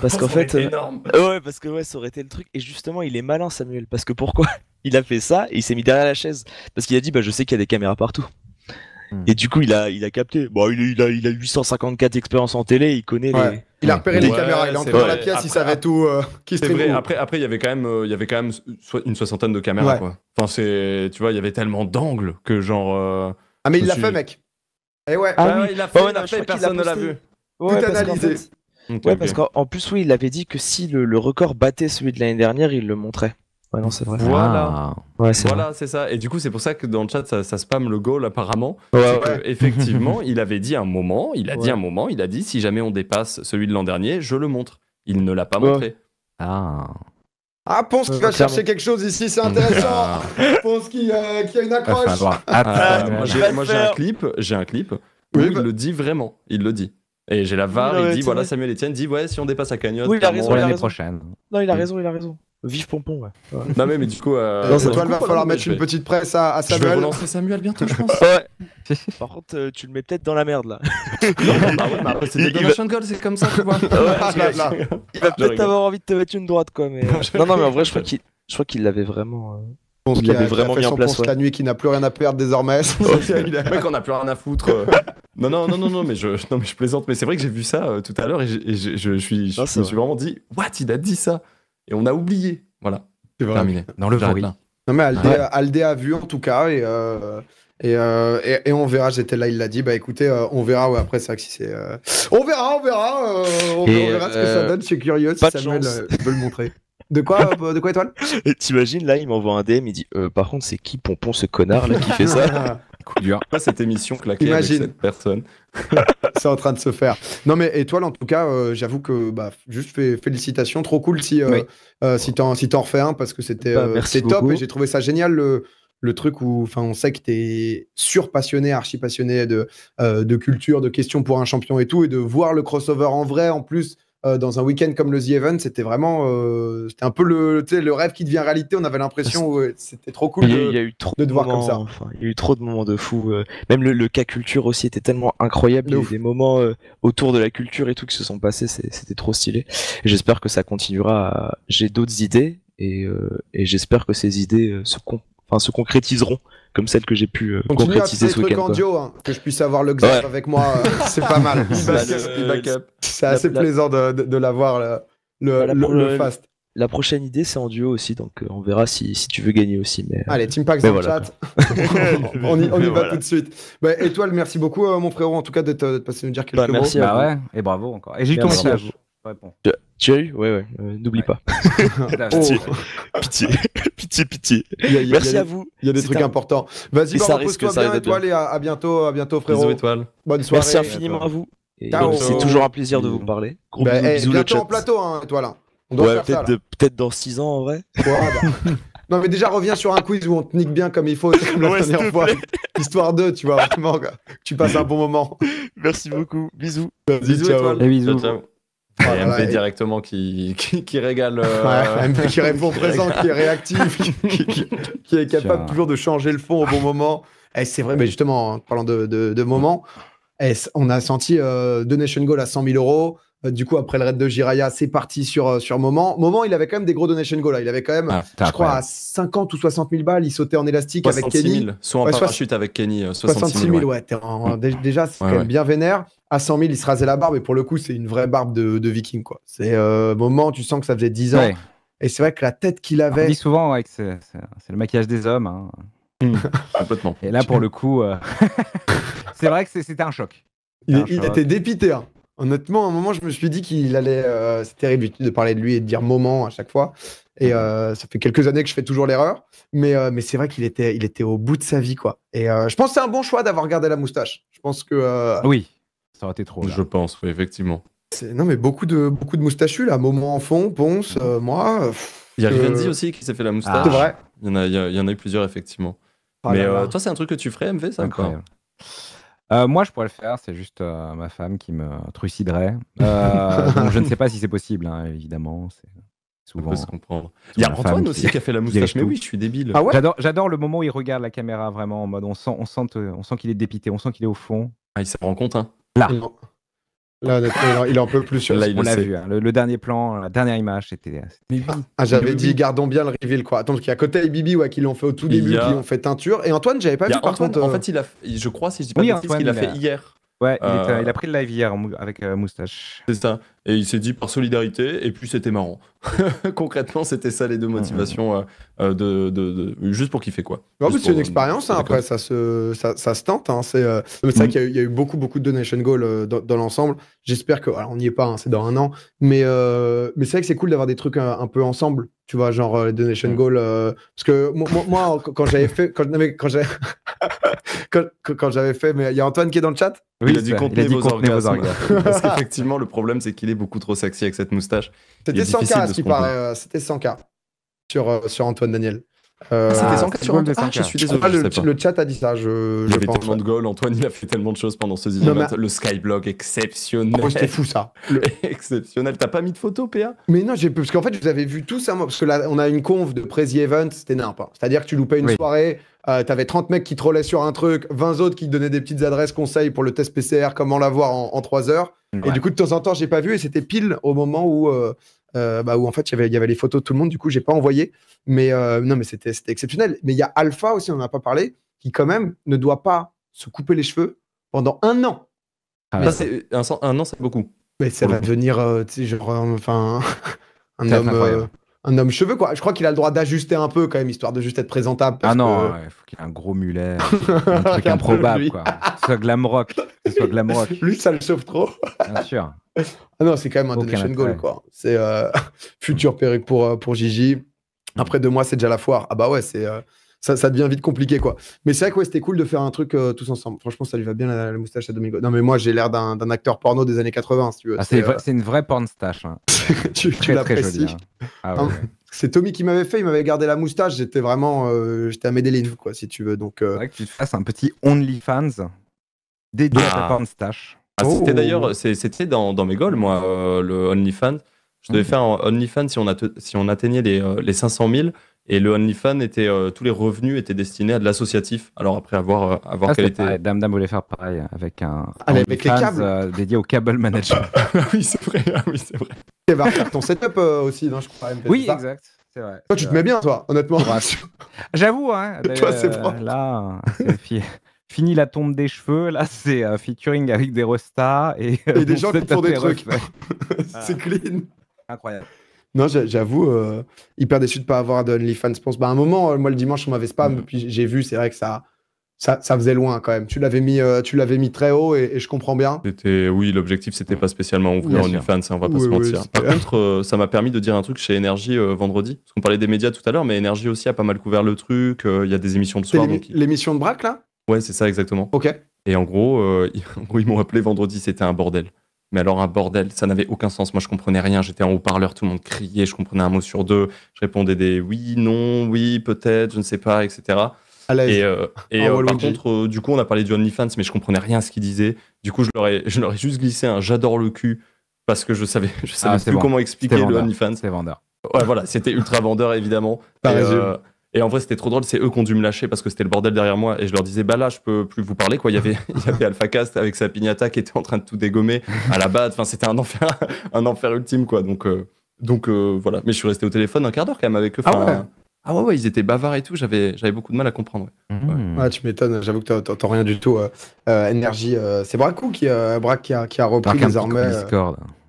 Parce qu'en fait, ah ouais, parce que ouais, ça aurait été le truc. Et justement, il est malin Samuel, parce que pourquoi Il a fait ça et il s'est mis derrière la chaise parce qu'il a dit, bah, je sais qu'il y a des caméras partout. Hmm. Et du coup, il a, il a capté. Bon, bah, il, a, 854 expériences en télé, il connaît les il a repéré les caméras, il est encore dans la pièce, il savait tout. Euh, c'est vrai. Après, après, il y avait quand même, euh, il y avait quand même une soixantaine de caméras. Quoi. Enfin, c'est, tu vois, il y avait tellement d'angles que genre. Euh, ah mais il l'a fait, mec. Et eh ouais. Ah, oui. il l'a fait. personne ne l'a vu. tout analysé. ouais, parce qu'en plus, oui, il avait dit que si le record battait celui de l'année dernière, il le montrait. Voilà. Ah. c'est voilà, c'est ça. Et du coup, c'est pour ça que dans le chat, ça, spam spamme le goal apparemment. effectivement, il avait dit un moment, il a dit un moment, il a dit si jamais on dépasse celui de l'an dernier, je le montre. Il ne l'a pas montré. Ah. Ah, Ponce qui va chercher quelque chose ici, c'est intéressant. Ah. Ponce euh, qui, a une ah, accroche. Euh, moi, j'ai, un clip, j'ai un clip où il bah. le dit vraiment. Il le dit. Et j'ai la VAR, il dit, voilà, Samuel Etienne dit, ouais, si on dépasse la cagnotte, l'année prochaine. Non, il a raison, il a raison. Vive Pompon, ouais. Non, bah mais, mais du coup. Euh... va falloir mettre une petite presse à, à Samuel. Je vais relancer Samuel bientôt, je pense. ouais. Par contre, euh, tu le mets peut-être dans la merde là. non, bah ouais, après, c'est des c'est comme ça, tu vois. Il va peut-être avoir envie de te mettre une droite, quoi. Mais... Euh. non, non, mais en vrai, je crois qu'il l'avait vraiment. Euh, il, il avait vraiment bien en place. Ouais. la nuit qui n'a plus rien à perdre désormais. Le mec, on n'a plus rien à foutre. non, non, non, non, non, mais je, non, mais je plaisante. Mais c'est vrai que j'ai vu ça tout à l'heure et, je, suis, je ah, me suis vraiment dit, what, il a dit ça. Et on a oublié. Voilà. Terminé. Dans le voile. Non, mais Aldé, a vu en tout cas. Et, euh, euh, et, et, on verra. J'étais là, il l'a dit. Bah écoutez, euh, on verra. après, ça si c'est. On verra, on verra. On, verra ce que ça donne. Je curieux si Samuel veut le montrer. De quoi, de quoi étoile T'imagines, là, il m'envoie un DM, il dit Par contre, c'est qui Pompon, ce connard, là, qui fait ça coup dur. Pas cette émission claquée Imagine. cette personne. c'est en train de se faire. Non mais étoile en tout cas, euh, j'avoue que bah, juste félicitations, trop cool si euh, euh, si t'en en refais un parce que c'était bah, top et j'ai trouvé ça génial le, le truc où enfin on sait que t'es sur passionné, archi passionné de de culture, de questions pour un champion et tout et de voir le crossover en vrai en plus euh, dans un week-end comme le The Event, c'était vraiment, euh, c'était un peu le, rêve qui devient réalité. On avait l'impression que c'était trop cool de, il y a eu trop de, moments, comme ça. il y a eu trop de moments de fou. Euh. Même le, le cas culture aussi était tellement incroyable. Il y a des moments autour de la culture et tout qui se sont passés. C'était trop stylé. J'espère que ça continuera. J'ai d'autres idées et, j'espère que ces idées se, se concrétiseront comme celle que j'ai pu euh, concrétiser ce week-end. Hein, que je puisse avoir le Xav avec moi, euh, c'est pas mal. c'est assez plaisant de, de, l'avoir euh, bah, le, le, fast. La prochaine idée, c'est en duo aussi, donc on verra si, si tu veux gagner aussi. Mais... Allez, Team Pack dans on y, va tout de suite. Bah, étoile, merci beaucoup, mon frérot, en tout cas, de te, de passer nous dire bah, quelques merci mots. Merci, bah ouais, et bravo encore. Et j'ai ton message. Tu, tu as eu Ouais, ouais, euh, n'oublie pas. Oh. pitié, pitié, pitié, pitié. Merci à vous. Il y a des trucs importants. Vas-y, repose-toi bien, étoile, et à, bientôt, à bientôt, frérot. Bisous, étoile. Bonne soirée. Merci infiniment à vous. C'est toujours un plaisir de vous parler. Gros bah, bisous, eh, bisous, le chat. en plateau, hein, étoile. peut-être dans 6 ans en vrai. Bah. non, mais déjà, reviens sur un quiz où on te nique bien comme il faut, comme la dernière fois. Histoire 2, tu vois, vraiment, tu passes un bon moment. Merci beaucoup. Bisous. Bisous, Étoile. bisous. MV directement qui, qui, régale. Euh, MV qui répond présent, qui est réactif, qui, est capable toujours de changer le fond au bon moment. Et eh, c'est vrai, mais justement, parlant de, de, de moment, eh, on a senti euh, donation Goal à 100 000 euros. Euh, du coup, après le raid de Jiraya, c'est parti sur, sur Moment. Moment, il avait quand même des gros donation goals. Là. Hein. Il avait quand même, ah, je crois, à 50 ou 60 000 balles. Il sautait en élastique avec Kenny. soit en parachute avec Kenny. 66 000, ouais. déjà, c'est bien vénère à 100 000, il se rasait la barbe. Et pour le coup, c'est une vraie barbe de, viking. quoi. C'est euh, moment, tu sens que ça faisait 10 ans. Et c'est vrai que la tête qu'il avait. On dit souvent que c'est, le maquillage des hommes. Hein. Hmm. Et là, pour le coup, euh, c'est vrai que c'était un choc. Il, était dépité. Hein. Honnêtement, à un moment, je me suis dit qu'il allait. Euh, c'est terrible de parler de lui et de dire moment à chaque fois. Et euh, ça fait quelques années que je fais toujours l'erreur. Mais, mais c'est vrai qu'il était, il était au bout de sa vie, quoi. Et je pense que c'est un bon choix d'avoir gardé la moustache. Je pense que. oui. Ça aurait été trop. Je pense, oui, effectivement. Non, mais beaucoup de, beaucoup de moustachus, là. Moment en fond, Ponce, euh, moi. il y a Rivenzi aussi qui s'est fait la moustache. c'est vrai. Il y, en a, il y, en a, eu plusieurs, effectivement. Ah mais euh, toi, c'est un truc que tu ferais, MV, ça Incroyable. Euh, moi, je pourrais le faire, c'est juste ma femme qui me truciderait. je ne sais pas si c'est possible, hein, évidemment. C'est souvent. Il y a Antoine aussi qui... a fait la moustache. Mais oui, je suis débile. Ah j'adore le moment où il regarde la caméra vraiment en mode on sent, on sent, on sent qu'il est dépité, on sent qu'il est au fond. Ah, il s'en rend compte, hein. Là. Non. Là, il en peut plus. Sur Là, on l'a vu. Hein. le, dernier plan, euh, la dernière image, c'était. Euh, ah, j'avais dit, gardons bien le reveal, quoi. Attends, parce qu'il y a Côté et Bibi ouais, qui l'ont fait au tout début, qui ont fait teinture. Et Antoine, j'avais pas vu par contre. En euh, fait, il a... je crois, si je dis pas oui, de qu'il a fait hier. Ouais, il, a pris le live hier avec moustache. C'est ça. Et il s'est dit par solidarité, et puis c'était marrant. Concrètement, c'était ça les deux motivations euh, euh, de, de, juste pour kiffer quoi. plus c'est une euh, expérience. Hein, après, ça se, ça, ça se tente. Hein, c'est vrai mm. qu'il y, a eu beaucoup, beaucoup de donation goals dans, l'ensemble. J'espère que, on n'y est pas, hein, c'est dans un an, mais mais c'est vrai que c'est cool d'avoir des trucs un, peu ensemble. Tu vois, genre les donation mm. goals. parce que moi, quand j'avais fait, quand, j'avais quand, j'avais fait, mais il y a Antoine qui est dans le chat. il a dit parce qu'effectivement, le problème c'est qu'il est beaucoup trop sexy avec cette moustache. C'était 100K, ce qui paraît. Euh, c'était 100K sur, euh, sur Antoine Daniel. Euh, ah, c'était 100K ah, sur Antoine ah, je suis ah, désolé. le, chat a dit ça. Je, il tellement de goals. Antoine, il a fait tellement de choses pendant ce 10e mais... Le skyblog exceptionnel. Oh, c'était fou ça. exceptionnel. T'as pas mis de photo, PA Mais non, j'ai parce qu'en fait, vous avez vu tout ça, Parce que là, on a une conf de Prezi Event, c'était n'importe. quoi C'est-à-dire que tu loupais une soirée. t'avais 30 mecs qui trollaient sur un truc, 20 autres qui donnaient des petites adresses conseils pour le test PCR, comment l'avoir en, en 3 heures. Et du coup, de temps en temps, j'ai pas vu et c'était pile au moment où, euh, euh, bah, où en fait, il y avait les photos de tout le monde. Du coup, j'ai pas envoyé. Mais euh, non, mais c'était exceptionnel. Mais il y a Alpha aussi, on n'en a pas parlé, qui quand même ne doit pas se couper les cheveux pendant un an. Ah un, un, an, c'est beaucoup. Mais ça va devenir, genre, enfin, un homme un homme cheveux quoi. Je crois qu'il a le droit d'ajuster un peu quand même histoire de juste être présentable. ah non, il faut qu'il ait un gros mulet, un truc improbable quoi. ce soit glam rock, soit glam Lui ça le sauve trop. Bien sûr. Ah non, c'est quand même un donation goal quoi. C'est euh, futur perruque pour euh, pour Gigi. Après deux mois, c'est déjà la foire. Ah bah ouais, c'est euh, ça, devient vite compliqué, quoi. Mais c'est vrai que c'était cool de faire un truc euh, tous ensemble. Franchement, ça lui va bien la, moustache à Domingo. Non, mais moi, j'ai l'air d'un acteur porno des années 80, si tu veux. Ah, euh, c'est une vraie pornstache. tu, l'apprécies. C'est Tommy qui m'avait fait, il m'avait gardé la moustache. J'étais vraiment, euh, j'étais à Medellin, quoi, si tu veux. Donc, c'est vrai que tu te fasses un petit OnlyFans dédié à ta ah. pornstache. Ah, oh. C'était d'ailleurs, c'était dans, dans mes goals, moi, le OnlyFans. Je devais faire un OnlyFans si on, atteignait les, les 500 000. Et le OnlyFans était, euh, tous les revenus étaient destinés à de l'associatif. Alors après avoir, avoir euh, ah, quelle était. Dame Dame voulait faire pareil avec un. Allez, ah, avec les câbles. Euh, dédié au Cable Manager. Ah oui, c'est vrai. oui, c'est vrai. va faire ton setup aussi, non, je crois. MP, oui, exact. C'est vrai. Toi, tu te mets bien, toi, honnêtement. J'avoue, hein. Toi, c'est Là, c'est fini la tombe des cheveux. Là, c'est featuring avec des restas et, et des gens qui font des trucs. c'est clean. Incroyable. Non, j'avoue, euh, hyper déçu de pas avoir de OnlyFans, Bah, à un moment, euh, moi, le dimanche, on m'avait spam, mm. puis j'ai vu, c'est vrai que ça, ça, ça, faisait loin quand même. Tu l'avais mis, euh, tu l'avais mis très haut et, je comprends bien. oui, l'objectif c'était mm. pas spécialement ouvrir OnlyFans, hein, on va pas se mentir. Par contre, ça m'a permis de dire un truc chez Énergie vendredi. Parce qu'on parlait des médias tout à l'heure, mais Énergie aussi a pas mal couvert le truc. Il y a des émissions de soir. L'émission de Braque là. Ouais, c'est ça exactement. Ok. Et en gros, ils m'ont appelé vendredi, c'était un bordel mais alors un bordel, ça n'avait aucun sens. Moi, je comprenais rien. J'étais en haut-parleur, tout le monde criait, je comprenais un mot sur deux. Je répondais des oui, non, oui, peut-être, je ne sais pas, etc. et, et euh, euh, par contre, euh, du coup, on a parlé du OnlyFans, mais je comprenais rien à ce qu'il disait. Du coup, je leur ai, je juste glissé un j'adore le cul parce que je savais, je ah, savais plus comment expliquer le OnlyFans. vendeur. voilà, c'était ultra vendeur, évidemment. Par et en vrai, c'était trop drôle. C'est eux qui ont dû me lâcher parce que c'était le bordel derrière moi. Et je leur disais, bah là, je peux plus vous parler, quoi. Il y avait, il y avait AlphaCast avec sa pignata qui était en train de tout dégommer à la base Enfin, c'était un enfer, un enfer ultime, quoi. Donc, euh, donc euh, voilà. Mais je suis resté au téléphone un quart d'heure quand même avec eux. ah ouais. Ah ouais, ouais, ils étaient bavards et tout. J'avais, j'avais beaucoup de mal à comprendre. Ouais. Mmh. Ah, tu m'étonnes. J'avoue que tu t'entends rien du tout. Euh, euh c'est Bracou qui, qui a, repris désormais.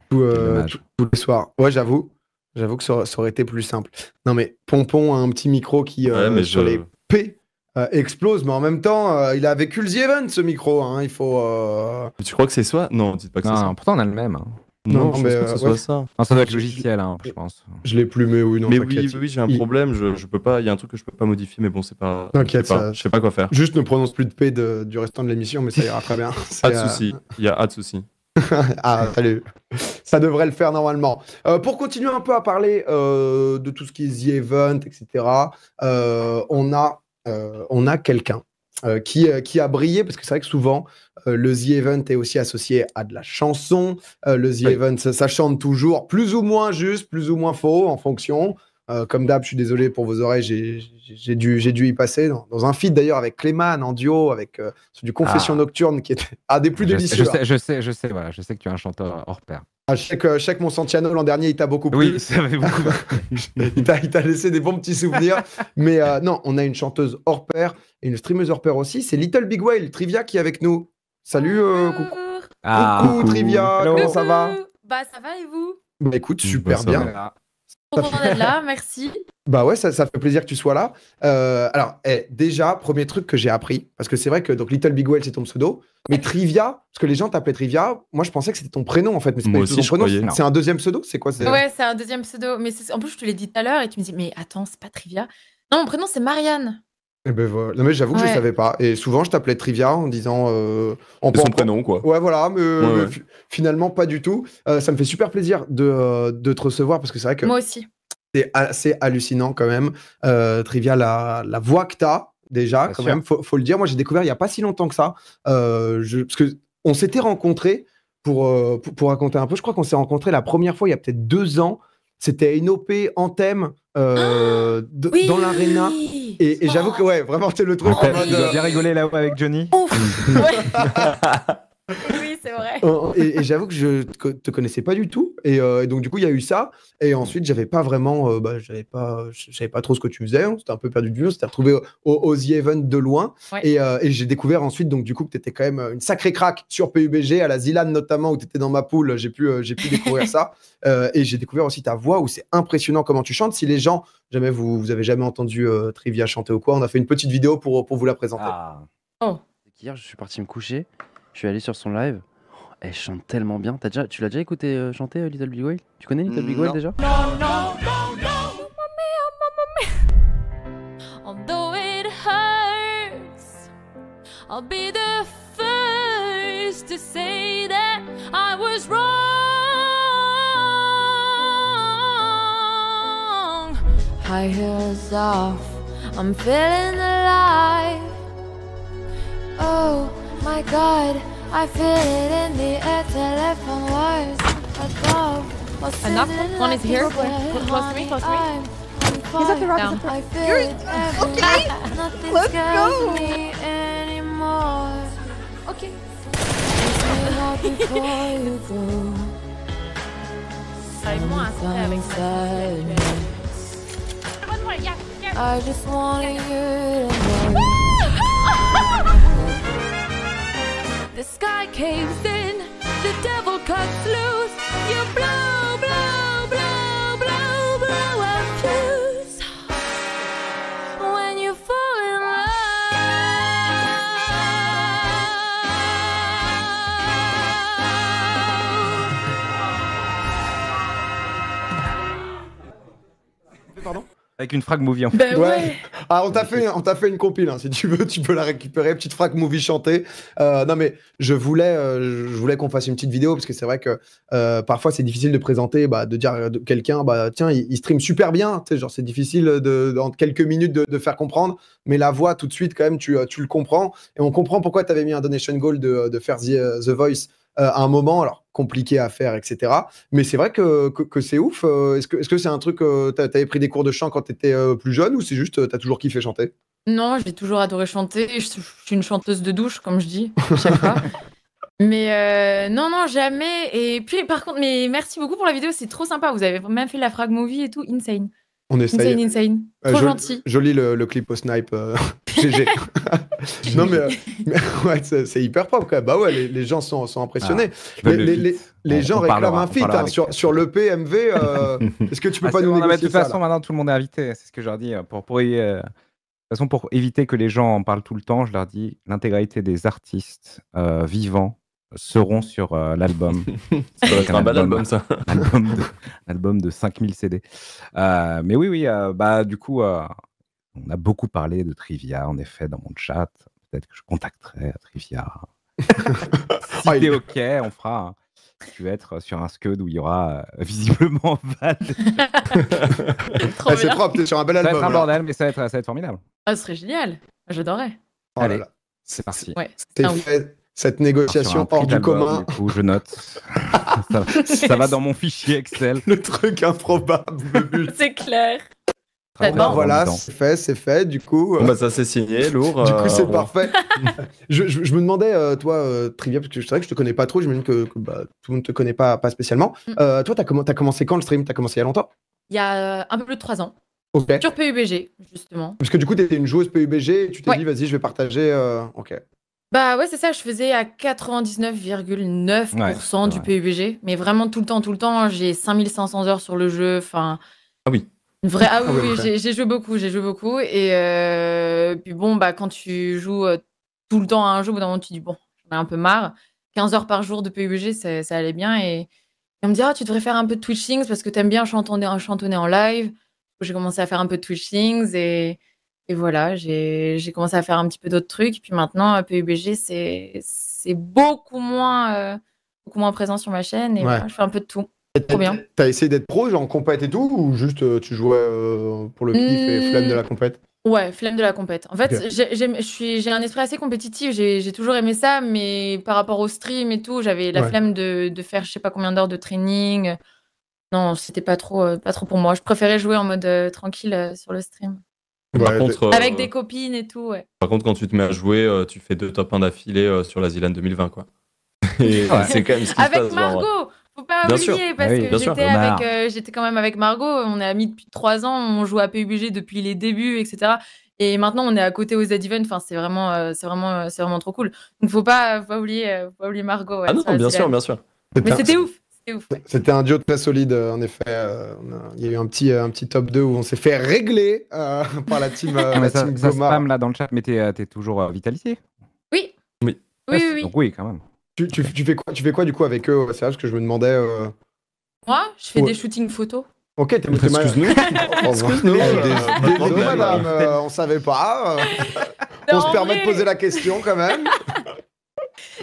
Tout, tous les soirs. Ouais, j'avoue. J'avoue que ça, aurait été plus simple. Non, mais Pompon a un petit micro qui, euh, sur les P, euh, explose, mais en même temps, euh, il a vécu le The Event, ce micro. Hein, il faut. Tu crois que c'est soi Non, dites pas que c'est ça. Pourtant, on a le même. Hein. Non, mais pense ça. ça doit être logiciel, hein, je pense. Je l'ai plus, mais oui, non. Mais oui, oui, j'ai un problème. Je, peux pas. Il y a un truc que je peux pas modifier, mais bon, c'est pas. T'inquiète, je sais pas quoi faire. Juste ne prononce plus de P du restant de l'émission, mais ça ira très bien. pas de souci. Il y a pas de souci. ah, salut. Ça devrait le faire normalement. Euh, pour continuer un peu à parler euh, de tout ce qui est The Event, etc., euh, on a, on a quelqu'un qui, a brillé, parce que c'est vrai que souvent, le The Event est aussi associé à de la chanson. le The Event, ça, chante toujours, plus ou moins juste, plus ou moins faux, en fonction. Euh, comme d'hab, je suis désolé pour vos oreilles, j'ai dû, y passer. Dans, un feed d'ailleurs avec Cléman en duo, avec euh, du Confession ah. Nocturne qui est un des plus de délicieux. je, hein. sais, je, sais, que tu es un chanteur hors pair. Ah, je, sais que, mon Santiano l'an dernier, il t'a beaucoup plu. Oui, il t'a laissé des bons petits souvenirs. Mais euh, non, on a une chanteuse hors pair et une streameuse hors pair aussi. C'est Little Big Whale, Trivia, qui est avec nous. Salut, coucou. Ah, coucou. Trivia, comment ça va Bah, ça va et vous bah, Écoute, super bah, bien là, merci. Bah ouais, ça, fait plaisir que tu sois là. Euh, alors, eh, déjà, premier truc que j'ai appris, parce que c'est vrai que donc Little Big Well, c'est ton pseudo, mais Trivia, parce que les gens t'appelaient Trivia, moi je pensais que c'était ton prénom en fait, mais c'est pas ton prénom. C'est un deuxième pseudo, c'est quoi Ouais, c'est un deuxième pseudo, mais en plus je te l'ai dit tout à l'heure et tu me dis, mais attends, c'est pas Trivia. Non, mon prénom c'est Marianne. Eh ben, mais j'avoue que je savais pas. Et souvent je t'appelais Trivia en disant euh, en son prénom quoi. Ouais voilà, mais, euh, finalement pas du tout. Euh, ça me fait super plaisir euh, de, te recevoir parce que c'est vrai que moi aussi. C'est assez hallucinant quand même. Trivia la, voix que t'as déjà quand même, faut, faut, le dire. Moi j'ai découvert il y a pas si longtemps que ça, je, parce que on s'était rencontrés pour, pour, raconter un peu. Je crois qu'on s'est rencontrés la première fois il y a peut-être deux ans. C'était une OP en thème... Euh, dans l'arena Et, oh. j'avoue que, ouais, vraiment, c'est le truc. Oh, bien euh, rigolé là-haut avec Johnny. oui. c'est vrai. Oh, oh, et, j'avoue que je te connaissais pas du tout. Euh, et, donc, du coup, il y a eu ça. Et ensuite, j'avais pas vraiment, euh, bah, j'avais pas, je savais pas trop ce que tu faisais. On hein. un peu perdu de vue. On s'était retrouvé au, au, The Event de loin. Euh, et, j'ai découvert ensuite, donc, du coup, que tu étais quand même une sacrée craque sur PUBG, à la Zilan notamment, où tu étais dans ma poule. J'ai pu, j'ai pu découvrir ça. et j'ai découvert aussi ta voix, où c'est impressionnant comment tu chantes. Si les gens, jamais vous, vous avez jamais entendu Trivia chanter ou quoi, on a fait une petite vidéo pour, pour vous la présenter. Ah. Oh. Hier, je suis parti me coucher. Je suis allé sur son live. Elle chante tellement bien. As déjà, tu l'as déjà écouté euh, chanter euh, Little Big Way Tu connais Little Big Way déjà Non, non, non, non Although it hurts, I'll be the first to say that I was wrong. High heels off, I'm feeling alive. Oh my god. I feel it in the air, telephone wires above. Enough. One is here. Close to me. Close to me. He's at the rock. Down. He's the You're okay. Let's go. Okay. I just wanted you to know. The sky caves in, the devil cuts loose, you blow. Avec une frag movie en ben ouais. Ah, on t'a fait, on t'a fait une compile, hein, si tu veux, tu peux la récupérer, petite frag movie chantée. Euh, non mais je voulais, euh, je voulais qu'on fasse une petite vidéo parce que c'est vrai que euh, parfois c'est difficile de présenter, bah, de dire à quelqu'un, bah tiens, il, stream super bien, tu sais, genre c'est difficile de, en quelques minutes de, faire comprendre, mais la voix tout de suite quand même, tu, le comprends et on comprend pourquoi tu avais mis un donation goal de, faire the Voice euh, un moment, alors compliqué à faire, etc. Mais c'est vrai que, c'est ouf. Euh, est-ce que c'est -ce c'est un truc, euh, tu avais pris des cours de chant quand tu étais plus jeune ou c'est juste, tu as toujours kiffé chanter Non, j'ai toujours adoré chanter. Je, suis une chanteuse de douche, comme je dis, Mais non, non, jamais. Et puis, par contre, mais merci beaucoup pour la vidéo, c'est trop sympa. Vous avez même fait la frag movie et tout, insane. On est Insane, insane. Euh, Trop gentil. Je le, clip au snipe. Euh, GG. non, mais, euh, c'est hyper propre. Bah ouais, les, gens sont, impressionnés. Ah, les, gens réclament un feat hein, sur, sur le PMV. Est-ce que tu peux ah, pas nous De toute façon, maintenant, tout le monde est invité. C'est ce que je leur dis. Pour, pour, façon, pour éviter que les gens en parlent tout le temps, je leur dis l'intégralité des artistes vivants seront sur euh, l'album. c'est un, un album, ça. album, de, album de 5000 CD. Euh, mais oui, oui, euh, bah, du coup, on a beaucoup parlé de Trivia, en effet, dans mon chat. Peut-être que je contacterai Trivia. si t'es OK, on fera. Tu vas être sur un scud où il y aura visiblement Val. Ah, c'est propre, sur un bel album. Ça un bordel, mais ça va être, formidable. Ah, ce serait génial. Ah, j'adorerais. Oh Allez, c'est parti. Ouais, cette négociation hors du commun. Du coup, je note. ça, va dans mon fichier Excel. Le truc improbable. c'est clair. bon, ah, voilà, c'est fait, c'est fait. Du coup, euh, bah, ça c'est signé, lourd. du coup, c'est euh, parfait. je, me demandais, euh, toi, Trivia, parce que c'est vrai que je te connais pas trop. J'imagine que, que bah, tout le monde te connaît pas, pas spécialement. Mm. toi, t'as as commencé quand le stream T'as commencé il y a longtemps Il y a un peu plus de trois ans. OK. Sur PUBG, justement. Parce que du coup, tu étais une joueuse PUBG, et tu t'es dit, vas-y, je vais partager. Ok. Bah ouais, c'est ça, je faisais à 99,9% du PUBG, mais vraiment tout le temps, tout le temps, j'ai 5500 heures sur le jeu, enfin, Ah oui. Ah, ah oui, j'ai joué beaucoup, j'ai joué beaucoup, et euh, puis bon, bah quand tu joues euh, tout le temps à un jeu, au bout d'un moment, tu dis, bon, j'en ai un peu marre, 15 heures par jour de PUBG, ça, allait bien, et, on me dit, ah, tu devrais faire un peu de Twitchings, parce que t'aimes bien chantonner, chantonner en live, j'ai commencé à faire un peu de Twitchings, et... Et voilà, j'ai commencé à faire un petit peu d'autres trucs. puis maintenant, euh, PUBG, c'est beaucoup moins, euh, beaucoup moins présent sur ma chaîne. Et je fais un peu de tout. T'as essayé d'être pro, genre en compète et tout, ou juste euh, tu jouais pour le kiff et flemme de la hmm. compète Ouais, flemme de la compète. En fait, j'ai un esprit assez compétitif, j'ai toujours aimé ça, mais par rapport au stream et tout, j'avais la flemme de, de, faire je sais pas combien d'heures de training. Non, c'était pas trop, pas trop pour moi. Je préférais jouer en mode tranquille sur le stream. Par contre, avec euh, des copines et tout, Par contre, quand tu te mets à jouer, euh, tu fais deux top 1 d'affilée euh, sur la Zilane 2020, quoi. Et c'est quand même ce qui se passe, Margot Faut pas oublier, parce ah que j'étais, quand même avec Margot, on est amis depuis trois ans, on joue à PUBG depuis les débuts, etc. Et maintenant, on est à côté aux Z-Event. Enfin, c'est vraiment, c'est vraiment, c'est vraiment trop cool. Donc, faut pas, faut pas oublier, pas oublier Margot. ah non, bien sûr, bien sûr. Mais c'était ouf. C'était un duo très solide, euh, en effet. Euh, il y a eu un petit, euh, un petit top 2 où on s'est fait régler par la team, là dans le chat, mais t'es es toujours vitalisé Oui. Oui. Oui, oui, quand même. Tu, fais quoi, tu fais quoi du coup avec eux c'est au ce que je me demandais Moi, je fais des shootings photos. Ok, t'es bah, Excuse-nous. Excuse-nous. on savait pas. on se permet de poser la question quand même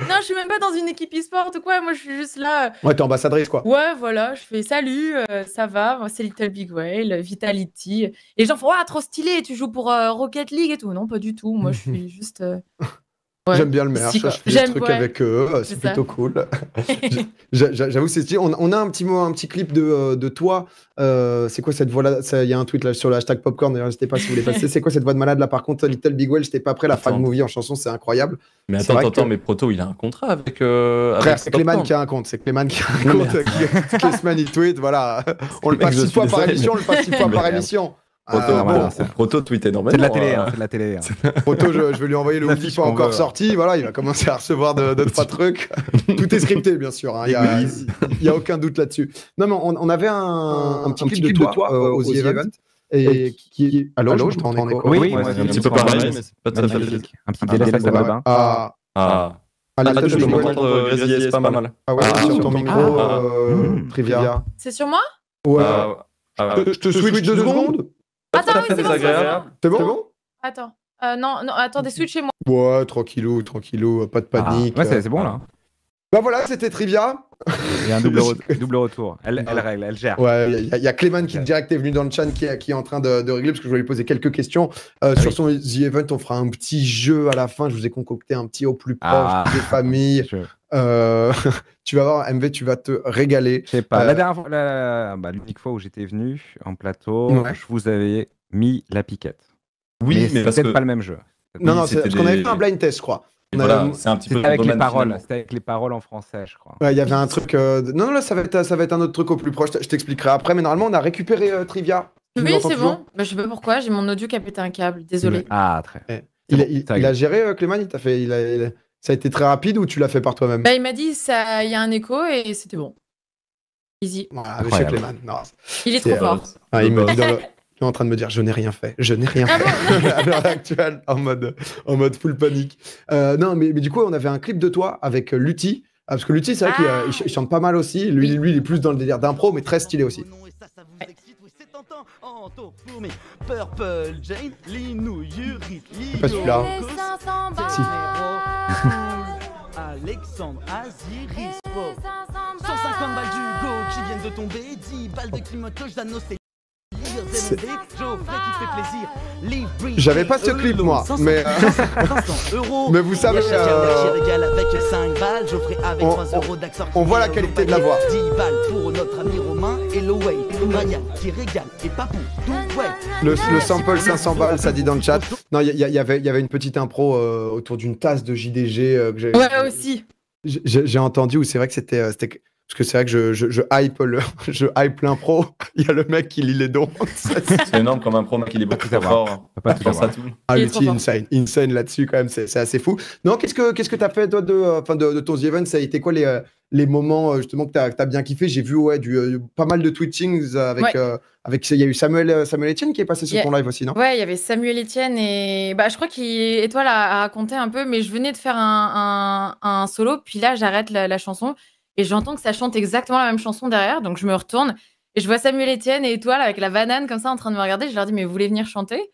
non, je suis même pas dans une équipe e-sport ou quoi. Moi, je suis juste là. Euh, ouais, t'es ambassadrice, quoi. Ouais, voilà. Je fais salut, euh, ça va. Moi, c'est Little Big Whale, Vitality. Et les gens font, ah, trop stylé, tu joues pour euh, Rocket League et tout. Non, pas du tout. Moi, je suis juste. J'aime bien le merch, si, je fais des avec eux, euh, c'est plutôt cool. J'avoue, c'est on, a un petit un petit clip de, euh, de toi. Euh, c'est quoi cette voix là Il y a un tweet là sur le hashtag popcorn, d'ailleurs, n'hésitez pas si vous voulez passer. c'est quoi cette voix de malade là Par contre, Little Big Well, j'étais pas prêt, la fan movie en chanson, c'est incroyable. Mais attends, attends, mais Proto, il a un contrat avec. Euh, c'est Clément qui a un compte, c'est Clément qui a un compte. C'est il tweet, voilà. On le passe six fois par émission, on le passe six fois par émission. Proto, euh, bon, Proto tweet énormément. C'est de la télé, hein, hein de la télé. Hein. Proto, je, je, vais lui envoyer le Wiki pas encore veut, sorti. Voilà, il va commencer à recevoir deux, de, trois trucs. Tout est scripté, bien sûr. Hein, il hein, n'y a, a, aucun doute là-dessus. Non, mais on, on avait un, un, petit, un clip, clip de, de, toi, euh, aux The Event. Et qui... Allô, Allô je t'entends en Oui, ah, un petit peu pareil, mais c'est pas tout à Un petit délai, ça va Ah. Ah. Ah, ah je peux m'entendre c'est pas mal. Ah ouais, sur ton micro, euh, Trivia. C'est sur moi Ouais. Je te switch deux secondes Attends, C'est bon, Attends. Euh, non, non, attendez, switchez-moi. Ouais, tranquillou, tranquillou, pas de ah, panique. ouais, c'est bon là. Bah voilà, c'était Trivia. Il y a un double, retour. Ah. Elle, règle, elle gère. Ouais, il y, a Clément qui direct est venu dans le chat qui, est en train de, régler parce que je voulais lui poser quelques questions. Euh, ah sur son The Event, on fera un petit jeu à la fin. Je vous ai concocté un petit au plus proche des familles. Euh, tu vas voir, MV, tu vas te régaler. pas. La euh, dernière fois, bah, l'unique fois où j'étais venu en plateau, je vous avais mis la piquette. Oui, mais, c'est que... pas le même jeu. Non, non, c'est... parce qu'on avait fait un blind test, je crois. avec les paroles, c'était avec les paroles en français, je crois. Il y avait un truc. Euh, non, Non, là, ça va être, ça va être un autre truc au plus proche. Je t'expliquerai après. Mais normalement, on a récupéré Trivia. oui, c'est bon. Bah, je sais pas pourquoi. J'ai mon audio qui a pété un câble. Désolé. Ah, très. Eh, il, a géré Clément. Il t'a fait. il a... Ça a été très rapide ou tu l'as fait par toi-même bah, Il m'a dit ça, il y a un écho et c'était bon. Easy. Il est, trop fort. Ah, il est en train de me dire je n'ai rien fait, je n'ai rien ah fait à l'heure actuelle en mode, en mode full panique. Euh, non, mais, mais, du coup, on avait un clip de toi avec euh, Lutti. Ah, parce que Lutti, c'est vrai qu'il ah. chante pas mal aussi. Lui, lui, il est plus dans le délire d'impro, mais très stylé aussi. En tout pour fourmi. Purple Jane, Linou, Yuri Alexandre, Aziris, 150 balles du go qui viennent de tomber, 10 balles de climatoche j'avais pas ce clip moi, mais euh, mais vous savez, on, voit la qualité de la voix. Le, sample 500 balles, ça dit dans le chat. Non, il y, avait il y avait une petite impro euh, autour d'une tasse de JDG euh, que j'ai. Ouais aussi. J'ai entendu où c'est vrai que c'était parce que c'est vrai que je, je hype plein je Il y a le mec qui lit les dons. c'est énorme comme un hein. mec, ah, il est beaucoup trop fort. Pas tout ça tout. Ah, est insane, insane là-dessus quand même, c'est assez fou. Non, qu'est-ce que qu'est-ce que t'as fait toi de, enfin de, ton Event Ça a été quoi les les moments euh, justement que tu as bien kiffé J'ai vu ouais du euh, pas mal de tweetings euh, avec avec il y a eu Samuel Samuel Etienne qui est passé sur ton live aussi non Ouais, il y avait Samuel Etienne et bah je crois qu'Etoile a, à raconté un peu, mais je venais de faire un, un, solo, puis là j'arrête la, la chanson et j'entends que ça chante exactement la même chanson derrière. Donc je me retourne et je vois Samuel Etienne et Étoile avec la banane comme ça en train de me regarder. Je leur dis mais vous voulez venir chanter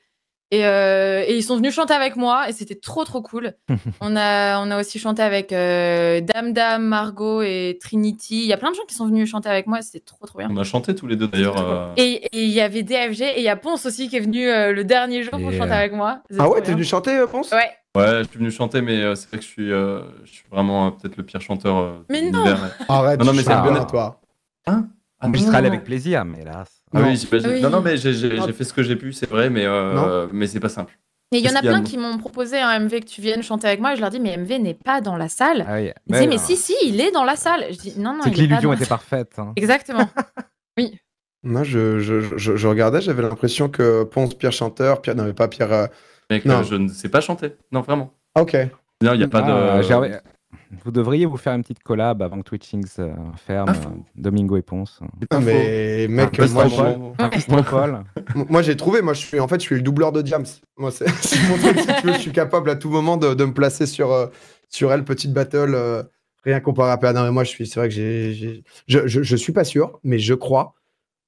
euh, et, ils sont venus chanter avec moi et c'était trop trop cool. on a on a aussi chanté avec euh, Dame Dame, Margot et Trinity. Il y a plein de gens qui sont venus chanter avec moi. C'était trop trop bien. On a chanté tous les deux d'ailleurs. Euh. Et il y avait DFG et il y a Ponce aussi qui est venu euh, le dernier jour pour chanter avec moi. Ah ouais, t'es venu chanter Ponce Ouais. Ouais, je suis venu chanter, mais euh, c'est vrai que je suis, euh, je suis vraiment euh, peut-être le pire chanteur. mais non Arrête, non, non, mais c'est toi. Hein ah je avec plaisir, mais là. Ah non, non, mais j'ai fait ce que j'ai pu, c'est vrai, mais, mais c'est pas simple. Mais il y en a plein qui m'ont proposé à MV que tu viennes chanter avec moi et je leur dis mais MV n'est pas dans la salle. Ah ils disaient mais si si il est dans la salle. Je dis non non. C'est que l'illusion était parfaite. Hein. Exactement. oui. Moi je, je, je, regardais j'avais l'impression que Ponce Pierre chanteur Pierre n'avait pas Pierre euh, non. je ne sais pas chanter. Non, vraiment. Ok. Non, il n'y a pas de. Ah, vous devriez vous faire une petite collab avant que Twitchings euh, ferme ah, euh, Domingo et Ponce. mais mec, moi, j'ai trouvé. Moi je suis en fait je suis le doubleur de Jams. Moi c'est si tu veux, je suis capable à tout moment de, me placer sur sur elle petite battle. Rien comparé à perdre. moi, je suis, c'est vrai que j'ai, je, je, suis pas sûr, mais je crois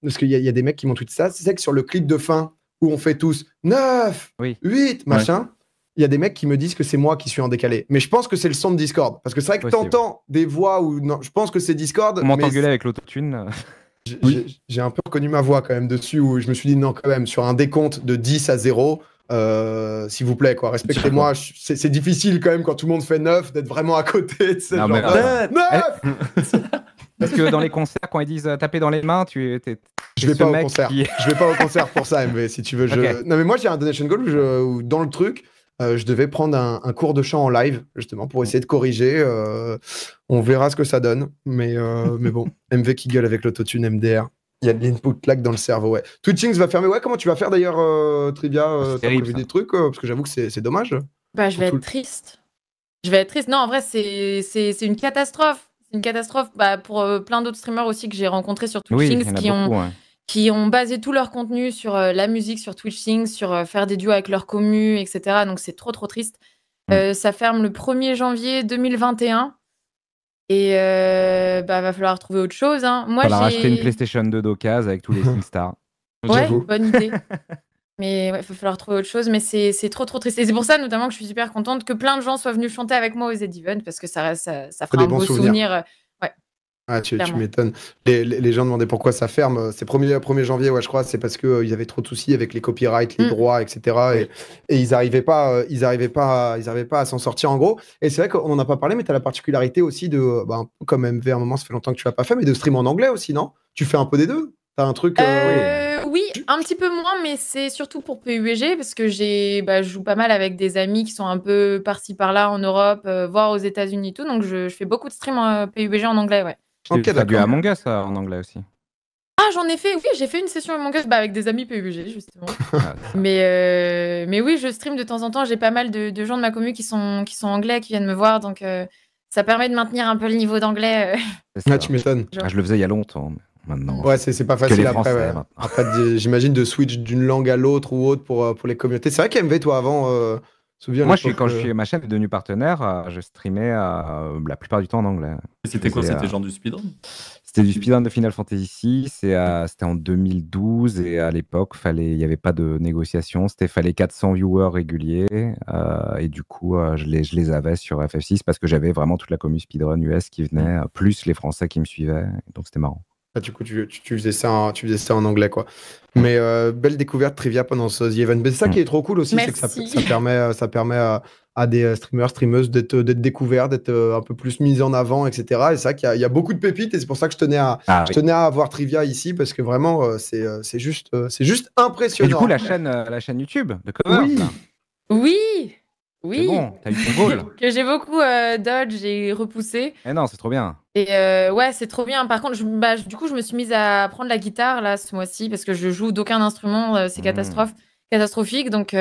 parce qu'il y, a des mecs qui m'ont tweeté ça. C'est que sur le clip de fin où on fait tous 9, oui. 8, machin. il y a des mecs qui me disent que c'est moi qui suis en décalé. Mais je pense que c'est le son de Discord. Parce que c'est vrai que t'entends des voix où Non, je pense que c'est Discord. On m'entend gueuler avec l'autotune. Euh. J'ai un peu reconnu ma voix quand même dessus où je me suis dit non, quand même, sur un décompte de 10 à 0. Euh, s'il vous plaît, quoi, respectez-moi. C'est difficile quand même quand tout le monde fait neuf d'être vraiment à côté de ce eh. Parce que dans les concerts, quand ils disent euh, taper dans les mains, tu es, je vais pas au concert. je vais pas au concert pour ça, MV, si tu veux, je. Non, mais moi, j'ai un donation goal où, dans le truc, euh, je devais prendre un, cours de chant en live, justement, pour essayer de corriger. Euh, on verra ce que ça donne. Mais, euh, mais bon, MV qui gueule avec l'autotune MDR. Il y a de l'input lag dans le cerveau, ouais. Twitchings va fermer. Ouais, comment tu vas faire d'ailleurs, Trivia T'as prévu ça. des trucs Parce que j'avoue que c'est dommage. Bah, je vais être triste. Je vais être triste. Non, en vrai, c'est une catastrophe. C'est une catastrophe bah, pour plein d'autres streamers aussi que j'ai rencontrés sur Twitchings oui, qui beaucoup, ont qui ont basé tout leur contenu sur euh, la musique, sur Twitch Things, sur euh, faire des duos avec leur commu, etc. Donc c'est trop trop triste. Mm. Euh, ça ferme le 1er janvier 2021. Et bah va falloir trouver autre chose. Hein. Moi, j'ai racheter une PlayStation 2 d'occasion avec tous les stars. ouais, bonne idée. Mais il va falloir trouver autre chose. Mais c'est trop trop triste. Et c'est pour ça notamment que je suis super contente que plein de gens soient venus chanter avec moi aux z Event parce que ça, ça, ça fera un beau souvenir ah, tu, m'étonnes. Les, gens demandaient pourquoi ça ferme. C'est 1 1er janvier, ouais, je crois. C'est parce qu'ils euh, avaient trop de soucis avec les copyrights, les mm. droits, etc. Et, ils n'arrivaient pas, euh, ils arrivaient pas, ils pas à s'en sortir en gros. Et c'est vrai qu'on n'en a pas parlé, mais tu as la particularité aussi de, euh, ben, comme MV, à un moment, ça fait longtemps que tu l'as pas fait, mais de stream en anglais aussi, non Tu fais un peu des deux tu as un truc. oui. un petit peu moins, mais c'est surtout pour PUBG parce que j'ai, bah, je joue pas mal avec des amis qui sont un peu par-ci par-là en Europe, voire aux États-Unis tout. Donc je, je fais beaucoup de stream PUBG en anglais, ouais. Ok, d'accord. du Among Us ça, euh, en anglais aussi. Ah, j'en ai fait, oui, j'ai fait une session Among Us bah, avec des amis PUG, justement. Ah, mais, euh, mais oui, je stream de temps en temps. J'ai pas mal de, gens de ma commune qui sont, qui sont anglais, qui viennent me voir. Donc, euh, ça permet de maintenir un peu le niveau d'anglais. Euh. Ah, tu m'étonnes. Ah, je le faisais il y a longtemps. Maintenant. Ouais, c'est pas facile après. après J'imagine de switch d'une langue à l'autre ou autre pour, pour les communautés. C'est vrai qu'MV, toi, avant, moi, quand je euh, suis, ma chaîne est devenue partenaire, euh, je streamais euh, la plupart du temps en anglais. C'était quoi C'était genre du speedrun C'était du speedrun de Final Fantasy VI. C'était en 2012 et à l'époque, il n'y avait pas de négociation. C'était fallait 400 viewers réguliers et du coup, je, les, je les avais sur FF6 parce que j'avais vraiment toute la commu speedrun US qui venait, mm. plus les Français qui me suivaient. Donc c'était marrant. Ah, du coup, tu, tu, faisais ça en, tu faisais ça en anglais, quoi. Mais euh, belle découverte trivia pendant ce The Event. c'est ça qui est trop cool aussi, c'est que ça, ça, permet, euh, ça permet à, des euh, streamers, streameuses d'être découverts, d'être un peu plus mis en avant, etc. Et c'est ça qu'il y, y, a beaucoup de pépites et c'est pour ça que je tenais à, ah je tenais à avoir trivia ici parce que vraiment, c'est juste, juste impressionnant. Et du coup, la chaîne, la chaîne YouTube de Oui. Oui. Oui. bon, eu que j'ai beaucoup euh, dodge et repoussé. Et eh non, c'est trop bien. Et euh, ouais, c'est trop bien. Par contre, bah, du coup, je me suis mise à prendre la guitare là ce mois-ci parce que je joue d'aucun instrument. Euh, c'est hmm. catastrophique. Donc,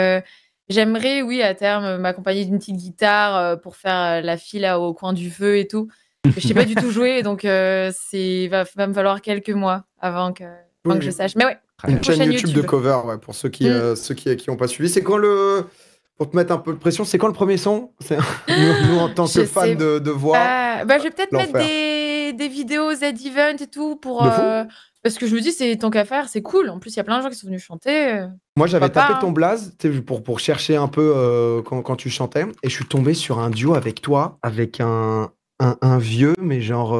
j'aimerais, oui, à terme, m'accompagner d'une petite guitare pour faire la file au coin du feu et tout. Je sais pas du tout jouer, donc c'est va, me falloir quelques mois avant que, que je sache. Mais ouais. Une chaîne YouTube, de cover pour ceux qui, n'ont mm. ceux qui, qui pas suivi. C'est quand le pour te mettre un peu de pression, c'est quand le premier son nous, en tant que fans de, voix. Ah, bah, je vais peut-être mettre des, vidéos Z-Event et tout pour. Euh, parce que je me dis, c'est tant qu'à faire, c'est cool. En plus, il y a plein de gens qui sont venus chanter. Euh. Moi, j'avais tapé ton hein. blaze pour, pour chercher un peu euh, quand, tu chantais. Et je suis tombé sur un duo avec toi, avec un, un, vieux, mais genre.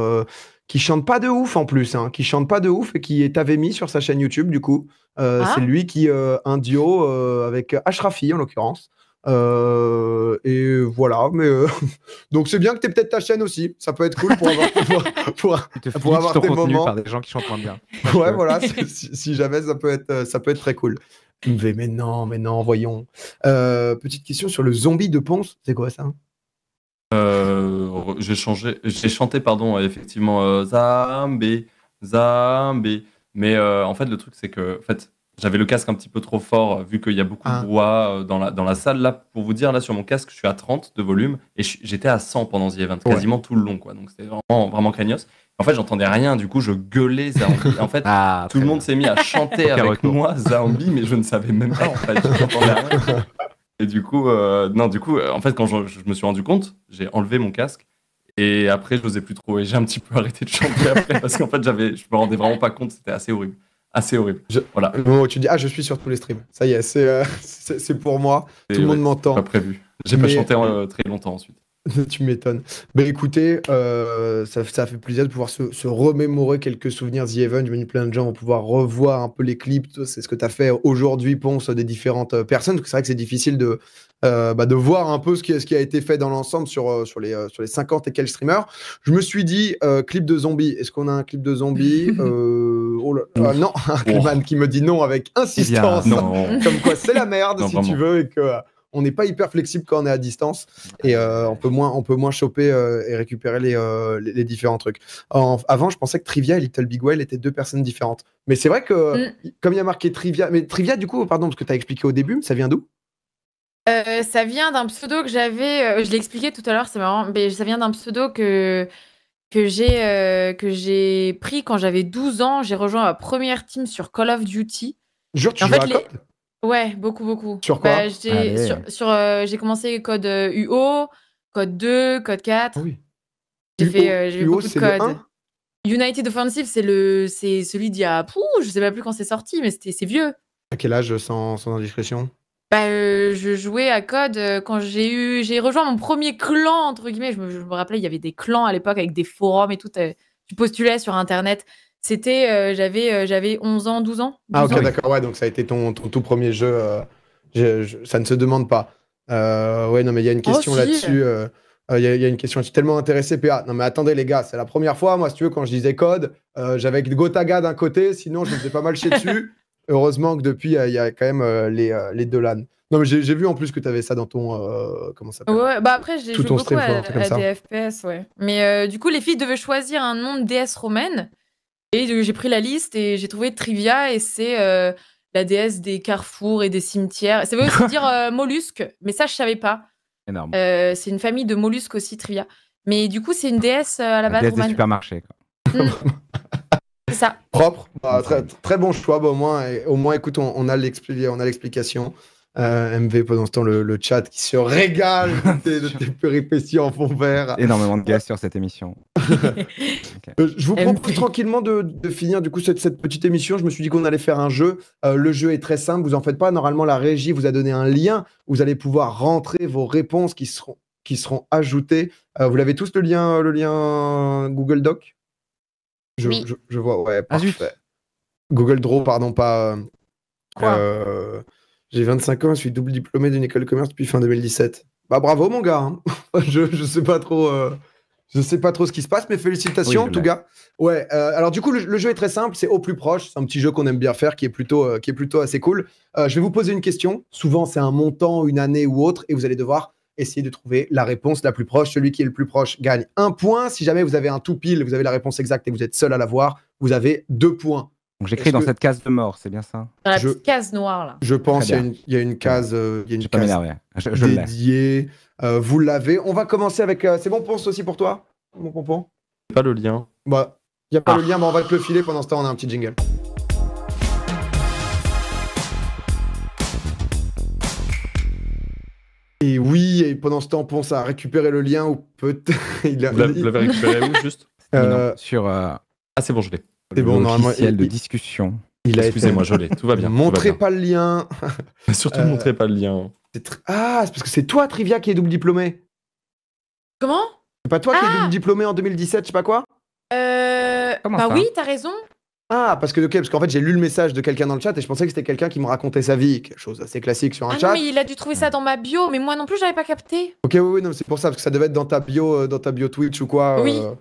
qui chante pas de ouf en plus, hein, qui chante pas de ouf et qui t'avait mis sur sa chaîne YouTube du coup. Ah. C'est lui qui, un duo avec Ashrafi en l'occurrence, euh, et voilà, mais euh, donc c'est bien que tu peut-être ta chaîne aussi, ça peut être cool pour avoir, pour, pour, moments par des gens qui chantent bien. ouais, voilà, si, jamais ça peut être, ça peut être très cool. Mais, non, mais non, voyons. Euh, petite question sur le zombie de Ponce, c'est quoi ça J'ai changé, j'ai chanté pardon, effectivement Zambé, Zambé, mais en fait le truc c'est que, en fait, j'avais le casque un petit peu trop fort, euh, vu qu'il y a beaucoup de ah. bois euh, dans la, dans la salle. Là, pour vous dire, là, sur mon casque, je suis à 30 de volume et j'étais à 100 pendant The Event, quasiment tout le long, quoi. Donc, c'était vraiment, vraiment craignos. En fait, j'entendais rien, du coup, je gueulais Zambie. En fait, ah, tout le monde s'est mis à chanter avec moi Zambi mais je ne savais même pas, en fait, rien. Et du coup, euh, non, du coup, en fait, quand je, me suis rendu compte, j'ai enlevé mon casque et après, je n'osais plus trop et j'ai un petit peu arrêté de chanter après parce qu'en fait, j'avais, je me rendais vraiment pas compte, c'était assez horrible assez horrible. voilà. Le moment où tu dis ah je suis sur tous les streams, ça y est, c'est euh, pour moi. Tout le monde m'entend. Pas prévu. J'ai pas chanté euh, très longtemps ensuite. tu m'étonnes. Ben écoutez, euh, ça, ça, fait plaisir de pouvoir se, se, remémorer quelques souvenirs The Event. J'imagine plein de gens vont pouvoir revoir un peu les clips. C'est ce que tu as fait aujourd'hui, Ponce, des différentes euh, personnes. C'est vrai que c'est difficile de, euh, bah de voir un peu ce qui, ce qui a été fait dans l'ensemble sur, euh, sur, les, sur les 50 et quelques streamers. Je me suis dit, clip de zombie. Est-ce qu'on a un clip de zombie euh, oh là, Non, un qui me dit non avec eh insistance. Comme quoi, c'est la merde si tu veux et que on n'est pas hyper flexible quand on est à distance et euh, on peut moins on peut moins choper euh, et récupérer les, euh, différents trucs. avant, je pensais que Trivia et Little Big Whale étaient deux personnes différentes. Mais c'est vrai que mm. comme il y a marqué Trivia, mais Trivia du coup, pardon, parce que tu as expliqué au début, ça vient d'où ça vient d'un pseudo que j'avais, je l'ai expliqué tout à l'heure, c'est marrant, mais ça vient d'un pseudo que que j'ai que pris quand j'avais 12 ans, j'ai rejoint ma première team sur Call of Duty. Jure, tu en fait, Ouais, beaucoup, beaucoup. Sur bah, quoi euh, J'ai commencé code UO, euh, code 2, code 4. Ah oui. J'ai fait UO, euh, beaucoup de United Offensive, c'est le, c'est celui d'il y a, Pouh, je sais pas plus quand c'est sorti, mais c'était, c'est vieux. À quel âge, sans, sans indiscrétion bah, je jouais à code quand j'ai eu, j'ai rejoint mon premier clan entre guillemets. Je me, je me rappelais, il y avait des clans à l'époque avec des forums et tout. Tu postulais sur internet c'était, euh, j'avais, euh, j'avais 11 ans, 12 ans. ah, ok, d'accord, ouais, donc ça a été ton, ton tout premier jeu. Euh, ça ne se demande pas. ouais, non, mais il y a une question là-dessus. Il y, a- une question, je suis tellement intéressé. pa non, mais attendez, les gars, c'est la première fois, moi, si tu veux, quand je disais code, j'avais Gotaga d'un côté, sinon, je me faisais pas mal chier dessus. Heureusement que depuis, il y a quand même les, les deux Non, mais j'ai vu en plus que tu avais ça dans ton. comment ça s'appelle Ouais, bah après, j'ai joué beaucoup ouais. Mais du coup, les filles devaient choisir un nom de déesse romaine. Et j'ai pris la liste et j'ai trouvé Trivia et c'est euh, la déesse des carrefours et des cimetières. Ça veut aussi dire euh, mollusque, mais ça je savais pas. Énorme. Euh, c'est une famille de mollusques aussi, Trivia. Mais du coup, c'est une déesse à la, la base. Déesse des supermarchés. Mm. c'est ça. Propre. Bah, très, bon choix, bah, au moins. Et, au moins, écoute, on, on a l'explication. Euh, MV pendant ce temps le, chat qui se régale de, tes péripéties en fond vert. Énormément de gars sur cette émission. Euh, je vous propose tranquillement de, finir du coup cette, cette, petite émission. Je me suis dit qu'on allait faire un jeu. Euh, le jeu est très simple, vous en faites pas. Normalement la régie vous a donné un lien. vous allez pouvoir rentrer vos réponses qui seront qui seront ajoutées. vous l'avez tous le lien le lien Google Doc. Je, vois ouais ah, Google Draw pardon pas. Quoi j'ai 25 ans, je suis double diplômé d'une école de commerce depuis fin 2017. Bah bravo mon gars. Hein. je, ne sais pas trop. Euh, je sais pas trop ce qui se passe, mais félicitations tout gars Ouais. Euh, alors du coup, le, jeu est très simple, c'est au plus proche. C'est un petit jeu qu'on aime bien faire, qui est plutôt, euh, qui est plutôt assez cool. je vais vous poser une question. Souvent, c'est un montant, une année ou autre, et vous allez devoir essayer de trouver la réponse la plus proche. Celui qui est le plus proche gagne un point. Si jamais vous avez un tout pile, vous avez la réponse exacte et vous êtes seul à l'avoir, vous avez deux points. Donc j'écris dans cette case de mort, c'est bien ça Dans la petite case noire là. Je pense qu'il y, a une case, euh, y a une je hein. je, dédiée. Euh, vous l'avez. On va commencer avec. Euh, c'est bon ponce aussi pour toi, mon pompon Pas le lien. Bah, il n'y a pas ah. le lien, mais bah, on va te le filer. Pendant ce temps, on a un petit jingle. Et oui, et pendant ce temps, Ponce a récupéré le lien ou peut-être. Vous l'avez récupéré où, juste Sur. Ah, c'est bon, je l'ai. C'est bon, normalement. Il, de discussion. Excusez-moi, je l'ai. Tout va bien. Euh, montrez pas le lien. Surtout, montrez pas le lien. Ah, c'est parce que c'est toi, Trivia, qui est double diplômé. Comment C'est pas toi qui es ah double diplômé en 2017, je sais pas quoi Euh. bah oui, t'as raison. Ah, parce que ok, parce qu'en fait j'ai lu le message de quelqu'un dans le chat et je pensais que c'était quelqu'un qui me racontait sa vie, quelque chose assez classique sur un ah chat. Non, mais il a dû trouver ça dans ma bio, mais moi non plus j'avais pas capté. Ok, oui, oui, non, c'est pour ça parce que ça devait être dans ta bio, euh, dans ta bio Twitch ou quoi. Oui. Euh.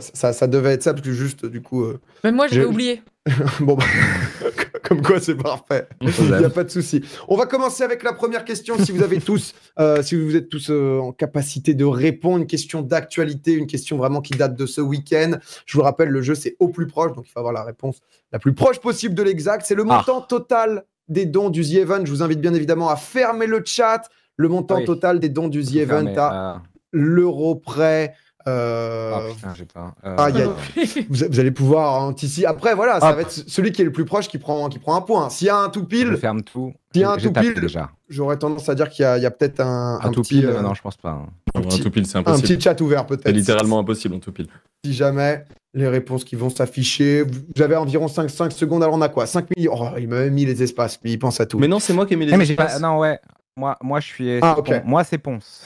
Ça, devait être ça, parce que juste, du coup. Euh, Mais moi, j'avais oublié. bon, bah, comme quoi, c'est parfait. Il n'y a pas de souci. On va commencer avec la première question. Si vous avez tous, euh, si vous êtes tous euh, en capacité de répondre, une question d'actualité, une question vraiment qui date de ce week-end. Je vous rappelle, le jeu, c'est au plus proche, donc il faut avoir la réponse la plus proche possible de l'exact. C'est le ah. montant total des dons du The Event. Je vous invite bien évidemment à fermer le chat. Le montant total des dons du The Event à l'euro près. Ah, euh, putain, j'ai pas. Euh, ah, vous, allez pouvoir anticiper. Après, voilà, ça ah. va être celui qui est le plus proche qui prend, qui prend un point. S'il y a un tout pile. Je ferme tout. S'il y a un tout pile, déjà. j'aurais tendance à dire qu'il y a, peut-être un. Un, tout pile euh, Non, je pense pas. Un, tout pile, c'est impossible. Un petit chat ouvert, peut-être. C'est littéralement impossible, un tout pile. Si jamais les réponses qui vont s'afficher. Vous avez environ 5, secondes. Alors, on a quoi 5 il m'a mis les espaces, mais il pense à tout. Mais non, c'est moi qui ai mis les eh, espaces. Non, ouais. Moi, moi je suis. Moi, c'est Ponce.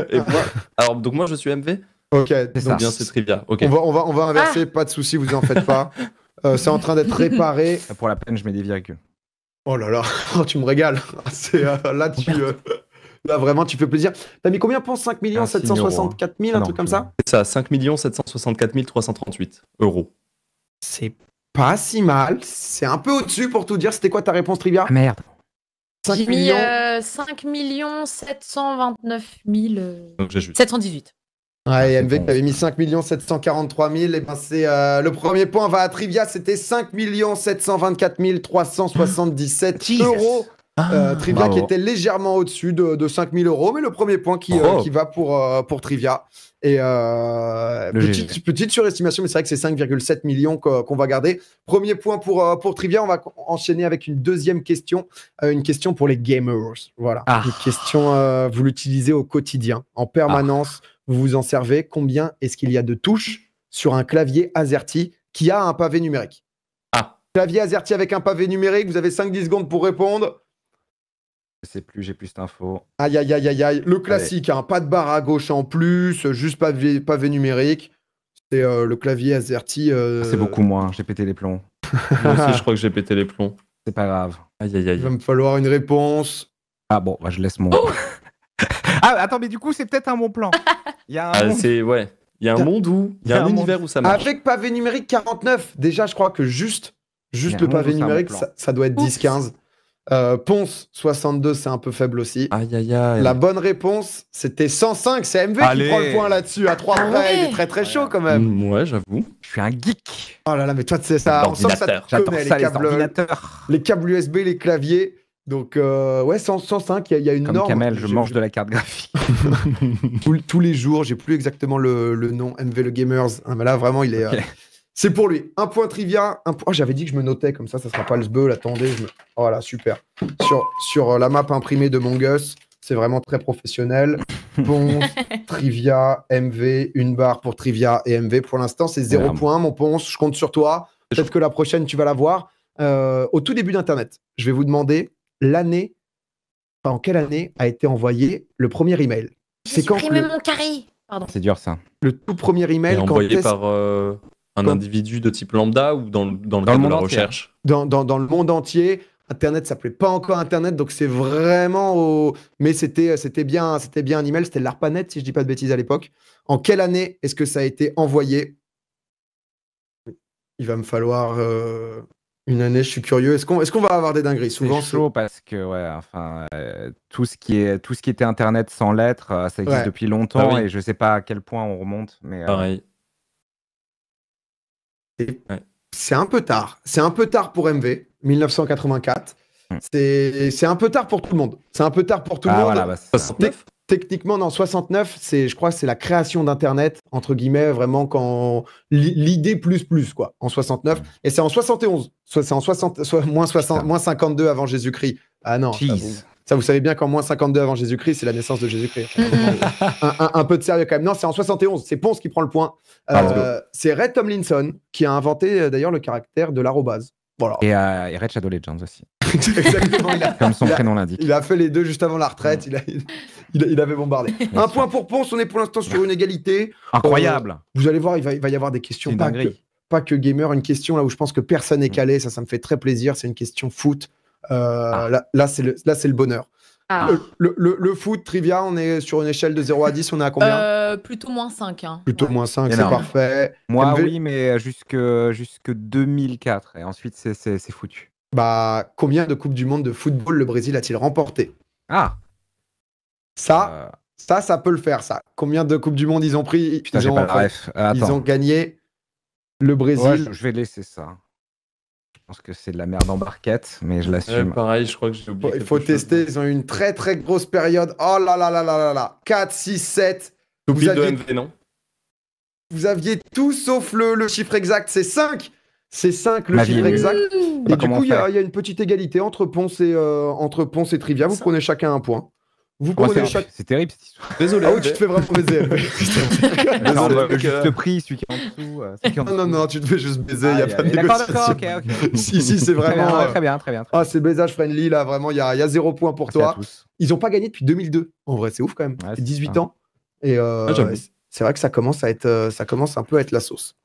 Alors, donc, moi, je suis MV Ok, donc bien c'est trivia. On, va, on, va, inverser, ah pas de souci, vous en faites pas. Euh, c'est en train d'être réparé. Ah, pour la peine, je mets des virgules. Oh là là, tu me régales. Ah, euh, euh, là, vraiment, tu fais plaisir. T'as mis combien pour 5 millions 764 000, un truc comme ça C'est ça, 5 764 338 euros. C'est pas si mal. C'est un peu au-dessus pour tout dire. C'était quoi ta réponse, Trivia Merde. 5 millions... 729 718. MV ah, qui avait mis 5 743 000, et ben c'est euh, le premier point va à ah, euh, Trivia, c'était 5 724 377 euros. Trivia qui était légèrement au-dessus de, de 5000 euros, mais le premier point qui, euh, qui va pour, pour Trivia. Et petite, petite, surestimation, mais c'est vrai que c'est 5,7 millions qu'on va garder. Premier point pour, pour Trivia, on va enchaîner avec une deuxième question, une question pour les gamers. Voilà, ah. une question, vous l'utilisez au quotidien, en permanence vous vous en servez, combien est-ce qu'il y a de touches sur un clavier AZERTY qui a un pavé numérique Ah. Clavier AZERTY avec un pavé numérique, vous avez 5-10 secondes pour répondre. Je sais plus, j'ai plus d'infos. Aïe, aïe, aïe, aïe, aïe. Le classique, un hein, pas de barre à gauche en plus, juste pavé, pavé numérique. C'est euh, le clavier AZERTY. Euh, ah, c'est beaucoup moins, j'ai pété les plombs. Moi aussi, je crois que j'ai pété les plombs. C'est pas grave. Aïe, aïe, aïe. Il va me falloir une réponse. Ah bon, bah, je laisse mon. Oh ah, attends, mais du coup, c'est peut-être un bon plan. Il y a un ah, monde... ouais. Il y a un où, il y un, univers où ça marche. Avec pavé numérique 49, déjà, je crois que juste, juste le pavé numérique, ça, doit être 10-15. Euh, Ponce 62, c'est un peu faible aussi. Aïe, aïe, aïe. La bonne réponse, c'était 105. C'est MV qui prend le point là-dessus à 3 ah près. Il est très très chaud quand même. Moi, mm, ouais, j'avoue. Je suis un geek. Oh là là, mais toi, tu sais ça. On ça les, câbles, les câbles USB, les claviers. Donc, euh, ouais, 105, il y, a une Comme Kamel, je mange de la carte graphique. tous, les jours, j'ai plus exactement le, nom MV Le Gamers. Hein, mais là, vraiment, il est. Euh, c'est pour lui. Un point trivia. Un point... Ah, j'avais dit que je me notais comme ça, ça sera pas le sbeul. Attendez, me... voilà, oh super. Sur, sur euh, la map imprimée de mon c'est vraiment très professionnel. Ponce, trivia, MV, une barre pour trivia et MV. Pour l'instant, c'est zéro point, mon Ponce. Je compte sur toi. Peut-être que la prochaine, tu vas la voir. au tout début d'Internet, je vais vous demander l'année, enfin, en quelle année a été envoyé le premier email. C'est quand mon carré. Pardon. C'est dur ça. Le tout premier email. envoyé par euh, un individu de type lambda ou dans, dans le cadre de la recherche dans, dans, le monde entier. Internet s'appelait pas encore Internet, donc c'est vraiment au. Mais c'était c'était bien c'était bien un email, c'était l'ARPANET si je dis pas de bêtises à l'époque. En quelle année est-ce que ça a été envoyé Il va me falloir euh, une année, je suis curieux. Est-ce qu'on est va avoir des dingueries Souvent, c'est chaud parce que ouais, enfin, euh, tout ce qui est tout ce qui était Internet sans lettres, euh, ça existe depuis longtemps et je sais pas à quel point on remonte, mais euh, pareil. C'est un peu tard. C'est un peu tard pour MV 1984. Hmm. C'est C'est un peu tard pour tout le monde. C'est un peu tard pour tout le ah, monde. Bah, bah, techniquement, non, 69, c'est, je crois, c'est la création d'Internet, entre guillemets, vraiment quand l'idée plus plus, quoi, en 69. Et c'est en 71, c'est en 60, moins, 60, 52 avant Jésus-Christ. Ah non. Ça vous, savez bien qu'en moins 52 avant Jésus-Christ, c'est la naissance de Jésus-Christ. un, peu de sérieux quand même. Non, c'est en 71, c'est Ponce qui prend le point. Ah, euh, c'est Red Tomlinson qui a inventé euh, d'ailleurs le caractère de l'arrobase. Voilà. Et, euh, et Red Shadow Legends aussi. Exactement. Comme son prénom l'indique. Il a fait les deux juste avant la retraite. Mm. Il, il, avait bombardé. un point pour Ponce. On est pour l'instant sur une égalité. Incroyable. Euh, vous allez voir, il va, y avoir des questions. Pas que, gamer. Une question là où je pense que personne n'est mm. calé. Ça, ça me fait très plaisir. C'est une question foot. Euh, ah. Là, là c'est le, bonheur. Ah. Le, foot, trivia, on est sur une échelle de 0 à 10, on est à combien euh, Plutôt moins 5. Hein. Plutôt moins 5, c'est parfait. Moi, oui, mais jusque, jusque 2004. Et ensuite, c'est foutu. Bah, combien de Coupes du Monde de football le Brésil a-t-il remporté Ah Ça, euh. ça, ça peut le faire, ça. Combien de Coupes du Monde ils ont pris Putain, ils, ont, pas euh, ils ont gagné le Brésil. je, vais laisser ça. Je pense que c'est de la merde en barquette, mais je l'assume. pareil, je crois que j'ai oublié. Il faut, tester, ils ont eu une très très grosse période. Oh là là là là là là 4, 6, 7. Vous aviez... De MV, non Vous aviez tout sauf le, le chiffre exact, c'est 5 c'est 5 le chiffre exact. Et bah, du coup, il y, a une petite égalité entre Ponce et, euh, entre Ponce et Trivia. Vous prenez chacun un point. Vous prenez C'est terrible Désolé. Ah oui, tu te fais vraiment baiser. non, non, le prix, celui qui est en dessous. Euh, non, non, non, tu te fais juste baiser, il ah, n'y a pas de négociation. D'accord, d'accord, ok, si, si, c'est vraiment. Euh, très bien, très bien, ah, c'est baisage friendly, là, vraiment, il y a, zéro point pour toi. Ils n'ont pas gagné depuis 2002. En vrai, c'est ouf quand même. Ouais, 18 ans. Et ah, c'est vrai que ça commence, à être, ça commence un peu à être la sauce.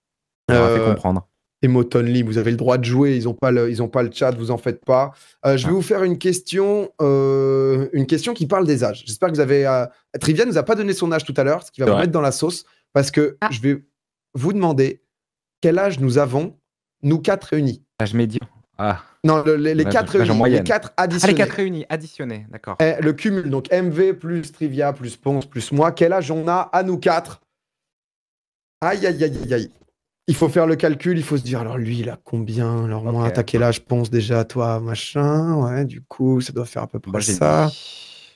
Ça euh, fait comprendre. Lee, vous avez le droit de jouer, ils n'ont pas, le, ils pas le chat, vous en faites pas. Euh, je vais ah. vous faire une question, euh, une question qui parle des âges. J'espère que vous avez. Euh, Trivia nous a pas donné son âge tout à l'heure, ce qui va vous mettre dans la sauce, parce que ah. je vais vous demander quel âge nous avons, nous quatre réunis. Âge ah, médian. Ah. Non, les, bah, quatre réunis, les quatre additionnés. les quatre réunis, additionnés, d'accord. Eh, le cumul, donc MV plus Trivia plus Ponce plus moi, quel âge on a à nous quatre Aïe, aïe, aïe, aïe, aïe il faut faire le calcul, il faut se dire alors lui il a combien, alors moi attaqué là je pense déjà à toi, machin, ouais, du coup ça doit faire à peu près ça.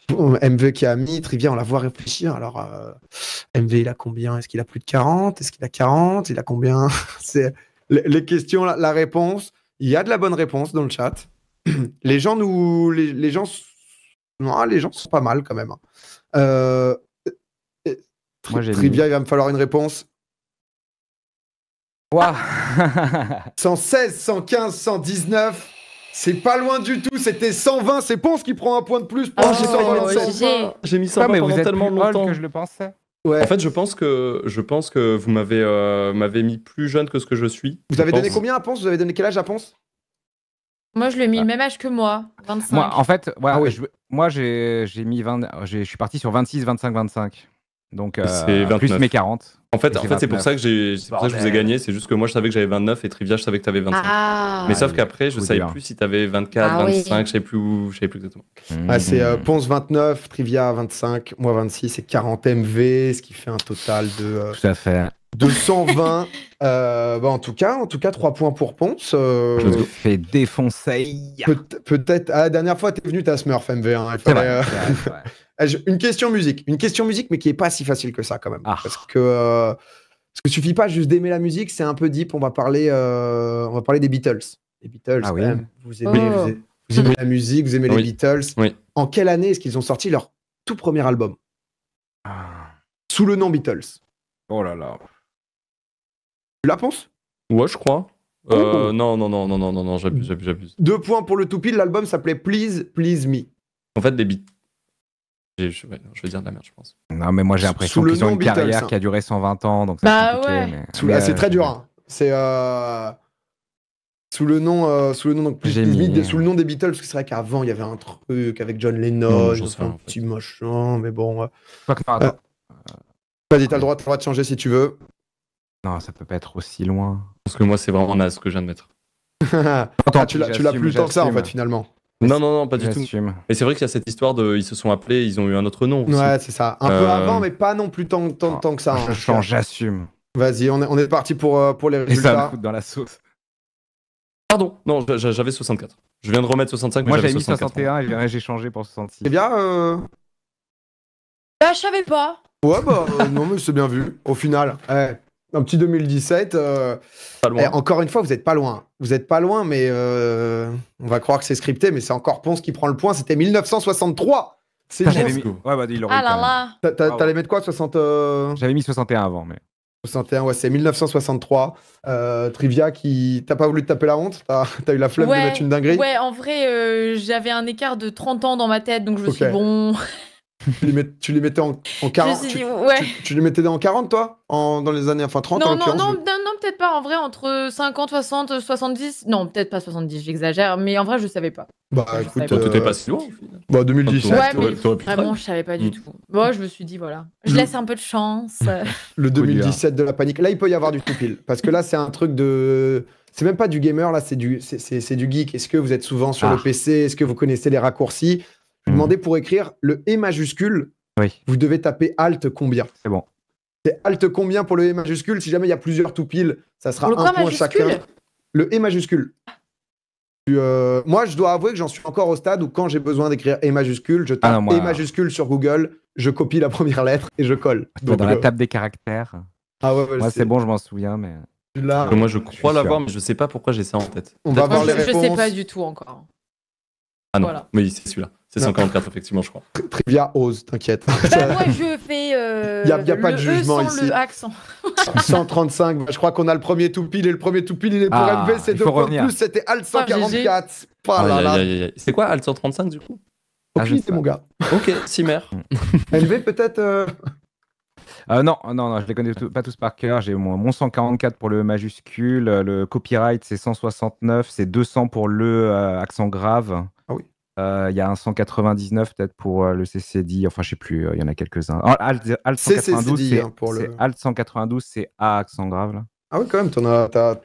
MV qui a mis, Trivia, on la voit réfléchir. Alors, euh, MV, il a combien Est-ce qu'il a plus de 40 Est-ce qu'il a 40 Il a combien C'est les questions, la, réponse. Il y a de la bonne réponse dans le chat. les gens nous, les, gens, non, les gens sont pas mal quand même. Hein. Euh, euh, Trivia, il va me falloir une réponse. 116, 115, 119. C'est pas loin du tout, c'était 120. C'est Ponce qui prend un point de plus. Oh, j'ai mis 120 ah, mais vous êtes tellement longtemps que je le pensais. En fait, je pense que je pense que vous m'avez euh, mis plus jeune que ce que je suis. Vous avez donné combien à Ponce Vous avez donné quel âge à Ponce Moi, je l'ai mis le ah. même âge que moi, 25. Moi, en fait, ouais, ah moi j'ai mis 20 je suis parti sur 26, 25, 25. Donc, euh, plus mes 40. En fait, c'est pour ça que j'ai, je vous ai gagné. C'est juste que moi, je savais que j'avais 29 et Trivia, je savais que tu avais 25. mais sauf qu'après, je savais plus si tu avais 24, 25, je savais plus où, savais plus exactement. Mmh. Ah, c'est euh, Ponce 29, Trivia 25, moi 26 et 40 MV, ce qui fait un total de. Euh, Tout à fait. 220, euh, bah en tout cas, en tout cas, 3 points pour Ponce. Euh, je me fais défoncer. Peut-être. Ah, la dernière fois, t'es venu, t'as Smurf MV1. Euh, ah, une question musique, une question musique, mais qui est pas si facile que ça quand même, ah. parce que ce que suffit pas juste d'aimer la musique, c'est un peu deep. On va parler, on va parler des Beatles. Les Beatles, oh. Vous aimez, la musique, vous aimez les Beatles. En quelle année est-ce qu'ils ont sorti leur tout premier album sous le nom Beatles? Oh là là. Tu La penses Ouais, je crois. Euh, oh. non, non, non, non, non, non, non, j'abuse, j'abuse, j'abuse. Deux points pour le toupie l'album s'appelait Please, Please Me. En fait, des beats. Je, je, vais dire de la merde, je pense. Non, mais moi j'ai l'impression qu'ils ont une Beatles, carrière hein. qui a duré 120 ans, donc bah c'est ouais. Mais... Sous, ah, c'est très euh, dur. Hein. C'est euh, sous le nom, euh, sous le nom donc Please, Please Me, sous le nom des Beatles, parce que c'est vrai qu'avant il y avait un truc avec John Lennon, non, un petit machin, mais bon. Euh, vas-y, t'as le droit de changer si tu veux. Non, ça peut pas être aussi loin. Parce que moi, c'est vraiment naze ce que je viens de mettre. Attends, ah, tu l'as plus tant que ça, en fait, finalement. Non, non, non, pas du tout. Et c'est vrai qu'il y a cette histoire de. Ils se sont appelés, ils ont eu un autre nom. Aussi. Ouais, c'est ça. Un peu euh, avant, mais pas non plus tant, tant, oh, que ça. Hein, je change, j'assume. Vas-y, on est, parti pour, euh, pour les résultats. Et ça dans la sauce. Pardon, non, j'avais 64. Je viens de remettre 65. Moi, j'avais mis 61 et j'ai changé pour 66. Eh bien. Euh... Bah, je savais pas. Ouais, bah, euh, non, mais c'est bien vu. Au final, ouais. Eh, un petit 2017. Euh, eh, encore une fois, vous n'êtes pas loin. Vous n'êtes pas loin, mais euh, on va croire que c'est scripté, mais c'est encore Ponce qui prend le point. C'était 1963. C'est J'avais mis... Ouais, T'allais mettre quoi 60 euh, J'avais mis 61 avant, mais. 61, ouais, c'est 1963. trivia qui. T'as pas voulu te taper la honte T'as, eu la flemme de mettre une dinguerie Ouais, en vrai, j'avais un écart de 30 ans dans ma tête, donc je me suis bon tu, les mettais en, 40 tu, les mettais en 40 toi Dans les années, enfin 30 Non, non, non, peut-être pas. En vrai, entre 50, 60, 70. Non, peut-être pas 70, j'exagère. Mais en vrai, je savais pas. Bah écoute, tout t'étais euh, pas si loin. Bah 2017. Ouais, vraiment, je savais pas du mm. tout. Moi, bon, je me suis dit, voilà, je mm. laisse un peu de chance. Le 2017 de la panique. Là, il peut y avoir du tout pile. Parce que là, c'est un truc de c'est même pas du gamer là, c'est du, c'est, du geek. Est-ce que vous êtes souvent sur le ah. PC Est-ce que vous connaissez les raccourcis je mhm. demandais pour écrire le E majuscule, oui. vous devez taper Alt combien C'est bon. C'est Alt combien pour le E majuscule Si jamais il y a plusieurs tout ça sera un point chacun. Le E majuscule. Euh, moi, je dois avouer que j'en suis encore au stade où quand j'ai besoin d'écrire E majuscule, je ah tape E majuscule sur Google, je copie la première lettre et je colle. dans la euh, table des caractères. Ah moi, c'est bon, je m'en souviens, mais. moi, je crois l'avoir, mais je sais pas pourquoi j'ai ça en tête. On va Je sais pas du tout encore. Ah non, mais c'est celui-là. C'est 144, effectivement, je crois. Trivia ose, t'inquiète. Bah, moi, je fais. Euh, a, pas de e sans Le accent. 135, bah, je crois qu'on a le premier tout pile et le premier tout pile, il est pour MV, c'est de fois plus, c'était Alt 144. c'est quoi Alt 135 du coup Ok, ah, c'est mon gars. Ok, Simer. MV, peut-être. Euh, euh, non, non, non, je les connais pas tous par cœur. J'ai mon, 144 pour le e majuscule, le copyright c'est 169, c'est 200 pour le accent grave. Euh, il y a un 199 peut-être pour euh, le CCD, enfin je sais plus, euh, il y en a quelques-uns. Ah, alt, 192, hein, c'est A accent grave là. Ah oui, quand même, moi bah.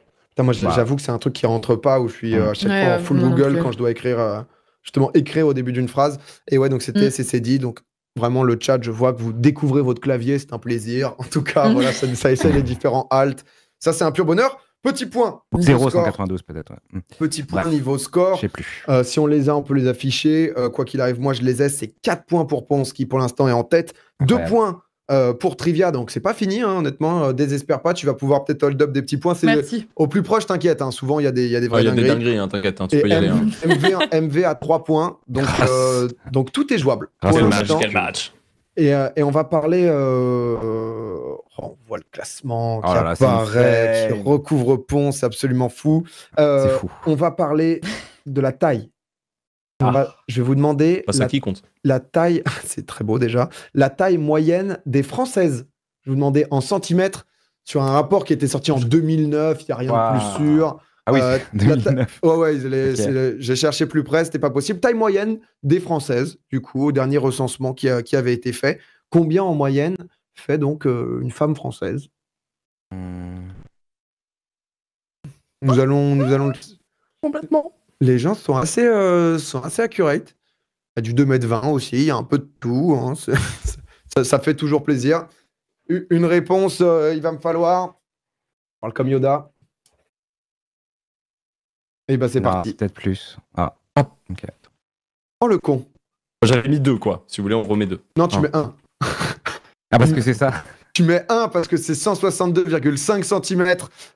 j'avoue que c'est un truc qui rentre pas où je suis à chaque fois en full Google quand je dois écrire justement écrire au début d'une phrase. Et ouais, donc c'était mm. CCD, donc vraiment le chat, je vois que vous découvrez votre clavier, c'est un plaisir. En tout cas, voilà, ça, essaie les différents alt. Ça, c'est un pur bonheur. Petit point. 0,192 peut-être. Hmm. Petit point niveau score. Je sais Plus. Euh, si on les a, on peut les afficher. Euh, quoi qu'il arrive, moi je les ai. C'est 4 points pour Ponce qui pour l'instant est en tête. 2 points euh, pour Trivia. Donc c'est pas fini, hein, honnêtement. désespère pas. Tu vas pouvoir peut-être hold up des petits points. Merci. Au plus proche, t'inquiète. Hein. souvent, il y, a des, il y a des y dingueries. Hein, t'inquiète. tu peux y aller. MV, MV, à 3 points. Donc, donc tout est jouable. Quel match, quel match. Et, on va parler voit le classement oh qui apparaît, qui recouvre pont, c'est absolument euh, fou. On va parler de la taille. Ah. je vais vous demander bah, la, qui compte. la taille, c'est très beau déjà, la taille moyenne des Françaises. Je vous demandais en centimètres sur un rapport qui était sorti en 2009, il n'y a rien de plus sûr. Ah oui, euh, ouais, j'ai cherché plus près, c'était pas possible. Taille moyenne des Françaises, du coup, au dernier recensement qui avait été fait. Combien en moyenne fait donc euh, une femme française. Nous allons, nous allons. Complètement. Les gens sont assez, euh, assez accurate. Il y a du 2m20 aussi, il y a un peu de tout. Hein. ça, fait toujours plaisir. Une réponse, euh, il va me falloir. On parle comme Yoda. Et eh bah ben, c'est parti. Peut-être plus. Ah. Oh le con. J'avais mis deux quoi. Si vous voulez, on remet deux. Non, tu ah. mets un. Ah, parce mm. que c'est ça. Tu mets 1 parce que c'est 162,5 cm.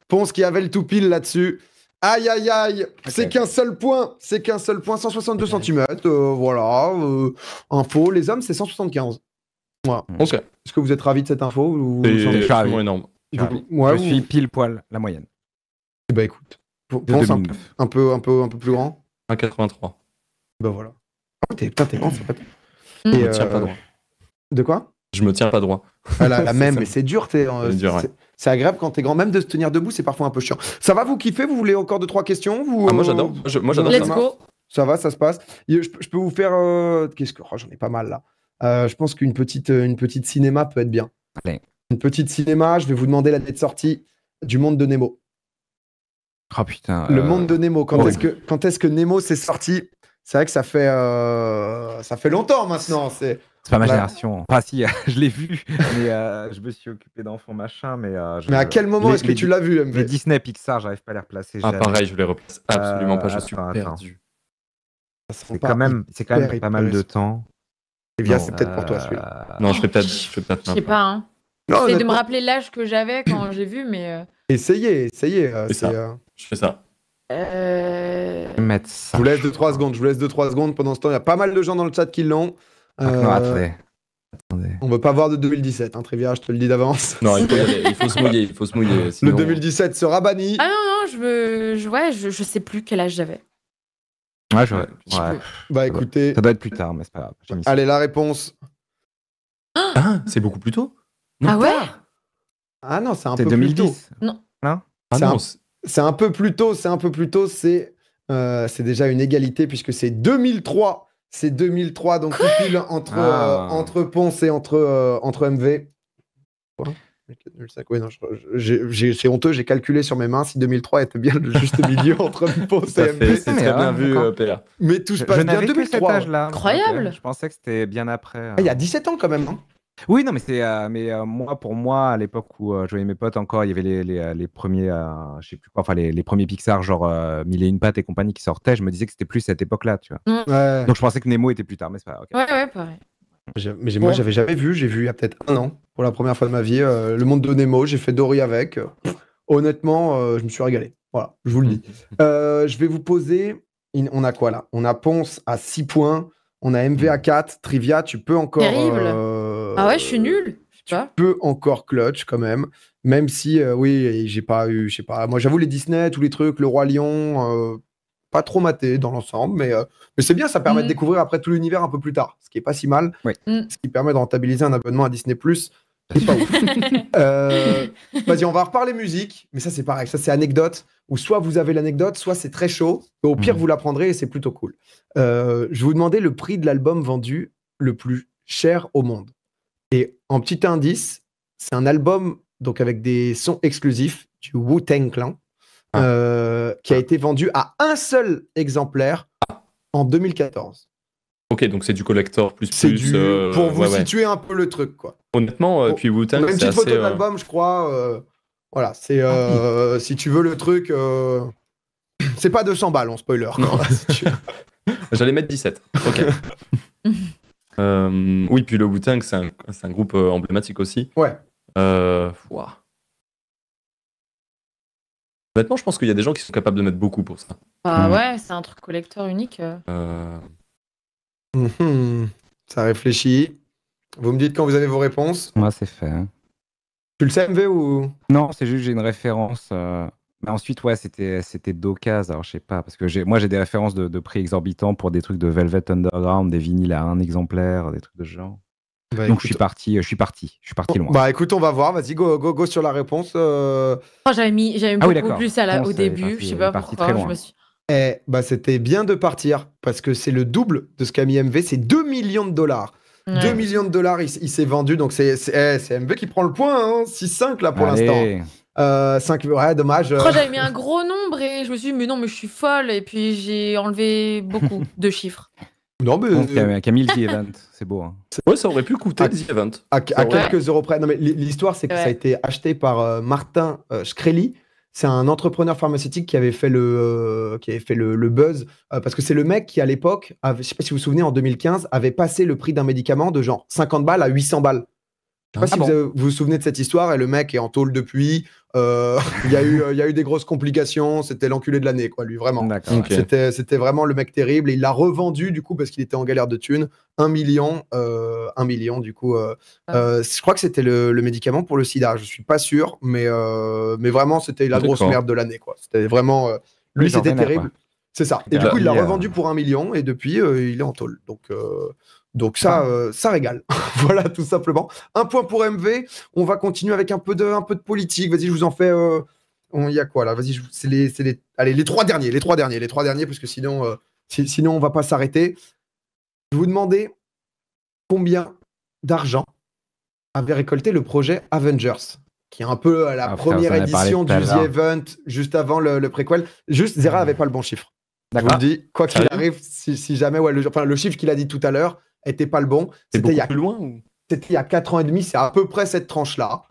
Ponce qui avait le tout pile là-dessus. Aïe, aïe, aïe, c'est qu'un seul point, c'est qu'un seul point, 162 cm, euh, voilà, euh, info, les hommes c'est 175. Voilà. Mm. Ok. Est-ce que vous êtes ravi de cette info ou... moi énorme. Je, je suis pile poil la moyenne. bah écoute, Ponce un, peu, un, peu, un peu plus grand. 1,83. Bah ben, voilà. t'es t'es grand, pas mm. euh, droit. De quoi je me tiens pas droit. Voilà, ah, la même, mais c'est dur, euh, c'est agréable quand t'es grand. Même de se tenir debout, c'est parfois un peu chiant. Ça va, vous kiffer. Vous voulez encore deux, trois questions ah, euh, Moi, j'adore. Let's ça. go. Ça va, ça se passe. Je, peux vous faire. Euh, qu'est-ce que. Oh, j'en ai pas mal là. je pense qu'une petite, une petite cinéma peut être bien. Allez. Une petite cinéma, je vais vous demander la date de sortie du monde de Nemo. Oh, putain. Le monde de Nemo. Quand, est-ce que, quand est-ce que Nemo s'est sorti C'est vrai que ça fait, ça fait longtemps maintenant. C'est. C'est pas ma génération. Enfin, si, euh, je l'ai vu, mais euh, je me suis occupé d'enfants, machin. Mais, euh, à quel moment est-ce que tu l'as vu, Les Disney, Pixar, j'arrive pas à les replacer. Ah, pareil, je les replace absolument pas, je suis perdu. C'est quand même, c'est quand même pas mal de temps. Et bien, c'est peut-être pour toi celui Non, je ferai peut-être. Je sais pas. c'est hein. de me rappeler l'âge que j'avais quand j'ai vu, mais. Essayez, essayez. Je fais ça. Je vous laisse 2-3 secondes. Je vous laisse 2-3 secondes. Pendant ce temps, il y a pas mal de gens dans le chat qui l'ont. Ah on euh, ne On veut pas voir de 2017, hein, Trivia, je te le dis d'avance. Non, il faut, se mouiller, Le 2017 sera banni. Ah non, je, ne je, sais plus quel âge j'avais. je... ouais. Bah ça écoutez. ça être plus tard, mais c'est pas grave. Allez, la réponse. Ah ah, c'est beaucoup plus tôt Ah ouais Ah non, c'est un peu 2010. plus tôt. Non. c'est, un... peu plus tôt, c'est un peu plus tôt, c'est. Euh, c'est déjà une égalité puisque c'est 2003 c'est 2003, donc pile entre, ah. euh, entre Ponce et entre, euh, entre MV. c'est honteux, j'ai calculé sur mes mains si 2003 était bien le juste milieu entre Ponce et MV. C'est très bien ah, vu, euh, Père. Mais tout se passe bien 2003. Incroyable. Je pensais que c'était bien après. Ah, il y a 17 ans quand même. non hein. Oui, non, mais c'est. Euh, mais euh, moi, pour moi, à l'époque où euh, je voyais mes potes encore, il y avait les, les, les premiers, je sais plus quoi, enfin les, premiers Pixar, genre Mille et une pattes et compagnie qui sortaient. Je me disais que c'était plus cette époque-là, tu vois. Mm. Donc je pensais que Nemo était plus tard, mais c'est pas. Ouais, ouais, pareil. Mais moi, j'avais jamais vu. J'ai vu il y a peut-être un an pour la première fois de ma vie le monde de Nemo. J'ai fait Dory avec. Honnêtement, je me suis régalé. Voilà, je vous le dis. Mm. je vais vous poser. On a quoi là On a Ponce à 6 points. On a MV à 4. Trivia, tu peux encore. Euh, ah ouais, je suis nul. Tu peux encore clutch quand même, même si euh, oui, j'ai pas eu, je sais pas. Moi, j'avoue les Disney, tous les trucs, le roi lion, euh, pas trop maté dans l'ensemble, mais, mais c'est bien, ça permet de mm. découvrir après tout l'univers un peu plus tard, ce qui est pas si mal, mm. ce qui permet de rentabiliser un abonnement à Disney Plus. euh, Vas-y, on va reparler musique, mais ça c'est pareil, ça c'est anecdote, ou soit vous avez l'anecdote, soit c'est très chaud, au pire mm. vous l'apprendrez et c'est plutôt cool. je vous demandais le prix de l'album vendu le plus cher au monde. Et en petit indice, c'est un album donc avec des sons exclusifs du Wu-Tang Clan ah. euh, qui a ah. été vendu à un seul exemplaire ah. en 2014. Ok, donc c'est du collector plus plus. Du... Euh, pour vous situer un peu le truc, quoi. Honnêtement, euh, puis Wu-Tang, c'est une petite photo d'album, je crois. voilà, c'est si tu veux le truc. C'est pas 200 balles, on spoiler. J'allais mettre 17. Ok. Euh, oui, puis le wu c'est un, groupe euh, emblématique aussi. Ouais. Euh, Honnêtement, je pense qu'il y a des gens qui sont capables de mettre beaucoup pour ça. Ah ouais, c'est un truc collector unique. Euh. Mm-hmm. Ça réfléchit. Vous me dites quand vous avez vos réponses. Moi, c'est fait. Hein. Tu le sais, MV, ou Non, c'est juste que j'ai une référence. Mais ensuite, ouais, c'était, c'était d'occasion. Alors, je sais pas, parce que j'ai, moi, j'ai des références de, prix exorbitants pour des trucs de Velvet Underground, des vinyles à un exemplaire, des trucs de ce genre. Bah, donc, je suis parti, je suis parti, je suis parti loin. Bah, écoute, on va voir. Vas-y, go, go, go sur la réponse. Euh. Oh, j'avais mis, j'avais mis ah beaucoup plus au début. je sais pas pourquoi. Je me suis... Eh, bah, c'était bien de partir parce que c'est le double de ce qu'a mis MV. C'est 2 millions de dollars. 2 millions de dollars, il, s'est vendu. Donc, c'est, c'est, eh, MV qui prend le point. Hein, 6-5 là pour l'instant. Euh, 5 ouais, dommage. Euh. J'avais mis un gros nombre et je me suis dit, mais non, mais je suis folle. Et puis j'ai enlevé beaucoup de chiffres. Non, mais. Euh, Camille The event, c'est beau. Hein. ça aurait pu coûter à, The Event. À, quelques euros près. Non, mais l'histoire, c'est que ça a été acheté par euh, Martin Shkreli. C'est un entrepreneur pharmaceutique qui avait fait le, qui avait fait le, buzz. parce que c'est le mec qui, à l'époque, je sais pas si vous vous souvenez, en 2015, avait passé le prix d'un médicament de genre 50 balles à 800 balles. Je sais pas ah si vous, vous, souvenez de cette histoire et le mec est en tôle depuis. Euh, il y, a eu, il y a eu des grosses complications. C'était l'enculé de l'année, quoi, lui, vraiment. C'était, vraiment le mec terrible. Et il l'a revendu, du coup, parce qu'il était en galère de thunes. Un million, euh, million, du coup. Euh, ah je crois que c'était le, médicament pour le sida. Je suis pas sûr, mais, mais vraiment, c'était la grosse merde de l'année, quoi. C'était vraiment. lui, c'était terrible. C'est ça. Et du coup, il l'a revendu pour un million et depuis, il est en tôle. Donc, donc ça, euh, ça régale. voilà, tout simplement. Un point pour MV. On va continuer avec un peu de, un peu de politique. Vas-y, je vous en fais. Euh, il y a quoi là Vas-y, c'est les, les, allez, les trois derniers, les trois derniers, les trois derniers, parce que sinon, euh, sinon on va pas s'arrêter. Je vous demander combien d'argent avait récolté le projet Avengers, qui est un peu à la ah, première édition du The Event, juste avant le, préquel. Juste, Zera mmh. avait pas le bon chiffre. Je vous le quoi qu'il arrive, si, jamais, ouais, enfin, le chiffre qu'il a dit tout à l'heure, n'était pas le bon. C'était il y a plus loin. C'était il y a 4 ans et demi. C'est à peu près cette tranche-là.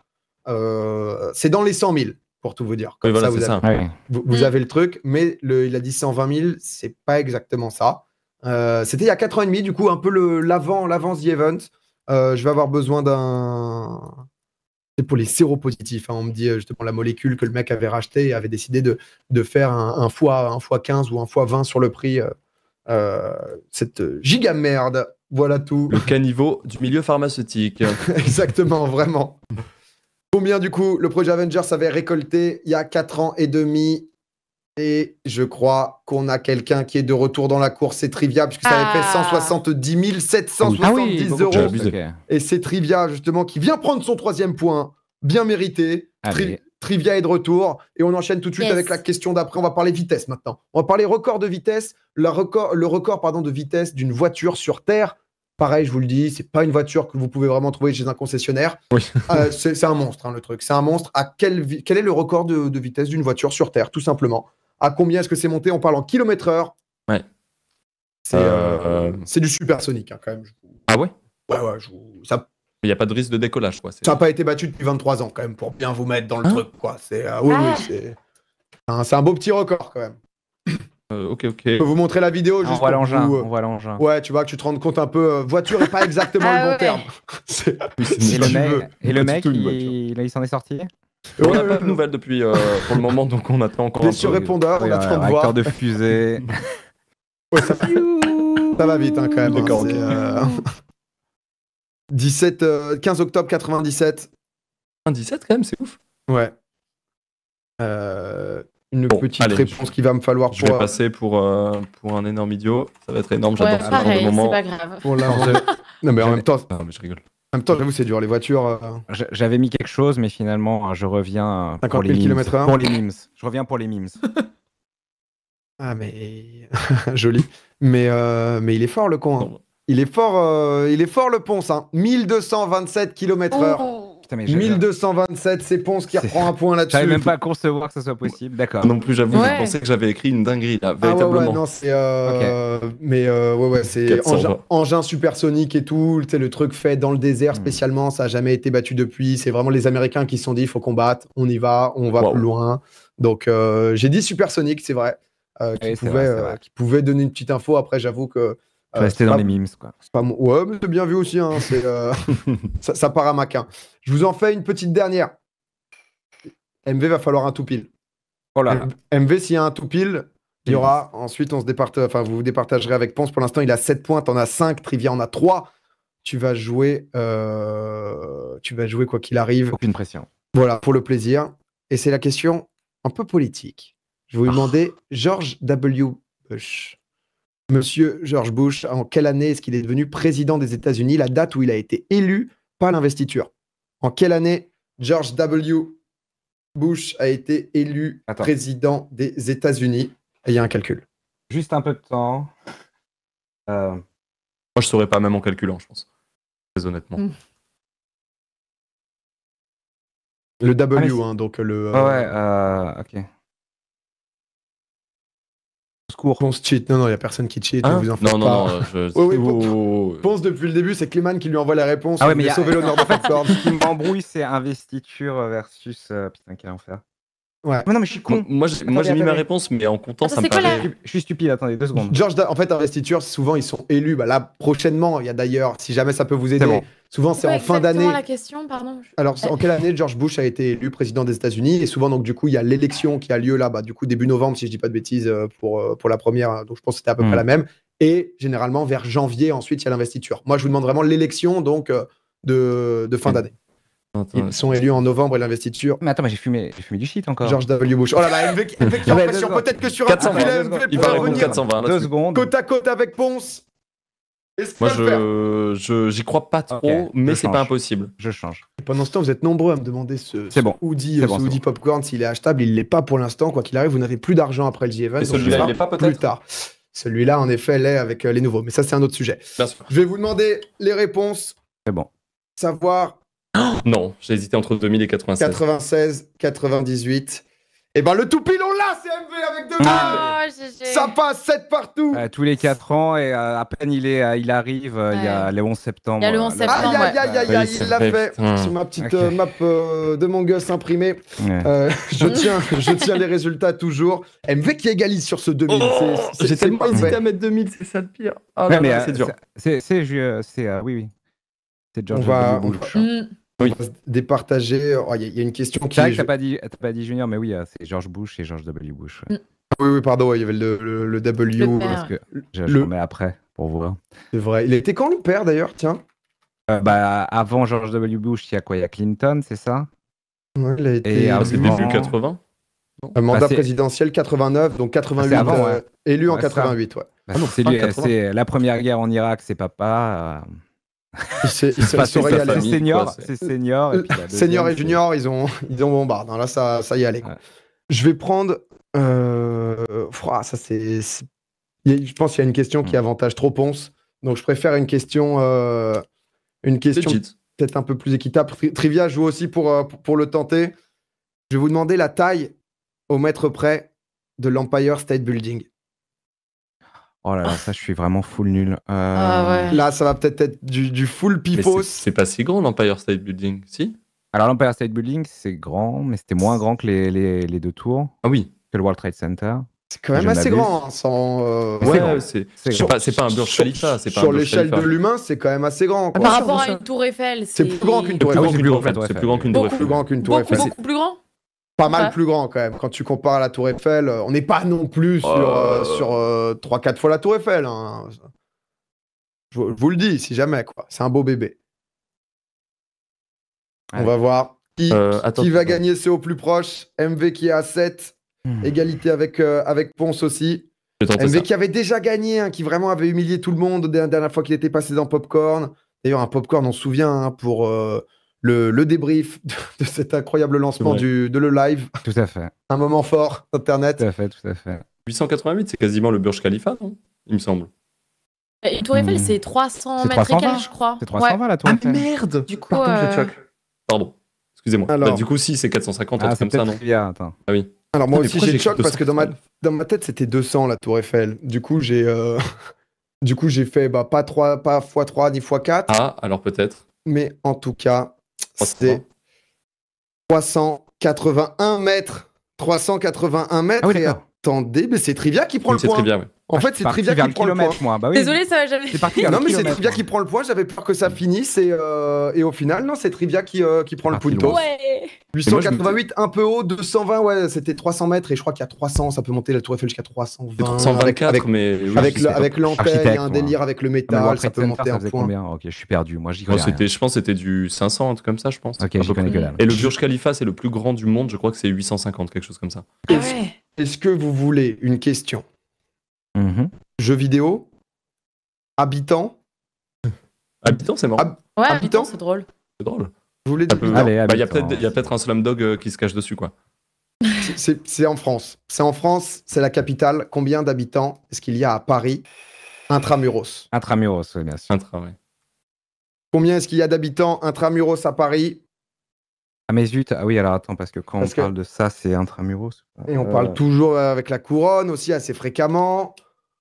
Euh, c'est dans les 100 000 pour tout vous dire. vous, mm. avez, le truc, mais le, il a dit 120 000, c'est pas exactement ça. Euh, c'était il y a 4 ans et demi, du coup, un peu l'avant, l'avance The Event. Euh, je vais avoir besoin d'un. C'est pour les séropositifs. Hein. on me dit justement la molécule que le mec avait racheté et avait décidé de, faire un, fois, un fois 15 ou un fois 20 sur le prix. cette giga merde. Voilà tout. Le caniveau du milieu pharmaceutique. Exactement, vraiment. Combien du coup le projet Avengers avait récolté il y a 4 ans et demi Et je crois qu'on a quelqu'un qui est de retour dans la course. C'est Trivia, puisque ça avait fait 170 ah. 770 ah euros. Et c'est Trivia, justement, qui vient prendre son troisième point. Bien mérité. Ah, Trivia est de retour. Et on enchaîne tout de suite avec la question d'après. On va parler vitesse maintenant. On va parler record de vitesse, le record pardon, de vitesse d'une voiture sur Terre Pareil, je vous le dis, c'est pas une voiture que vous pouvez vraiment trouver chez un concessionnaire. Euh, c'est un monstre, hein, le truc. C'est un monstre. À quel, quel est le record de, vitesse d'une voiture sur Terre, tout simplement À combien est-ce que c'est monté On parle en kilomètres heure. Ouais. C'est euh, euh. du supersonique, hein, quand même. Ah ouais Ouais, ouais. Il n'y a pas de risque de décollage, quoi. Ça n'a pas été battu depuis 23 ans, quand même, pour bien vous mettre dans le ah. truc, quoi. C'est ah ah. c'est un, un beau petit record, quand même. Euh, ok, ok. Je peux vous montrer la vidéo ah, juste on voit l'engin. On voit l'engin. Ouais, tu vois que tu te rends compte un peu. Euh, voiture n'est pas exactement ah le bon terme. c'est... Et, le mec, et le mec, il, s'en est sorti. Et on n'a pas de nouvelles depuis euh, pour le moment, donc on attend encore. Les surrépondeurs on attend de voir. de fusée. ouais, ça... va vite hein, quand même. Hein, D'accord. 17, 15 octobre 97. 97 quand même, c'est ouf. Ouais. Euh, une petite réponse qu'il va me falloir. Je vais euh, passer pour, euh, pour un énorme idiot. Ça va être énorme, j'adore ouais, pareil, ce moment. Pas grave. non, mais en même temps. Non, mais je rigole. En même temps, j'avoue, c'est dur, les voitures. Euh, j'avais mis quelque chose, mais finalement, hein, je reviens pour les, mimes. pour les Je reviens pour les mimes. ah, mais. Joli. Mais, mais il est fort, le con. Hein. Il est fort, il est fort le ponce, 1227 hein. km/h. 1227, c'est Ponce qui reprend un point là-dessus. Je même pas à concevoir que ça soit possible, d'accord. Non plus, j'avoue, je que j'avais écrit une dinguerie là, ah véritablement. non, c'est. Euh, mais euh, ouais, ouais, c'est engin, supersonique et tout, le truc fait dans le désert hmm. spécialement, ça a jamais été battu depuis. C'est vraiment les Américains qui se sont dit, il faut qu'on batte, on y va, on va plus loin. Donc euh, j'ai dit supersonique, c'est vrai. Euh, qui, pouvait, donner une petite info. Après, j'avoue que euh, rester dans les mimes, quoi. Pas Ouais, mais c'est bien vu aussi. Hein, euh, ça, part à Maquin. Hein. Je vous en fais une petite dernière. MV va falloir un tout pile. Oh là MV, s'il y a un tout pile, il y aura ensuite, on se enfin, vous vous départagerez avec Ponce. Pour l'instant, il a 7 points, t'en as 5, Trivia en a 3. Tu vas jouer, euh, tu vas jouer quoi qu'il arrive. Aucune pression. Voilà, pour le plaisir. Et c'est la question un peu politique. Je vais vous ah. demander George W. Bush. Monsieur George Bush, en quelle année est-ce qu'il est devenu président des États-Unis La date où il a été élu, pas l'investiture. En quelle année George W. Bush a été élu président des États-Unis il y a un calcul. Juste un peu de temps. Euh. Moi, je saurais pas même en calculant, je pense. Très honnêtement. Hmm. Le W, hein, donc le. Ah ouais, euh, ok secours. Ponce cheat. Non, non, il n'y a personne qui cheat. Hein vous en non, non, non. Euh, je... pense depuis le début, c'est Clément qui lui envoie la réponse. Ah ouais, mais l'honneur de Ce qui m'embrouille, c'est investiture versus. Euh, putain, quel enfer non, mais je suis Moi, j'ai mis ma réponse, mais en comptant, ça me Je suis stupide, attendez deux secondes. George, en fait, investiture, souvent, ils sont élus. Bah, là, prochainement, il y a d'ailleurs, si jamais ça peut vous aider, souvent, c'est en fin d'année. la question, pardon. Alors, en quelle année George Bush a été élu président des États-Unis Et souvent, donc, du coup, il y a l'élection qui a lieu là, bah, du coup, début novembre, si je dis pas de bêtises, euh, pour, euh, pour la première. Donc, je pense que c'était à peu près hmm. la même. Et généralement, vers janvier, ensuite, il y a l'investiture. Moi, je vous demande vraiment l'élection, donc, euh, de, de fin hmm. d'année. Ils sont élus en novembre et l'investiture. Mais attends, j'ai fumé, j'ai fumé du shit encore. George W. Bush. Oh là là, MV, qui est en Peut-être que sur un peu, il revenir. 420, secondes. Côte à côte avec Ponce. Moi, je, je, j'y crois pas trop, mais c'est pas impossible. Je change. pendant ce temps, vous êtes nombreux à me demander ce, ce bon. Woody, euh, ce Popcorn, s'il est achetable. Il l'est pas pour l'instant. Quoi qu'il arrive, vous n'avez plus d'argent après le G-Event. celui-là, pas Plus tard. Celui-là, en effet, l'est avec euh, les nouveaux. Mais ça, c'est un autre sujet. Je vais vous demander les réponses. C'est bon. Savoir non, j'ai hésité entre 2000 et 96. 96, 98. Et ben le tout pile, on l'a, CMV avec 2000 ah, Ça passe 7 partout Tous les 4 ans, et euh, à peine il, est, euh, il arrive, euh, il y a le 11 septembre. Il y a le 11 septembre. Aïe, aïe, aïe, aïe, il l'a fait Sur ma petite map de mon gosse imprimée. je, tiens, je tiens les résultats toujours. MV qui égalise sur ce 2000. Oh J'ai tellement hésité à mettre 2000, c'est ça de pire. C'est ah, ouais, c'est dur. C'est... Oui, oui. C'est George oui. départager. Oh, il y, a une question qui. C'est vrai que t'as pas, dit, pas dit Junior, mais oui, euh, c'est George Bush et George W. Bush. Mm. Oui, oui, pardon, il y avait le, le, W. parce que je le... mets après pour voir. Hein. C'est vrai. Il était quand le père d'ailleurs Tiens. Euh, bah, avant George W. Bush, il y a quoi Il y a Clinton, c'est ça il a été. début 80 mandat bah, présidentiel 89, donc 88, bah, avant, euh, élu en 88, bah, ouais. c'est la première guerre en Irak, c'est papa. C'est senior, c'est senior. Et euh, senior et junior, ils ont, ils ont bombardé. Là, ça, ça y allait. Je vais prendre. Euh, ça c'est. Je pense qu'il y a une question qui hmm. avantage trop Ponce. Donc je préfère une question. Euh, une question peut-être un peu plus équitable. Trivia joue aussi pour, pour le tenter. Je vais vous demander la taille au mètre près de l'Empire State Building. Oh là là, ça, je suis vraiment full nul. Euh, ah Là, ça va peut-être être du, du full pipo. C'est pas si grand l'Empire State Building, si Alors, l'Empire State Building, c'est grand, mais c'était moins grand que les, deux tours. Ah oui. Que le World Trade Center. C'est quand même assez grand. Sans, c'est pas, un Burj Khalifa. Sur, l'échelle de l'humain, c'est quand même assez grand. Par rapport à une tour Eiffel, c'est plus grand qu'une tour Eiffel. C'est plus grand qu'une tour Eiffel. C'est Beaucoup plus grand pas mal plus grand quand même. Quand tu compares à la Tour Eiffel, euh, on n'est pas non plus sur, euh, sur 3-4 euh, fois la Tour Eiffel. Hein. Je, vous le dis, si jamais, quoi. C'est un beau bébé. On va voir qui, va gagner, c'est au plus proche. MV qui est à 7, hmm. égalité avec, avec Ponce aussi. MV qui avait déjà gagné, hein, qui vraiment avait humilié tout le monde la dernière fois qu'il était passé dans Popcorn. D'ailleurs, un Popcorn, on se souvient, hein, pour, le, le débrief de cet incroyable lancement du, de le live. Tout à fait. Un moment fort internet Tout à fait, tout à fait. 888, c'est quasiment le Burj Khalifa, non Il me semble. Euh, une Tour Eiffel, hmm. c'est 300 mètres et quelques, je crois. C'est 320 la Tour ah, Eiffel. Ah merde Du coup, j'ai euh, choc. Pardon, excusez-moi. Bah, du coup, si, c'est 450, ah, comme ça, non Ah oui. Alors moi ah, aussi, j'ai le choc parce que dans ma, dans ma tête, c'était 200 la Tour Eiffel. Du coup, j'ai euh, du coup j'ai fait bah, pas 3, pas x3 ni x4. Ah, alors peut-être. Mais en tout cas, c'est 381 mètres. 381 mètres. Ah et attendez, mais c'est Trivia qui prend le point. Trivia, oui. En fait, c'est Trivia qui prend le poids. Bah Désolé, ça va jamais. C'est parti. non, mais c'est Trivia qui prend le poids. J'avais peur que ça finisse et, euh, et au final, non, c'est Trivia qui, euh, qui prend le punto. Ouais. 888, un peu haut, 220, ouais, c'était 300 mètres et je crois qu'il y a 300. Ça peut monter la Tour Eiffel jusqu'à 320. 324, avec, mais avec, oui, avec il y a un délire avec le métal. ça peut monter un point. Combien ok, je suis perdu. Moi, j'y c'était... Je pense que c'était du 500, comme ça, je pense. Ok, je connais Et le Burj Khalifa, c'est le plus grand du monde. Je crois que c'est 850, quelque chose comme ça. Est-ce que vous voulez une question Mhm. Jeux vidéo, habitants. Habitants, c'est marrant. habitants, c'est drôle. C'est drôle. Bah, il y a peut-être un slam dog euh, qui se cache dessus, quoi. C'est en France. C'est en France, c'est la capitale. Combien d'habitants est-ce qu'il y a à Paris Intramuros. Intramuros, bien sûr. Intra, Combien est-ce qu'il y a d'habitants intramuros à Paris ah mais zut, ah oui alors attends parce que quand on parle de ça c'est intramuros. Et on parle euh. toujours avec la couronne aussi assez fréquemment.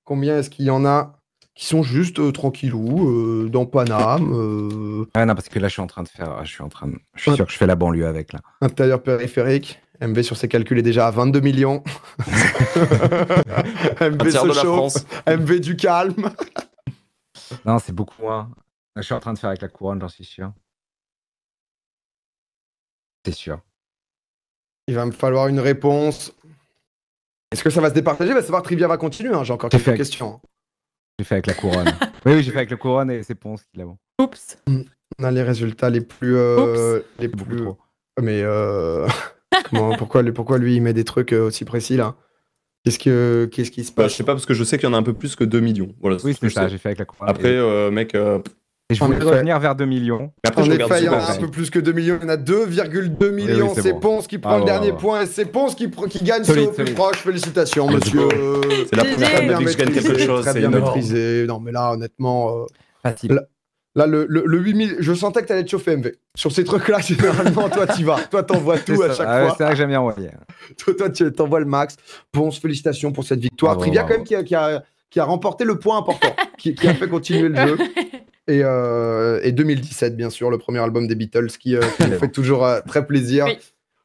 Combien est-ce qu'il y en a qui sont juste euh, tranquillou euh, dans Paname. Ah non, parce que là, je suis en train de faire. Je suis, en train je suis sûr que je fais la banlieue avec là. Intérieur périphérique. MV sur ses calculs est déjà à 22 millions. MV MV du calme. non, c'est beaucoup moins. Je suis en train de faire avec la couronne, j'en suis sûr. C'est sûr. Il va me falloir une réponse. Est-ce que ça va se départager Va savoir, Trivia va continuer. Hein. J'ai encore quelques questions. Hein. J'ai fait avec la couronne. oui, j'ai fait avec la couronne et c'est Ponce qui a bon. Oups. On a les résultats les plus. Euh, les plus. Mais. Euh, pourquoi, pourquoi lui, il met des trucs euh, aussi précis là Qu'est-ce, que, qu'est-ce qui se bah, passe Je sais pas, parce que je sais qu'il y en a un peu plus que 2 millions. oui, c'est ça, j'ai fait avec la couronne. Après, mec, et je voulais revenir vers 2 hein. millions. il y en a un peu plus que 2 millions. Il y en a 2,2 millions. c'est Ponce qui prend ah le dernier point. C'est Ponce qui, qui gagne sur ce plus proche. Félicitations, monsieur. C'est la première fois que je gagne quelque chose. c'est bien maîtrisé. Non, mais là, honnêtement. Euh, Facile. Là, le, le, 8000, je sentais que allais te chauffer MV. Sur ces trucs-là, généralement, toi, tu vas. Toi, t'envoies tout à chaque ah fois. c'est vrai que j'aime bien envoyer. toi, toi, tu t'envoies le max. Ponce, félicitations pour cette victoire. Ah Trivia, quand même, qui a, remporté le point important, qui a fait continuer le jeu. et, 2017, euh, bien sûr, le premier album des Beatles qui, euh, qui fait toujours euh, très plaisir.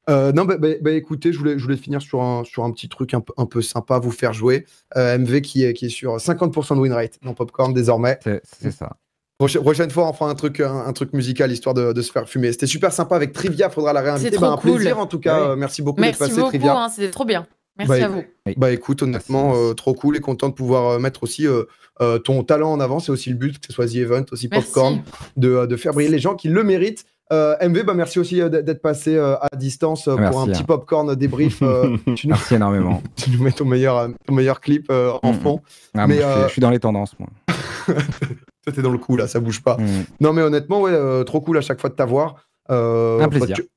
non, bah, bah, bah, écoutez, je voulais, je voulais finir sur un, sur un petit truc un, peu sympa, vous faire jouer. MV qui est, qui est sur 50% de win rate dans Popcorn désormais. C'est ça. Prochaine, fois, on fera un truc, un, truc musical histoire de, se faire fumer. C'était super sympa avec Trivia, faudra la réinviter. Trop bah, un plaisir en tout cas. Merci beaucoup d'être passé, Trivia. beaucoup, hein, C'était trop bien. Merci bah, à vous. Bah écoute, honnêtement, euh, trop cool et content de pouvoir euh, mettre aussi euh, ton talent en avant. C'est aussi le but, que ce soit The Event, aussi Popcorn, de, faire briller les gens qui le méritent. MV, bah merci aussi d'être passé à distance pour un petit hein. popcorn débrief. tu Merci énormément. tu nous mets ton meilleur, meilleur clip en fond. Ah, je, suis, dans les tendances, moi. t'es dans le coup là, ça bouge pas. Mm. Non mais honnêtement, ouais, trop cool à chaque fois de t'avoir. Euh,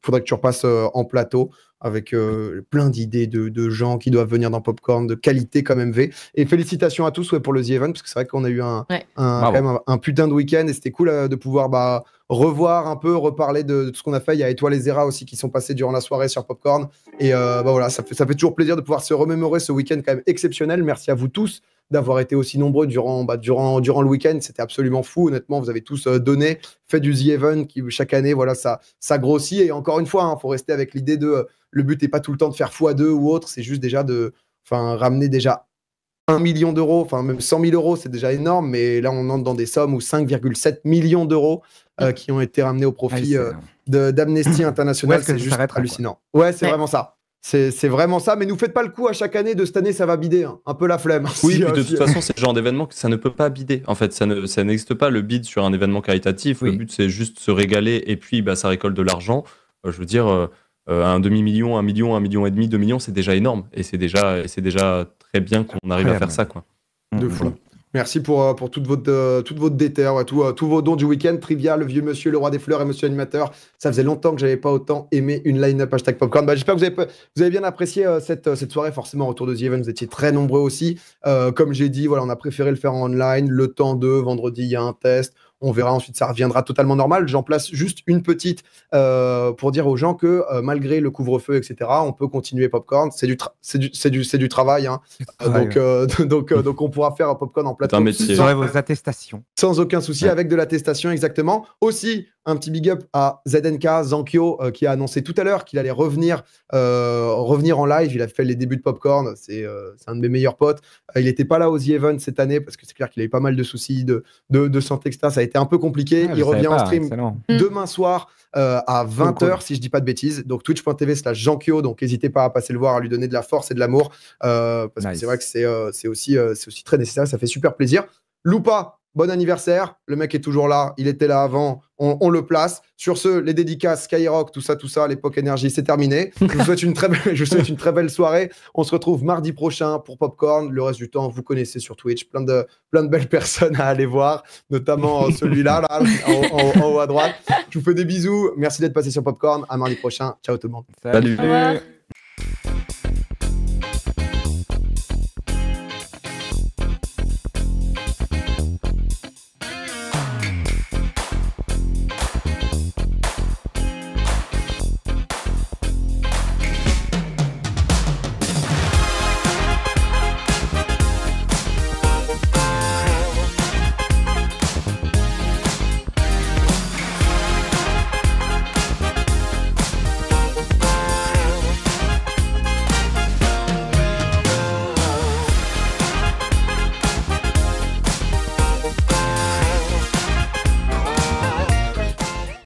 Faudrait que, tu, repasses euh, en plateau avec euh, plein d'idées de, gens qui doivent venir dans Popcorn, de qualité comme MV. Et félicitations à tous pour le The Event, parce que c'est vrai qu'on a eu un, un, quand même un, putain de week-end et c'était cool euh, de pouvoir bah, revoir un peu, reparler de, tout ce qu'on a fait. Il y a Étoile et Zera aussi qui sont passés durant la soirée sur Popcorn. Et bah, voilà, ça fait, ça fait toujours plaisir de pouvoir se remémorer ce week-end quand même exceptionnel. Merci à vous tous d'avoir été aussi nombreux durant, bah, durant, durant le week-end. C'était absolument fou. Honnêtement, vous avez tous euh, donné. Fait du The Even qui, chaque année, voilà, ça, ça grossit. Et encore une fois, il hein, faut rester avec l'idée de euh, le but n'est pas tout le temps de faire à deux ou autre. C'est juste déjà de enfin, ramener déjà 1 million d'euros, enfin même 100 000 euros, c'est déjà énorme, mais là on entre dans des sommes où 5,7 millions d'euros euh, qui ont été ramenés au profit ah d'Amnesty International. c'est juste hallucinant. Ouais, c'est vraiment ça. C'est vraiment ça, mais nous faites pas le coup à chaque année de cette année, ça va bider. Hein. Un peu la flemme. Oui, hein, de toute façon, c'est le genre d'événement que ça ne peut pas bider. En fait, ça n'existe ne, pas le bid sur un événement caritatif. Le but, c'est juste se régaler et puis bah, ça récolte de l'argent. Euh, je veux dire, euh, euh, un demi-million, un million, un million et demi, deux millions, c'est déjà énorme. Et c'est déjà, déjà très bien qu'on arrive à faire ça. quoi. De fou. Merci pour, euh, pour toute votre, euh, toute euh, tous vos dons du week-end. Trivia, le vieux monsieur, le roi des fleurs et monsieur animateur. Ça faisait longtemps que j'avais pas autant aimé une line-up hashtag popcorn. Bah, j'espère que vous avez, vous avez bien apprécié cette, soirée, forcément, autour de The Event. Vous étiez très nombreux aussi. comme j'ai dit, voilà, on a préféré le faire en online. Le temps de vendredi, il y a un test. On verra ensuite, ça reviendra totalement normal. J'en place juste une petite euh, pour dire aux gens que euh, malgré le couvre-feu, etc., on peut continuer Popcorn. C'est du, du, hein. du, travail. donc, euh, donc, donc, on pourra faire un Popcorn en plateau. Sans, vos attestations. Sans aucun souci, avec de l'attestation, exactement. Aussi, un petit big up à ZNK, Zankyo, euh, qui a annoncé tout à l'heure qu'il allait revenir, euh, revenir en live. Il a fait les débuts de Popcorn, c'est euh, un de mes meilleurs potes. il n'était pas là aux The Event cette année parce que c'est clair qu'il avait pas mal de soucis de, de, de santé, etc. Ça a été un peu compliqué. Ah, il revient en stream mm. demain soir. à 20h, si je dis pas de bêtises. Donc twitch.tv slash Zankyo. Donc n'hésitez pas à passer le voir, à lui donner de la force et de l'amour. parce que c'est vrai que c'est c'est aussi, aussi très nécessaire. Ça fait super plaisir. Loupa, bon anniversaire. Le mec est toujours là, il était là avant, on, le place. Sur ce, les dédicaces, Skyrock, tout ça, tout ça, l'époque énergie, c'est terminé. Je vous, souhaite une très belle, soirée. On se retrouve mardi prochain pour Popcorn. Le reste du temps, vous connaissez sur Twitch, plein de, plein de belles personnes à aller voir, notamment euh, celui-là, là, en, haut à droite. Je vous fais des bisous. Merci d'être passé sur Popcorn. À mardi prochain. Ciao tout le monde. Salut.